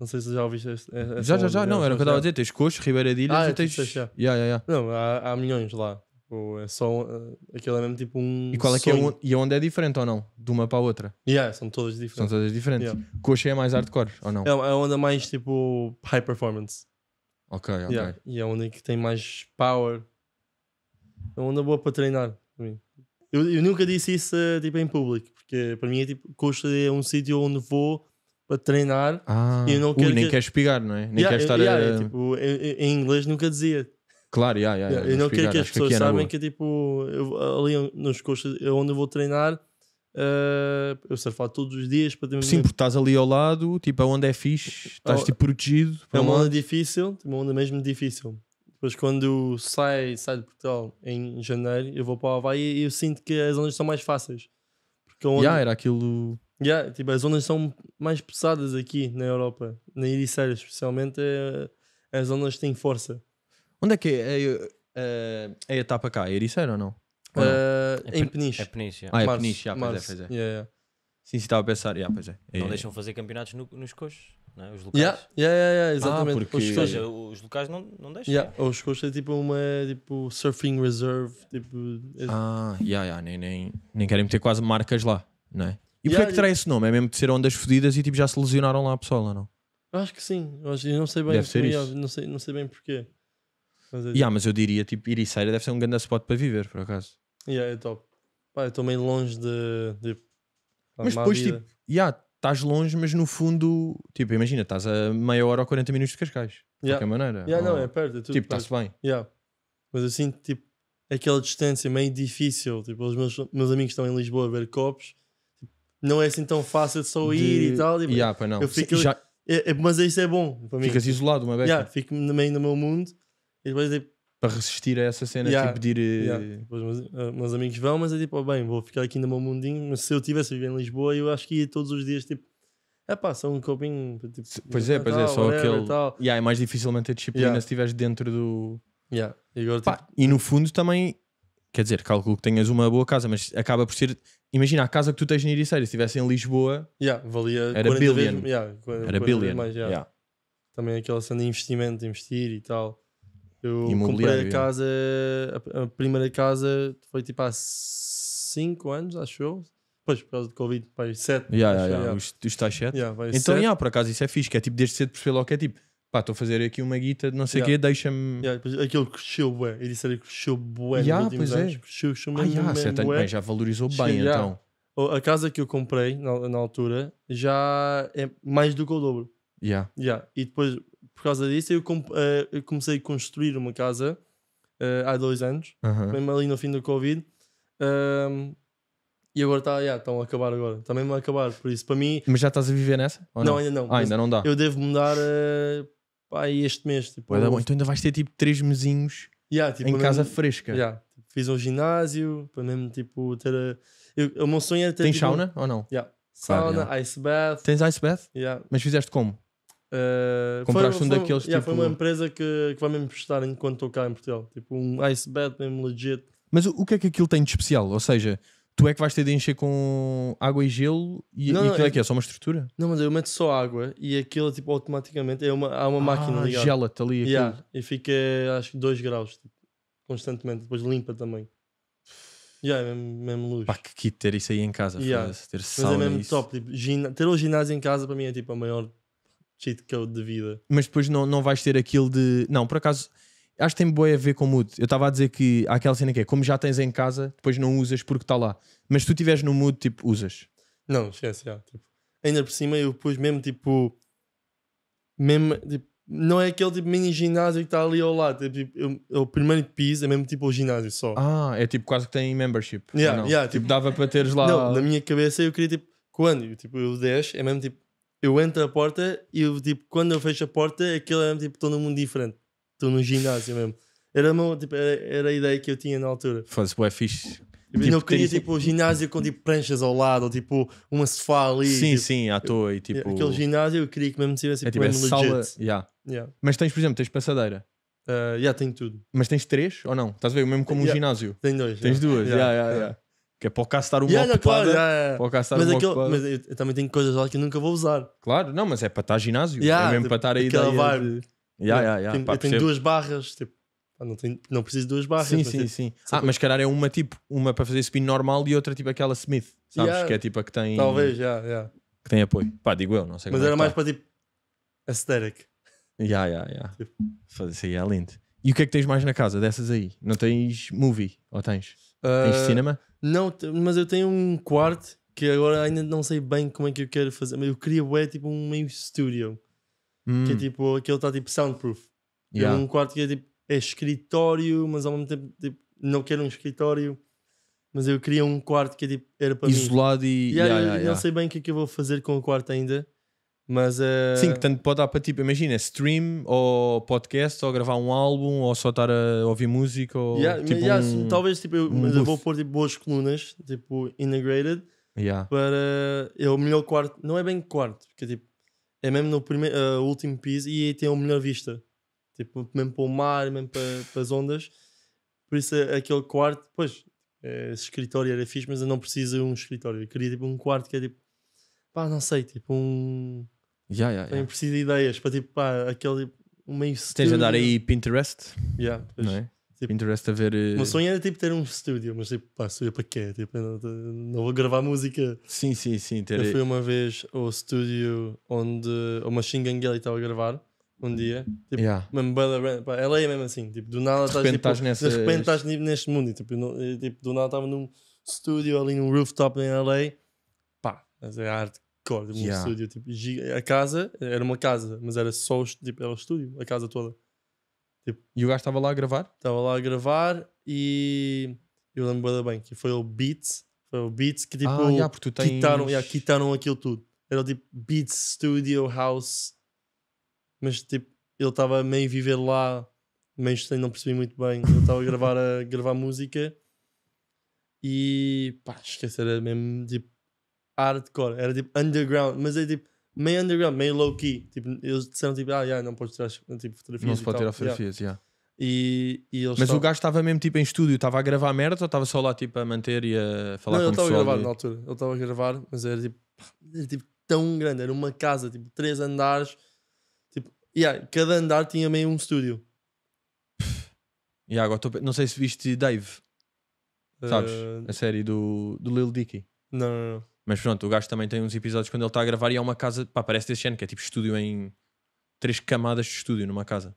Speaker 3: não sei se já ouviste eh, essa. já, já, já. Não, era o que eu estava a dizer. Tens coxo,
Speaker 2: Ribeiradilhas ah, e tens. Yeah, yeah, yeah.
Speaker 3: Não, há, há milhões lá. Ou é só. Uh, aquilo é mesmo tipo um. E qual é que é
Speaker 2: E onde é diferente ou não? De uma para a outra?
Speaker 3: Yeah, são todas diferentes. São todas diferentes. Yeah.
Speaker 2: Coxa é mais hardcore ou não? É, é
Speaker 3: onda é mais tipo high performance.
Speaker 2: Ok, ok. Yeah.
Speaker 3: E é onda é que tem mais power. É onda é boa para treinar. Para mim. Eu, eu nunca disse isso eh, tipo, em público, porque para mim é tipo. Coxa é um sítio onde vou para treinar ah, e não quero. Ui, nem que... queres pegar, não é? Nem yeah, queres estar yeah, a. É, tipo, em, em inglês nunca dizia. Claro, yeah, yeah, yeah, eu não quero que as pessoas é que sabem é, que tipo, eu, ali nos coxas onde eu vou treinar, uh, eu surfar todos os dias para
Speaker 2: ter Sim, porque estás ali ao lado, tipo, a onda é fixe, estás oh, tipo protegido. É uma onda
Speaker 3: difícil, uma onda mesmo difícil. Depois quando sai, sai de Portugal em janeiro, eu vou para o Havaí e eu sinto que as ondas são mais fáceis. Porque onda... yeah, era aquilo Yeah, tipo, as ondas são mais pesadas aqui na Europa, na Ericeira especialmente, eh,
Speaker 2: as ondas têm força. Onde é que é, é, a, é, é a etapa cá? É Ericeira ou não? Ou uh, não? Eh, é em Peniche. É Peniche, yeah. Ah, é Março, Peniche, yeah, pois é, pois é. Yeah, yeah. Sim, sim, estava a pensar, yeah, pois é. é não é. deixam
Speaker 3: fazer campeonatos no, nos coxos, né os locais. Yeah, yeah, yeah, exatamente. Ah, porque... os, os locais não, não deixam. Yeah. É. Os coxos é tipo uma tipo, surfing reserve. Tipo...
Speaker 2: Ah, yeah, yeah, nem, nem, nem querem meter quase marcas lá, não é?
Speaker 3: E porquê é que terá esse nome?
Speaker 2: É mesmo de ser ondas fodidas e tipo já se lesionaram lá a pessoa, ou não?
Speaker 3: Eu acho que sim. Eu, acho, eu não sei bem. Deve ser eu, Não sei, não sei bem porquê. Mas, é, yeah,
Speaker 2: mas eu diria, tipo, Iriceira deve ser um grande spot para viver, por acaso.
Speaker 3: Yeah, é top. Pá, eu estou meio longe de. de mas depois, tipo, vida.
Speaker 2: tipo, yeah, estás longe, mas no fundo, tipo, imagina, estás a meia hora ou 40 minutos de Cascais. De yeah. qualquer maneira. Yeah, ou... não, é perto. É tipo, está-se bem. Yeah. Mas eu sinto, tipo, aquela distância
Speaker 3: meio difícil. Tipo, os meus, meus amigos estão em Lisboa a ver copos não é assim tão fácil de só ir de... e tal. E, tipo, yeah, não. Eu fico, já... é, é, mas isso é bom para mim. Ficas isolado uma vez. Yeah, fico meio no meu mundo e depois tipo, para resistir a essa cena, yeah, tipo de ir. Yeah. meus, eh, meus, amigos vão, mas é tipo, oh, bem, vou ficar aqui no meu mundinho. Mas se eu tivesse vivido em Lisboa, eu acho que ia todos os dias, tipo, é pá, só um copinho. Tipo, pois é, pois tal, é, só whatever, aquele. Tal.
Speaker 2: Yeah, é mais difícil manter disciplina yeah. se estiveres dentro do. Yeah. E, agora, pá, tipo, e no fundo também, quer dizer, calculo que tenhas uma boa casa, mas acaba por ser Imagina a casa que tu tens na Ericeira, se estivesse em Lisboa, yeah, valia era billion. Vezes, yeah, 40 era 40 billion. Mais, yeah. Yeah.
Speaker 3: Também aquela cena de investimento, investir e tal. Eu comprei a casa, a, primeira casa foi tipo há 5 anos, acho eu. Pois, por causa de Covid, pai, 7. Yeah, yeah, yeah. Os, os tais 7. então, sete. yeah,
Speaker 2: por acaso, isso é fixe, que é tipo desde cedo perceber logo que é tipo pá, estou a fazer aqui uma guita de não sei o yeah. quê,
Speaker 3: deixa-me. Yeah, aquilo cresceu bué, ele disse que cresceu bué yeah, nos anos. É. Cresceu, cresceu mesmo, ah, yeah, mesmo, bem, já valorizou bem então. Yeah. A casa que eu comprei na, na, altura já é mais do que o dobro. Yeah. Yeah. E depois, por causa disso, eu, comp, uh, eu comecei a construir uma casa uh, há dois anos, uh -huh. mesmo ali no fim do Covid. Um, e agora está, yeah, estão a acabar agora. Também tá vão acabar, por isso, para mim. Mas já estás a viver nessa? não? não, ainda não. Ah, ainda não dá. Eu devo mudar uh, pá, e este
Speaker 2: mês. Tipo, Ué, então ainda vais ter tipo três mesinhos yeah, tipo, em casa mesmo, fresca. Yeah,
Speaker 3: fiz um ginásio para mesmo tipo ter. A... Eu, o meu sonho era ter. Tem tipo, sauna ou não? Yeah. Sauna, claro, yeah. ice bath. Tens ice bath? Yeah.
Speaker 2: Mas fizeste como?
Speaker 3: Uh, Compraste foi, um foi, daqueles yeah, tipo... Foi uma tipo- empresa que, que vai me emprestar enquanto estou cá em Portugal. Tipo um ice bath mesmo legit.
Speaker 2: Mas o, o que é que aquilo tem de especial? Ou seja, tu é que vais ter de encher com água e gelo e, não, e aquilo é, é que é só uma estrutura?
Speaker 3: Não, mas eu meto só água e aquilo tipo automaticamente é uma, há uma ah, máquina ligada. Gela-te ali aquilo. Yeah, e fica acho que 2 graus tipo, constantemente, depois limpa também. Yeah, é mesmo, mesmo luz. Pá,
Speaker 2: que kit ter isso aí em casa, yeah. ter sauna, Mas é mesmo isso. top,
Speaker 3: tipo, gina... ter o ginásio em casa para mim é tipo a maior cheat code de vida.
Speaker 2: Mas depois não, não vais ter aquilo de. Não, por acaso acho que tem boa a ver com o mood. Eu estava a dizer que há aquela cena que é como já tens em casa, depois não usas porque está lá. Mas se tu estiveres no mood, tipo, usas.
Speaker 3: Não, esquece, já. Tipo, ainda por cima eu pus mesmo tipo. Mesmo, tipo, não é aquele tipo mini ginásio que está ali ao lado. É, tipo, eu, eu, é o primeiro piso é mesmo tipo o ginásio só.
Speaker 2: Ah, é tipo quase que tem membership. Yeah, yeah, tipo, tipo, dava para teres lá. Não, na
Speaker 3: minha cabeça eu queria tipo. Quando eu, tipo, eu desço, é mesmo tipo. Eu entro a porta e eu, tipo, quando eu fecho a porta, aquilo é mesmo tipo. Estou num mundo diferente. Estou no ginásio mesmo. Era, uma, tipo, era, era, a ideia que eu tinha na altura. Faz é
Speaker 2: fixe. Eu tipo, não queria tem...
Speaker 3: tipo ginásio com tipo pranchas ao lado, ou tipo uma sofá ali. Sim, tipo, sim, à toa. E, tipo... Aquele ginásio eu queria que mesmo tivesse tipo, é, tipo, tipo é sala... Yeah.
Speaker 2: Yeah. Mas tens, por exemplo, tens passadeira. Uh, já yeah, tenho tudo. Mas tens três ou não? Estás a ver? Mesmo como yeah. um ginásio. Tem dois. Tens duas, yeah, que é para o caso estar uma yeah, ocupada. claro, yeah, yeah. Para mas, uma aquele, ocupada. mas
Speaker 3: eu, também tenho
Speaker 2: coisas lá que eu nunca vou usar. Claro, não, mas é para estar ginásio. é mesmo tipo, para estar aí. Aquela vibe. De... Yeah, yeah, yeah. Tenho, Pá, eu tenho duas
Speaker 3: barras, tipo, não, tenho, não preciso de duas barras. Sim, mas, sim, é tipo, sim. Ah, mas se calhar é
Speaker 2: uma tipo, uma para fazer spin normal e outra tipo aquela Smith, sabes? Yeah. Que é tipo a que tem. Talvez, já, yeah, yeah. Que tem apoio. Pá, digo eu, não sei Mas é era é mais tá. para tipo. aesthetic. Já, já, já. Fazer isso aí é lindo. E o que é que tens mais na casa dessas aí? Não tens movie? Ou tens? Uh, tens ah, cinema?
Speaker 3: Não, mas eu tenho um quarto que agora ainda não sei bem como é que eu quero fazer, mas eu queria é tipo um meio estúdio. Hum. Que é hum. tipo, aquele está tipo soundproof. Yeah. É um quarto que é tipo, é escritório, mas ao mesmo tempo tipo, não quero um escritório. Mas eu queria um quarto que é tipo, era para Isolado mim. Isolado e. Yeah, yeah, yeah, não sei bem o que é que eu vou fazer
Speaker 2: com o quarto ainda. Mas, uh... Sim, que tanto pode dar para tipo, imagina, stream ou podcast, ou gravar um álbum, ou só estar a ouvir música. Ou, yeah, tipo yeah, um, talvez tipo, eu, um eu vou
Speaker 3: pôr tipo, boas colunas, tipo, integrated, yeah. para é o melhor quarto. Não é bem quarto, porque tipo, é mesmo no primeiro, uh, eh, último piso e aí tem a melhor vista. Tipo, mesmo para o mar, mesmo para, para as ondas. Por isso, é aquele quarto, pois, eh, esse escritório era fixe, mas eu não preciso de um escritório. Eu queria tipo um quarto que é tipo, pá, não sei, tipo um. Já já já. preciso de ideias para tipo, pá, aquele. Tipo, meio. Tens a dar aí
Speaker 2: Pinterest? Yeah, pois. não é? Tipo, interessa ver. O eh, meu sonho
Speaker 3: era tipo ter um estúdio, mas tipo, pá, estúdio para quê? Tipo, não, não, vou gravar música. Sim, sim, sim. Ter... Eu fui uma vez ao estúdio onde o Machine Gun Kelly estava a gravar um dia. Tipo, yeah. mesmo bela, pá, ela é mesmo assim. Tipo, do nada estás, tipo, estás De repente estás tipo, neste mundo. tipo, e, tipo, do nada estava num estúdio ali num rooftop em LA. Pá, mas é arte hardcore. Tipo, yeah. um estúdio. Tipo, a casa era uma casa, mas era só tipo, era o estúdio, a casa toda. Tipo, e o gajo estava lá a gravar? Estava lá a gravar e eu lembro bem que foi o Beats. Foi o Beats que tipo ah, yeah, tens... quitaram, yeah, quitaram aquilo tudo. Era tipo Beats Studio House. Mas tipo, ele estava meio viver lá, meio sem não percebi muito bem. Ele estava a gravar, a gravar música e pá, esquece, era mesmo tipo hardcore, era tipo underground, mas é tipo meio underground, meio low key. Tipo, eles disseram tipo, ah, yeah, não podes tirar tipo, fotografias. Não se pode tirar fotografias, já. Yeah.
Speaker 2: E, e Mas tavam... o gajo estava mesmo tipo em estúdio, estava a gravar merda ou estava só lá tipo a manter e a falar não, com o pessoal? Não, ele estava a gravar na
Speaker 3: altura, ele estava a gravar, mas era tipo, era tipo tão grande, era uma casa, tipo três andares, tipo, yeah, cada andar tinha meio um estúdio.
Speaker 2: E yeah, agora tô... não sei se viste Dave, sabes? Uh... A série do, do Lil Dicky. Não, não, não. Mas pronto, o gajo também tem uns episódios quando ele está a gravar e é uma casa, pá, parece desse género, que é tipo estúdio em três camadas de estúdio numa casa.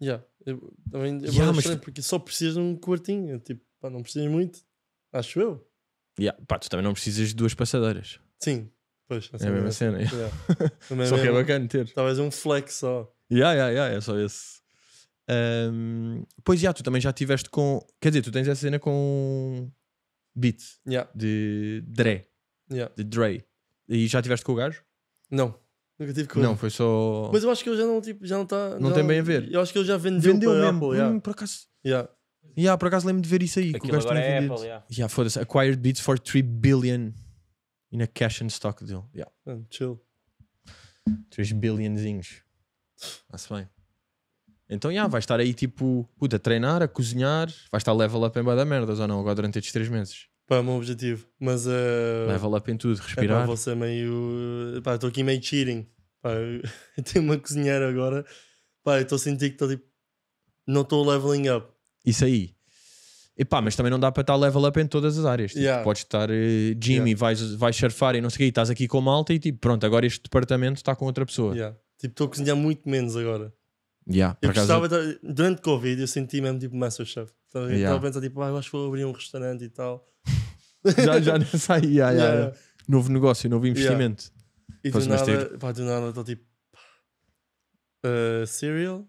Speaker 3: Já, yeah. eu, também é yeah, mas... porque só precisas de um quartinho, é tipo, pá, não precisas muito, acho eu.
Speaker 2: Yeah, pá, tu também não precisas de duas passadeiras. Sim, pois. Assim, é a mesma é cena. Yeah. É só que é bacana ter. Talvez
Speaker 3: um flex só.
Speaker 2: Yeah, yeah, yeah, é só esse. Um, pois já, yeah, tu também já tiveste com. Quer dizer, tu tens essa cena com beat yeah. de Dre. Yeah. de Dre. E já tiveste com o gajo? Não.
Speaker 3: Nunca tive com ele. Não, foi
Speaker 2: só. Mas
Speaker 3: eu acho que ele já não, tipo, já não está. Não tem bem a ver. Eu acho que ele já vendeu. Vendeu para mesmo. yeah. Hum, por
Speaker 2: acaso. Yeah. Yeah, por acaso lembro de ver isso aí. que o Aquilo gajo agora é Apple, yeah. Yeah, foda-se. Acquired Beats for 3 billion in a cash and stock deal. Yeah. Ah, chill. 3 billionzinhos. está bem. Então, yeah, vai estar aí tipo, puta, a treinar, a cozinhar, vai estar level up em bué da merdas ou não, agora durante estes 3 meses
Speaker 3: para o meu objetivo. Mas uh, leva up em tudo, é respirar. É, para vou ser meio. Pá, estou aqui meio cheating. Pá, eu tenho uma cozinheira agora. Pá, estou a sentir que estou
Speaker 2: tipo. Não estou leveling up. Isso aí. E pá, mas também não dá para estar level up em todas as áreas. Tipo, yeah. Podes estar uh, eh, Jimmy, yeah. vais, vais surfar e não sei o que, e estás aqui com malta e tipo, pronto, agora este departamento está com outra pessoa. Yeah.
Speaker 3: Tipo, estou a cozinhar muito menos agora. Yeah, eu acaso... durante Covid, eu senti mesmo tipo Masterchef. Então, estava yeah. a pensar, tipo, ah, eu acho que vou abrir um restaurante e tal já, já nessa aí, yeah, yeah.
Speaker 2: novo negócio, novo investimento. E do nada, ter... Tipo-
Speaker 3: pá, do nada estou tá tipo uh, cereal,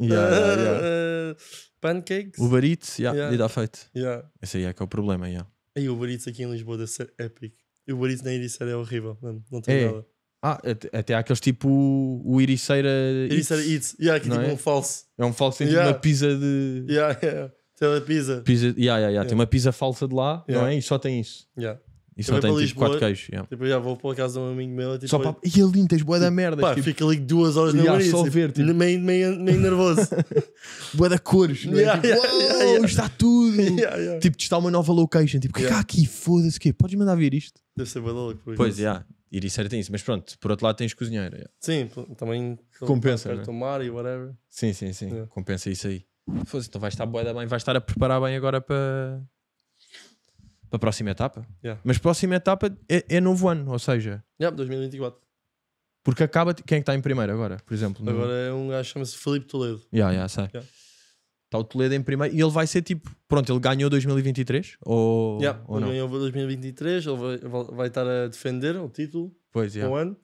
Speaker 2: uh, uh,
Speaker 3: pancakes, Uber Eats, yeah, e dá feito. Yeah.
Speaker 2: Esse aí é que é o problema. Yeah.
Speaker 3: E o Uber Eats aqui em Lisboa deve ser épico. E o Uber Eats na Iriçera é horrível, mano. não tem é. nada.
Speaker 2: Ah, até, até há aqueles tipo o Iriçera Eats. Ericeira Eats, yeah, que é tipo é? um falso. É um falso,
Speaker 3: vez de uma pizza de. Yeah, yeah. Tem uma pizza. pizza yeah, yeah, yeah. Tem uma
Speaker 2: pizza falsa de lá, não é? E só tem isso. Yeah. só tem tipo 4 queijos. Yeah.
Speaker 3: Tipo, já vou para a casa de um amigo meu.
Speaker 2: É tipo, só para... E ali é tens boa da merda. Pá, tipo... fica ali duas horas na yeah, Marisa, só tipo, ver, tipo... meio, meio, meio nervoso. boa da cores. Não é? yeah, tipo, yeah, yeah, está tudo. Tipo, está uma nova location. Tipo, yeah. que há aqui? Foda-se que Podes mandar vir isto? Deve ser boa da Pois, já. e Iria certo isso. Mas pronto, por outro lado tens cozinheira. Sim, também. Compensa. Perto é? do
Speaker 3: mar e whatever.
Speaker 2: Sim, sim, sim. Compensa isso aí. Foda-se, então vai estar boa da bem, vai estar a preparar bem agora para para a próxima etapa. Yeah. Mas próxima etapa é, é, novo ano, ou seja, yeah,
Speaker 3: 2024.
Speaker 2: Porque acaba. Quem é que está em primeiro agora, por exemplo? Agora no...
Speaker 3: é um gajo chama-se Felipe Toledo. Yeah, yeah,
Speaker 2: sei. Yeah. Está o Toledo em primeiro e ele vai ser tipo. Pronto, ele ganhou 2023? Ou, yeah, ou ele não?
Speaker 3: ganhou 2023, ele vai, vai, estar a defender o título. Pois é. Um ano.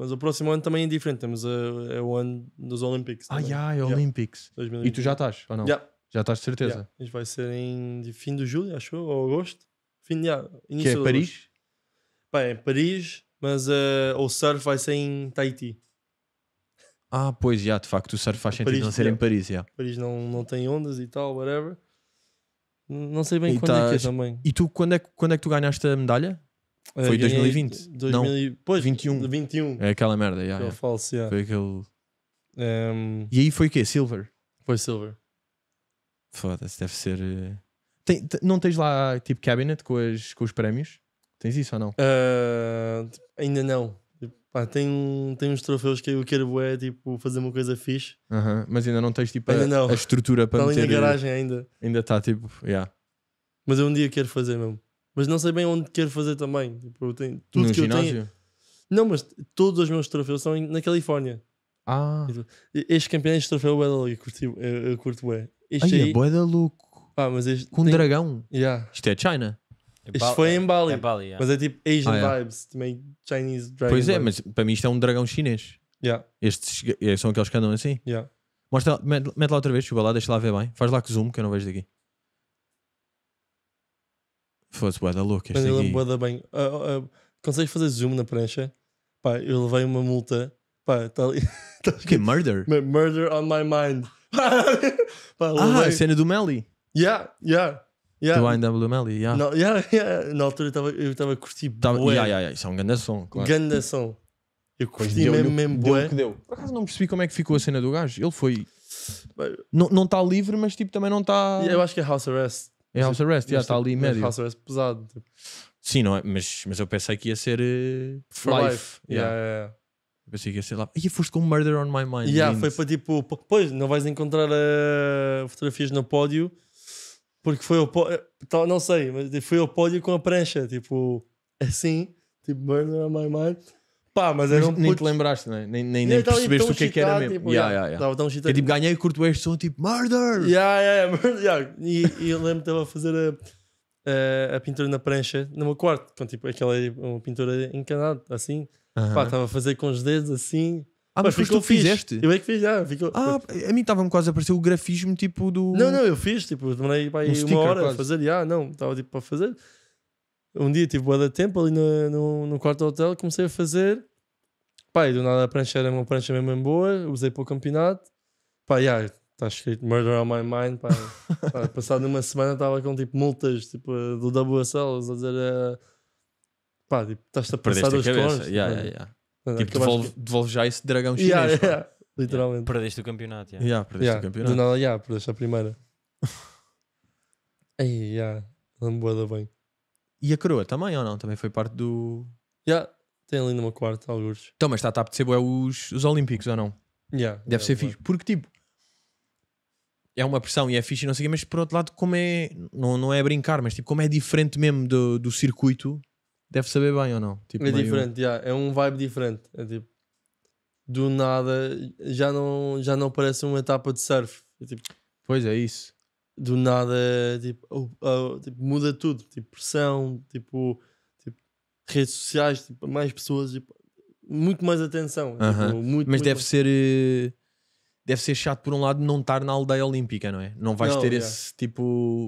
Speaker 3: Mas o próximo ano também é diferente. Temos a, é o ano dos Olympics. Ah, também. yeah, é yeah. Olympics. 2020. E tu já estás, ou não? Yeah. Já estás de certeza. Yeah. Isto vai ser em fim de julho, acho eu, ou agosto. Fim de yeah, início que é de Paris? Agosto. é Paris, mas uh, o surf vai ser em Tahiti.
Speaker 2: Ah, pois, já, de facto, o surf faz é sentido Paris, não ser yeah. em Paris, Yeah.
Speaker 3: Paris não, não tem ondas e tal, whatever. Não sei bem e quando é que é também.
Speaker 2: E tu, quando é, quando é que tu ganhaste a medalha? Foi 2020. 2000, não, mil... pois, 21. 21. É aquela merda, yeah, yeah. Falso, yeah. Foi aquele... Um... Ehm, e aí foi o quê? Silver? Foi Silver. Foda-se, deve ser... Eh, tem, não tens lá, tipo, cabinet com, as, com os prémios? Tens isso ou não?
Speaker 3: Uh, ainda não. Tipo, pá, tem, tem uns troféus que eu quero é tipo fazer uma coisa fixe.
Speaker 2: Uh -huh. Mas ainda não tens tipo a, não. a, estrutura tá para tá meter. ali na eh, garagem ainda. Ainda está tipo, yeah.
Speaker 3: Mas eu um dia quero fazer mesmo mas não sei bem onde quero fazer também. Tipo, eu tenho, tudo no que ginásio? eu tenho. Não, mas todos os meus troféus são na Califórnia. Ah. Tipo, este campeonato de troféu é da louco, eu eu, eu curto bué. Este Ai, é aí... é bué da louco. Ah, mas este Com tem... um dragão. Yeah. Isto é China. isto foi é. em Bali. É Bali yeah. Mas é tipo Asian ah, vibes, também tipo Chinese dragon. Pois é,
Speaker 2: vibes. mas para mim isto é um dragão chinês. Yeah. Estes eh, são aqueles que andam assim. Yeah. Mostra, mete, mete, lá outra vez, chuba lá, deixa lá ver bem. Faz lá que zoom, que eu não vejo daqui. Foi-se boeda louca. Mano, eu lembro
Speaker 3: boeda bem. Uh, uh, consegues fazer zoom na prancha? Pá, eu levei uma multa. Pá, está ali. Tá que murder? Murder on my mind.
Speaker 2: pá, ah, a cena do Melly.
Speaker 3: Yeah, yeah.
Speaker 2: Yeah. Do ANW Melly, yeah. No,
Speaker 3: yeah, yeah. Na altura eu estava a curtir tava, bué. Yeah, yeah, yeah.
Speaker 2: Isso é um grande som, claro. Ganda som. Eu curti deu, mesmo, mesmo bué. que deu. Por acaso não percebi como é que ficou a cena do gajo. Ele foi... Não está livre, mas tipo também não está... Eu acho que é house arrest. É House Arrest, já está ali médio. House Arrest pesado. Tipo. Sim, não é? Mas, mas eu pensei que ia ser uh, For Life. life. Yeah. Yeah, yeah. Eu pensei que ia ser lá. E foste com Murder on My Mind. Yeah, foi para tipo. Pois, não vais
Speaker 3: encontrar uh, fotografias no pódio porque foi ao pódio. Eh, não sei, mas tipo, foi ao pódio com a prancha, tipo assim, tipo Murder on My Mind Pá, mas nem te
Speaker 2: lembraste, né? nem, nem, nem percebeste tão o que é que era mesmo. tipo, yeah, yeah, yeah. Tava tão É chitado. tipo, ganhei, curto este som, tipo, murder!
Speaker 3: Yeah, yeah, yeah, yeah. E, e eu lembro que estava a fazer a, a, a pintura na prancha no meu quarto, com tipo aquela uma pintura encanada, assim. Pá, estava a fazer com os dedos assim. Ah, mas foi que tu fixe. fizeste? Eu é
Speaker 2: que fiz, já. ficou, Ah, a mim estava-me quase a aparecer o grafismo, tipo, do... Não, não, eu fiz, tipo, demorei pá, Um uma hora a fazer,
Speaker 3: já, não, estava tipo para fazer um dia tive boa boa tempo ali no, no, no quarto hotel, comecei a fazer. Pai, do nada a prancha era uma prancha mesmo boa, usei para o campeonato. Pai, já, está escrito Murder on My Mind. passado uma semana estava com tipo multas tipo, do WSL, a dizer. Uh, pá, tipo, estás-te a passar das costas. Yeah, yeah, yeah. tipo, devolve, que...
Speaker 2: devolve, já esse dragão chinês. Yeah, yeah,
Speaker 3: literalmente. Perdeste o campeonato. Yeah. Yeah, perdeste o campeonato. Do nada, yeah, perdeste a primeira. Aí, yeah, não me
Speaker 2: bem. E a coroa também, ou não? Também foi parte do. Já, tem ali numa quarta, alguns. Então, mas está a perceber é os, os Olímpicos, ou não? Yeah, Deve yeah, ser claro. fixe. Porque, tipo, é uma pressão e é fixe e não sei o quê, mas por outro lado, como é. Não, não é brincar, mas tipo, como é diferente mesmo do, do circuito, deve saber bem ou não? Tipo, É meio- diferente,
Speaker 3: yeah, é um vibe diferente. É tipo, do nada, já não, já não parece uma etapa de surf. É tipo, Pois é, isso do nada tipo, oh, oh, tipo, muda tudo, tipo pressão, tipo, tipo redes sociais, tipo, mais pessoas, tipo, muito mais atenção. Uh -huh. tipo, muito, Mas muito deve mais...
Speaker 2: ser eh, deve ser chato por um lado não estar na aldeia olímpica, não é? Não vais não, ter yeah. esse tipo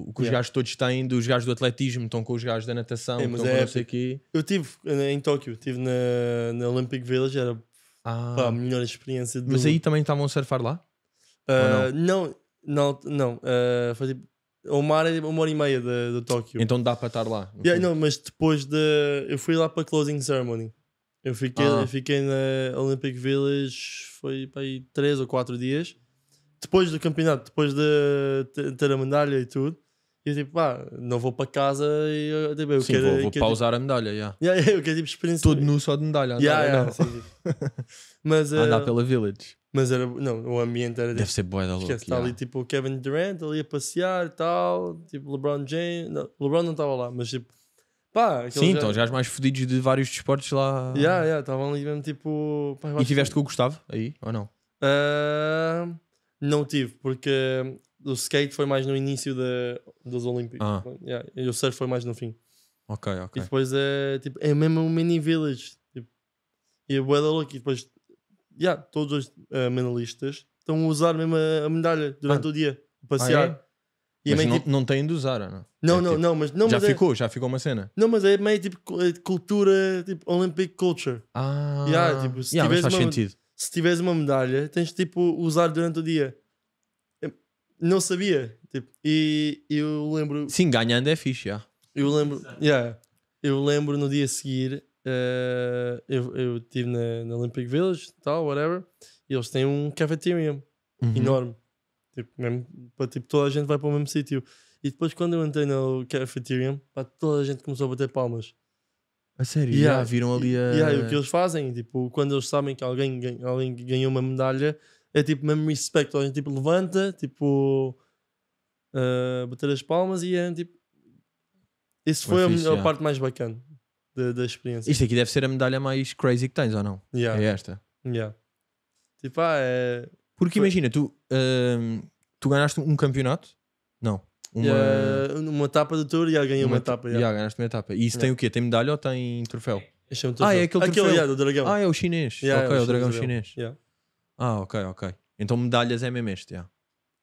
Speaker 2: o que os yeah. gajos todos têm, dos gajos do atletismo, estão com os gajos da natação, é, estão é, não sei
Speaker 3: Eu tive eh, em Tóquio, tive na, na Olympic Village, era ah. pá, a melhor experiência do... Mas aí
Speaker 2: também estavam a surfar lá? Uh,
Speaker 3: não? não? Não, não uh, foi tipo uma hora, uma hora e meia de, de Tóquio. Então
Speaker 2: dá para estar lá.
Speaker 3: Yeah, não, mas depois de. Eu fui lá para a Closing Ceremony. Eu fiquei, ah. eu fiquei na Olympic Village foi para aí 3 ou 4 dias. Depois do campeonato, depois de ter a medalha e tudo. E eu tipo, pá, ah, não vou para casa e eu, tipo, eu sim, quero, vou, vou quero, pausar tipo, a medalha, yeah.
Speaker 2: Yeah, eu quero tipo experiência. Tudo nu só de medalha. Andar, yeah, é? yeah, sim, Mas, uh, andar eh, pela Village.
Speaker 3: Mas era, não, o ambiente era. Deve tipo, ser boa da louca. está yeah. ali tipo o Kevin Durant ali a passear e tal, tipo LeBron James. Não, LeBron não estava lá, mas tipo. Pá, Sim, então
Speaker 2: os mais fodidos de vários desportos lá. Yeah,
Speaker 3: yeah, estavam ali mesmo tipo. Pá, e tiveste que... com o Gustavo aí ou não? Uh, não tive, porque o skate foi mais no início de, dos Olympics ah. yeah, e o surf foi mais no fim. Ok, ok. E depois é tipo, é mesmo um mini village. Tipo, e a é boa da E depois yeah, todos os uh, eh, manualistas estão a usar mesmo a, a medalha durante ah. o dia, a ah, passear. Ah, é? E é mas é não, tipo...
Speaker 2: não têm de usar, não? Não, é, não, tipo, não, mas não. Já mas é ficou, é... já ficou uma cena.
Speaker 3: Não, mas é meio tipo eh, cultura, tipo Olympic culture. Ah, yeah, tipo, se yeah, tiveres uma, sentido. Se tiveres uma medalha, tens tipo usar durante o dia. Não sabia, tipo, e eu lembro.
Speaker 2: Sim, ganhando é fixe, já. Yeah.
Speaker 3: Eu lembro, yeah, eu lembro no dia a seguir Uh, eu, eu estive na, na, Olympic Village, tal, whatever, e eles têm um cafeteria uhum. enorme. Tipo, mesmo, para tipo, toda a gente vai para o mesmo sítio. E depois, quando eu entrei no cafeteria, toda a gente começou a bater palmas.
Speaker 2: A sério? Yeah, yeah, viram ali a. Yeah, o que eles
Speaker 3: fazem, tipo, quando eles sabem que alguém, alguém ganhou uma medalha, é tipo mesmo a gente tipo levanta, tipo, uh, bater as palmas e é tipo. Isso foi a, fixe, a, parte mais bacana da, da experiência. Isto aqui
Speaker 2: deve ser a medalha mais crazy que tens, ou não? Yeah. É esta. Yeah.
Speaker 3: Tipo, ah, é.
Speaker 2: Porque Foi... imagina, tu, uh, tu ganhaste um campeonato? Não. Uma... Yeah,
Speaker 3: uma etapa do tour e yeah, ganhei uma, uma etapa. Yeah. Yeah, ganhaste uma
Speaker 2: etapa. E isso tem o quê? Tem medalha ou tem troféu? ah, é aquele, aquele troféu. do dragão. Ah, é o chinês. ok, é o, dragão chinês. Ah, ok, ok. Então medalhas é mesmo este, yeah.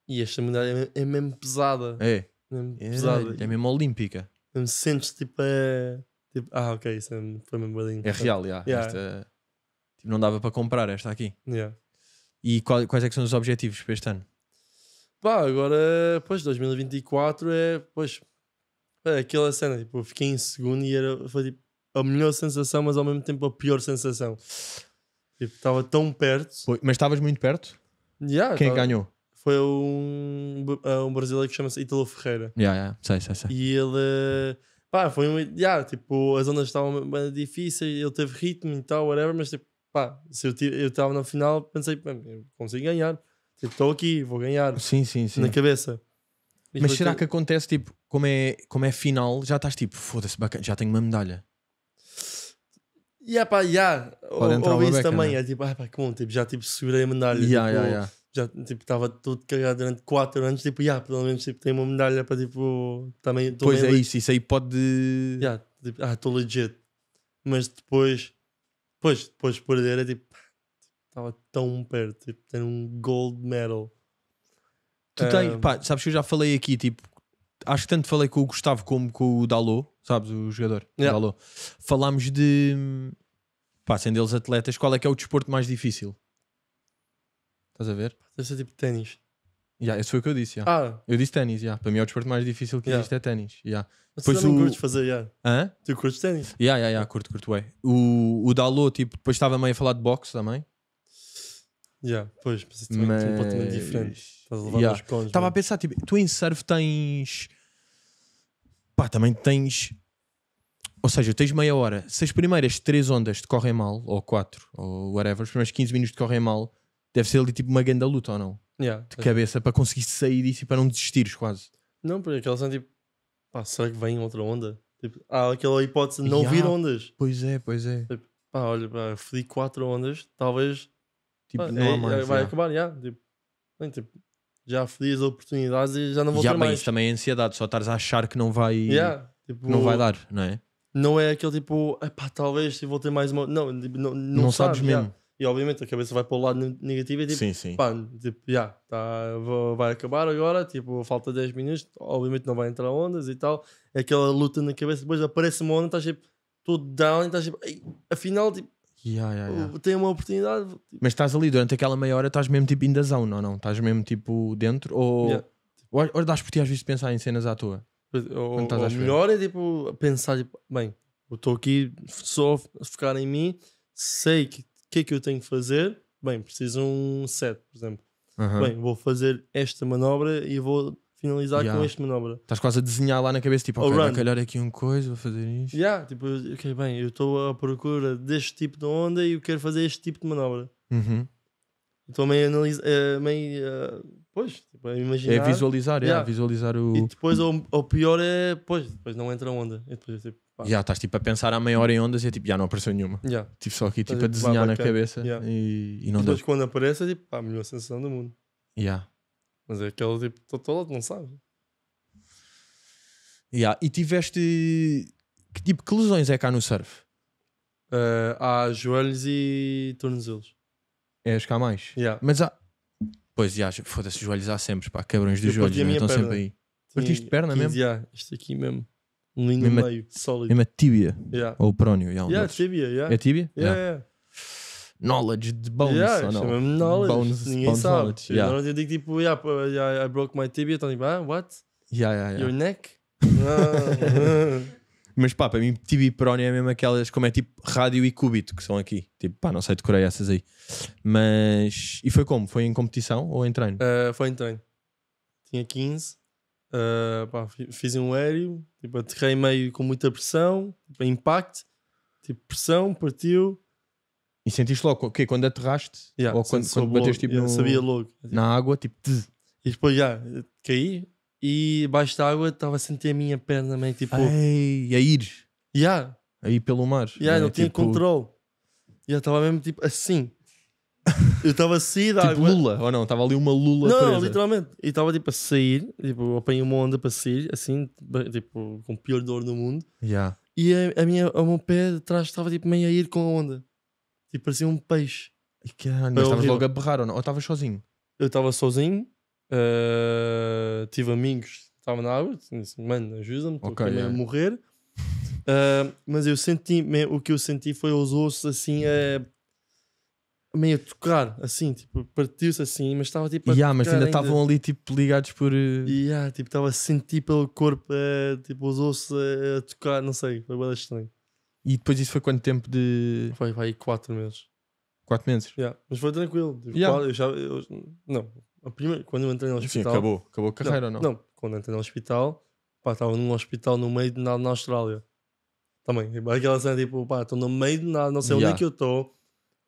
Speaker 3: E esta medalha é mesmo pesada. É. É mesmo, pesada. É mesmo é é olímpica. Me sentes tipo. É Tipo, ah, ok, isso é foi uma bolinha É real, yeah. yeah.
Speaker 2: Esta, tipo, não dava para comprar esta aqui. Yeah. E qual, quais é que são os objetivos para este ano?
Speaker 3: Pá, agora, pois, 2024 é, pois, é aquela cena, tipo, eu fiquei em segundo e era, foi tipo, a melhor sensação, mas ao mesmo tempo a pior sensação.
Speaker 2: Tipo, estava tão perto. Foi, mas estavas muito perto? Yeah, Quem é tava... ganhou?
Speaker 3: Foi um, um brasileiro que chama-se Italo Ferreira. Yeah, yeah. Sei, sei, sei. E ele pá, foi um. Yeah, tipo, as ondas estavam bem difíceis, ele teve ritmo e tal, whatever, mas tipo, pá, se eu estava na final, pensei, eu consigo ganhar. Tipo, estou tipo, aqui, vou ganhar.
Speaker 2: Sim, sim, sim. Na cabeça. E mas será que... que acontece, tipo, como é, como é final, já estás tipo, foda-se, bacana, já tenho uma medalha.
Speaker 3: E yeah, pá, já. Yeah. Ou, ou isso beca, também, né? é tipo, ah, pá, como, tipo, já tipo, segurei a medalha. Yeah, tipo, yeah, yeah já tipo estava tudo cagado durante 4 anos tipo yeah, pelo menos tipo tem uma medalha para tipo também pois é isso isso aí pode yeah, tipo, ah estou legit mas depois depois depois perder é tipo estava tão perto tipo ter um gold medal
Speaker 2: tu um, tens pá sabes que eu já falei aqui tipo acho que tanto falei com o Gustavo como com o Dalô sabes o jogador yeah. O Dalô falámos de hum, pá sendo eles atletas qual é que é o desporto mais difícil Estás a ver? Deve ser tipo ténis. Yeah, isso foi o que eu disse. Yeah. Ah. Eu disse ténis, yeah. para mim é o desporto mais difícil que yeah. existe é ténis. Yeah. Mas depois tu não o... curtes fazer, yeah. Hã? Tu curtes ténis? Yeah, yeah, yeah, curto, curto, é. O, o Dalot, tipo, depois estava a mãe a falar de boxe também. Yeah, pois, mas isso também é mas... é completamente diferente. Estás a levar yeah. cones. Estava a pensar, tipo, tu em surf tens... Pá, também tens... Ou seja, tens meia hora. Se as primeiras três ondas te correm mal, ou quatro, ou whatever, os primeiros 15 minutos te correm mal Deve ser ali tipo uma da luta ou não? Yeah, de é. cabeça para conseguir sair disso e para não desistires quase.
Speaker 3: Não, porque aquelas são tipo, pá, será que vem outra onda? Tipo, há aquela hipótese de não yeah, vir ondas. Pois é, pois é. Tipo, pá, olha, pá, quatro ondas, talvez
Speaker 2: tipo, pá, não é, mais, eh, vai já.
Speaker 3: acabar, já. tipo, bem, tipo, já fodi as oportunidades e já não vou já, ter bem, mais. Isso
Speaker 2: também é ansiedade, só estás a achar que não vai, yeah, tipo, não vai dar, não é?
Speaker 3: Não é aquele tipo, pá, talvez vou ter mais uma. Não, tipo, não, não, não sabes, sabes mesmo e obviamente a cabeça vai para o lado negativo e tipo, sim, sim. pá, tipo, já, yeah, tá, vai acabar agora, tipo, falta 10 minutos, obviamente não vai entrar ondas e tal, é aquela luta na cabeça, depois aparece uma onda, estás tipo, todo down, estás tipo, afinal, tipo, yeah, yeah, yeah. tem uma oportunidade. Tipo.
Speaker 2: Mas estás ali durante aquela meia hora, estás mesmo tipo indazão, não, não? Estás mesmo tipo dentro ou, yeah. ou, ou dás por ti às vezes pensar em cenas à toa? Ou, ou melhor
Speaker 3: é tipo, pensar, tipo, bem, eu estou aqui só a focar em mim, sei que que é que eu tenho que fazer? Bem, preciso um set, por exemplo. Uhum. Bem, vou fazer
Speaker 2: esta manobra
Speaker 3: e vou finalizar yeah. com esta manobra. Estás quase a
Speaker 2: desenhar lá na cabeça, tipo, ok, vou calhar aqui um coisa, vou fazer isto.
Speaker 3: Yeah, tipo, ok, bem, eu estou à procura deste tipo de onda e eu quero fazer este tipo de manobra. Uhum. Estou meio analisar, uh, meio, uh, pois, tipo, a imaginar. É visualizar, yeah. é, visualizar o... E depois, o, o pior é, pois, depois não entra onda. E depois, é tipo,
Speaker 2: Pá. Já estás tipo a pensar à meia hora em ondas e é tipo, já não apareceu nenhuma. Já. Tive tipo, só aqui tipo a, tipo, desenhar na cabeça yeah. e, e não e depois deu.
Speaker 3: quando aparece, é tipo, pá, a melhor sensação do mundo. Já. Mas é aquele tipo, estou todo não sabe.
Speaker 2: Yeah. E tiveste. Que tipo que lesões é cá no surf? Uh,
Speaker 3: há joelhos e tornozelos.
Speaker 2: É as cá mais? Yeah. Mas há. Pois, já, yeah, foda-se, joelhos há sempre, pá, cabrões dos joelhos, né? estão perna. sempre aí. Partiste Partiste perna mesmo? Yeah, isto aqui mesmo. Um linho mesmo meio, sólido. É uma tíbia. Yeah. Ou prónio. Yeah, um yeah, tíbia, yeah. É tíbia? Yeah. yeah. Knowledge de bones. Yeah, ou é knowledge. Bones, Ninguém bones sabe. Knowledge. Yeah.
Speaker 3: Eu digo tipo, yeah, yeah, I broke my tibia. Estão tipo, ah, what?
Speaker 2: Yeah, yeah, yeah. Your neck? Ah. Mas pá, para mim, tibia e prónio é mesmo aquelas como é tipo rádio e cúbito que são aqui. Tipo, pá, não sei, de decorei essas aí. Mas. E foi como? Foi em competição ou em treino? Uh, foi em treino.
Speaker 3: Tinha 15 Uh, pá, fiz um aéreo, tipo, aterrei meio com muita pressão, tipo, impacto, tipo, pressão, partiu. E sentiste logo o quê? Quando aterraste? Yeah, ou quando, quando bateste tipo, no, sabia logo. na
Speaker 2: água, tipo... Tz.
Speaker 3: E depois, já, yeah, caí e baixo da água estava a sentir a minha perna meio tipo...
Speaker 2: Ei, a ir. Yeah. Aí pelo mar. Yeah, né? não tinha tipo... controle. E yeah, estava mesmo tipo assim. Eu estava a sair da tipo água. lula, ou não? Estava ali uma lula Não, presa. literalmente.
Speaker 3: E estava tipo a sair, tipo, apanhei uma onda para sair, assim, tipo, com o pior dor do mundo. Yeah. E a, a minha, o meu pé de trás estava tipo meio a ir com a onda. Tipo, parecia
Speaker 2: um peixe. E caralho, mas estavas logo a berrar ou não? Ou estavas sozinho? Eu estava sozinho,
Speaker 3: uh, tive amigos, estava na água, disse, assim, mano, ajuda-me, estou okay, yeah. a morrer. Uh, mas eu senti, o que eu senti foi os ossos assim a meio a tocar, assim, tipo, partiu-se assim, mas estava tipo. A yeah, mas ainda estavam ali, tipo, ligados por. e eh, Yeah, tipo, estava a sentir pelo corpo, uh, tipo, os ossos uh, a, tocar, não sei, foi bem estranho.
Speaker 2: E depois isso foi quanto tempo de. Foi, vai, quatro meses. quatro meses?
Speaker 3: Yeah. Mas foi tranquilo. Tipo, yeah. Quatro, eu já, eu, não, a primeira, quando eu entrei no hospital. Sim, acabou, acabou a carreira não, ou não? Não, quando entrei no hospital, pá, estava num hospital no meio de nada na Austrália. Também, aquela cena tipo, pá, estou no meio de nada, não sei yeah. onde é que eu estou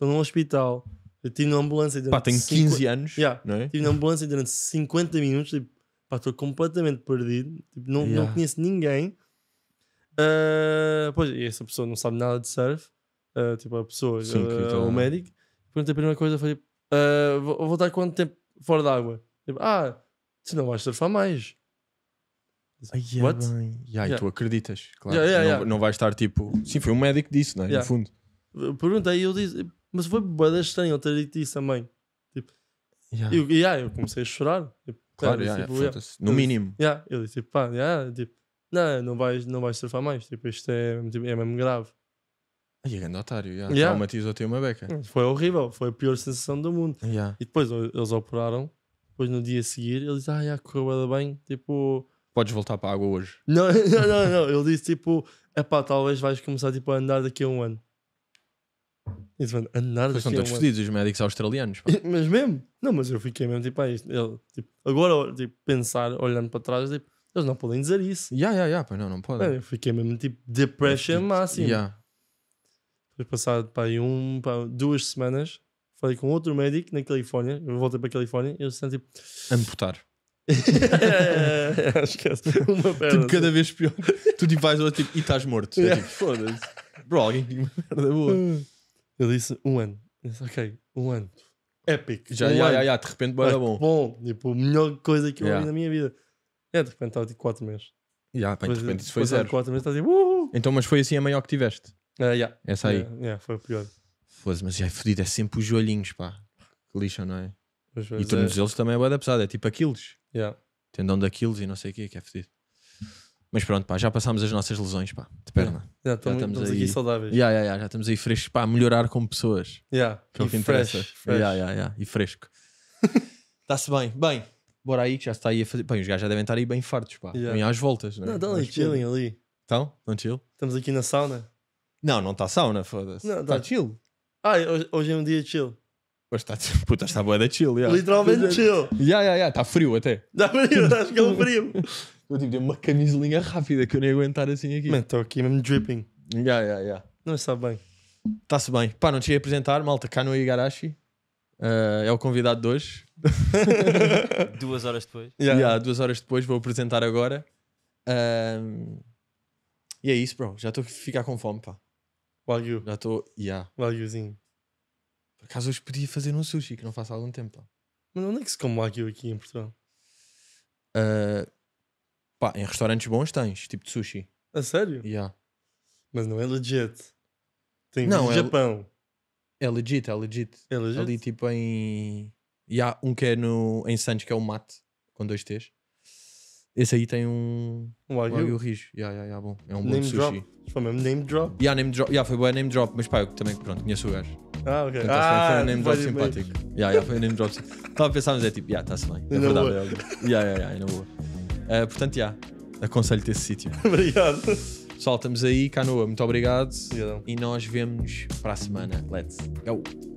Speaker 3: estou num hospital, eu estive na ambulância durante. Pá, tenho 15 50... anos. Yeah, não é? Estive na ambulância durante 50 minutos, tipo, pá, estou completamente perdido, tipo, não, yeah. não conheço ninguém. Uh, pois, e essa pessoa não sabe nada de surf, uh, tipo, a pessoa, Sim, uh, o é. médico. Perguntei a primeira coisa, foi tipo, uh, vou, vou estar quanto tempo fora d'água? Tipo, ah, tu não vais surfar mais.
Speaker 2: Ai, é What? Yeah, yeah. E tu acreditas, claro. Yeah, yeah, não, não vais estar tipo. Sim, foi um médico que disse, é? no fundo.
Speaker 3: pergunta aí eu disse: mas foi bem estranho eu ter dito isso também. Tipo, yeah. Eu, yeah, eu comecei a chorar. Tipo, claro, cara, yeah, tipo, yeah. no mínimo. Yeah. Eu disse, tipo, pá, yeah, tipo, não, não vais, não vais surfar mais. Tipo, isto é, tipo, é mesmo grave.
Speaker 2: Aí, é grande otário, yeah. yeah. traumatizou-te uma beca. Hum,
Speaker 3: foi horrível, foi a pior sensação do mundo. Yeah. E depois eles operaram, depois no dia a seguir ele disse, ah, yeah, correu bem, tipo...
Speaker 2: Podes voltar para a água hoje. Não, não,
Speaker 3: não, não. ele disse tipo, é pá, talvez vais começar tipo, a andar daqui a um ano. E nada estão todos fodidos,
Speaker 2: os médicos australianos. pá.
Speaker 3: Mas mesmo? Não, mas eu fiquei mesmo tipo, ah, isto, ele, tipo agora, tipo, pensar, olhando para trás, tipo, eles não podem dizer isso. Ya, ya, ya, pois não, não pode. É, eu fiquei mesmo tipo, depression máximo. Ya. Depois passado para aí um, pá, duas semanas, falei com outro médico na Califórnia, eu voltei para a Califórnia, e eu senti tipo,
Speaker 2: Amputar. esquece, uma perna. Tipo, cada tipo. vez pior. tu tipo vais ao outro tipo, e estás morto. É, tipo, foda-se. Bro, alguém tinha uma merda boa.
Speaker 3: eu disse um ano. Eu disse, ok, um ano. Epic. Já, um já, ano. já, já, de repente, bora bom. Bom, tipo, a melhor coisa que eu yeah. vi na minha vida. É, de repente estava tipo 4 meses. Yeah, de repente isso foi zero. 4 meses, tipo, uh!
Speaker 2: Então, mas foi assim a maior que tiveste? Uh, yeah. Essa aí? Yeah, é, yeah é, foi o pior. Foda, mas já é fodido, é sempre os joelhinhos, pá. Que lixo, não é? E todos é. também é boa da pesada, é tipo Aquiles. Yeah. Tendão de Aquiles e não sei o que, que é fodido. Mas pronto, pá, já passámos as nossas lesões, pá, de perna. Yeah, já, já estamos, estamos aí, aqui saudáveis. Yeah, yeah, já estamos aí frescos, para melhorar como pessoas. Yeah. Pelo que fresh, é interessa. Fresh. E fresco. Está-se bem. Bem, bora aí que já está aí a fazer. Bem, os gajos já devem estar aí bem fartos, pá. Yeah. Bem às voltas. Não, é? não estão tá ali chilling ali. Estão? Estão chill? Estamos aqui na sauna. Não, não está sauna, foda-se. Não, está tá
Speaker 3: chill. Ah, hoje, hoje é um dia chill.
Speaker 2: Hoje está, puta, está boa da chill, yeah. Literalmente chill. Já, já, já, está frio até. Está frio, está a é frio. Eu tive tipo, uma camisolinha rápida que eu nem ia aguentar assim aqui. Mano, estou aqui mesmo dripping. Ya, ya, ya. Não está bem. Está-se bem. Pá, não te ia apresentar, malta. Kano Igarashi uh, é o convidado de hoje. duas horas depois. Yeah. yeah. duas horas depois. Vou apresentar agora. Ehm, e é isso, bro. Já estou a ficar com fome, pá. Wagyu. Já estou. Yeah. Wagyuzinho. Por acaso hoje podia fazer um sushi que não faço há algum tempo, pá. Mas onde é que se
Speaker 3: come Wagyu aqui em Portugal?
Speaker 2: Uh, Pá, em restaurantes bons tens, tipo de sushi.
Speaker 3: A sério? Yeah. Mas não é legit. Tem no é,
Speaker 2: Japão. É legit, é legit. É legit? Ali tipo em... E há um que é no, em Santos, que é o mate, com dois T's. Esse aí tem um. Um Wagyu Rijo. Yeah, yeah, yeah, bom. É um name bom sushi. Drop. Foi mesmo name drop? Yeah, name drop. Yeah, foi boa name drop, mas pá, eu também, pronto, conheço o gajo. Ah, ok. Então, ah, foi um name drop simpático. Yeah, yeah, foi um name drop. Estava a pensar, mas é tipo, yeah, está-se bem. É verdade, é. Yeah, yeah, yeah, é boa. Uh, portanto, já, yeah, aconselho-te esse sítio. obrigado. Pessoal, estamos aí, Canoa, muito obrigado. obrigado. E nós vemos para a semana. Let's go!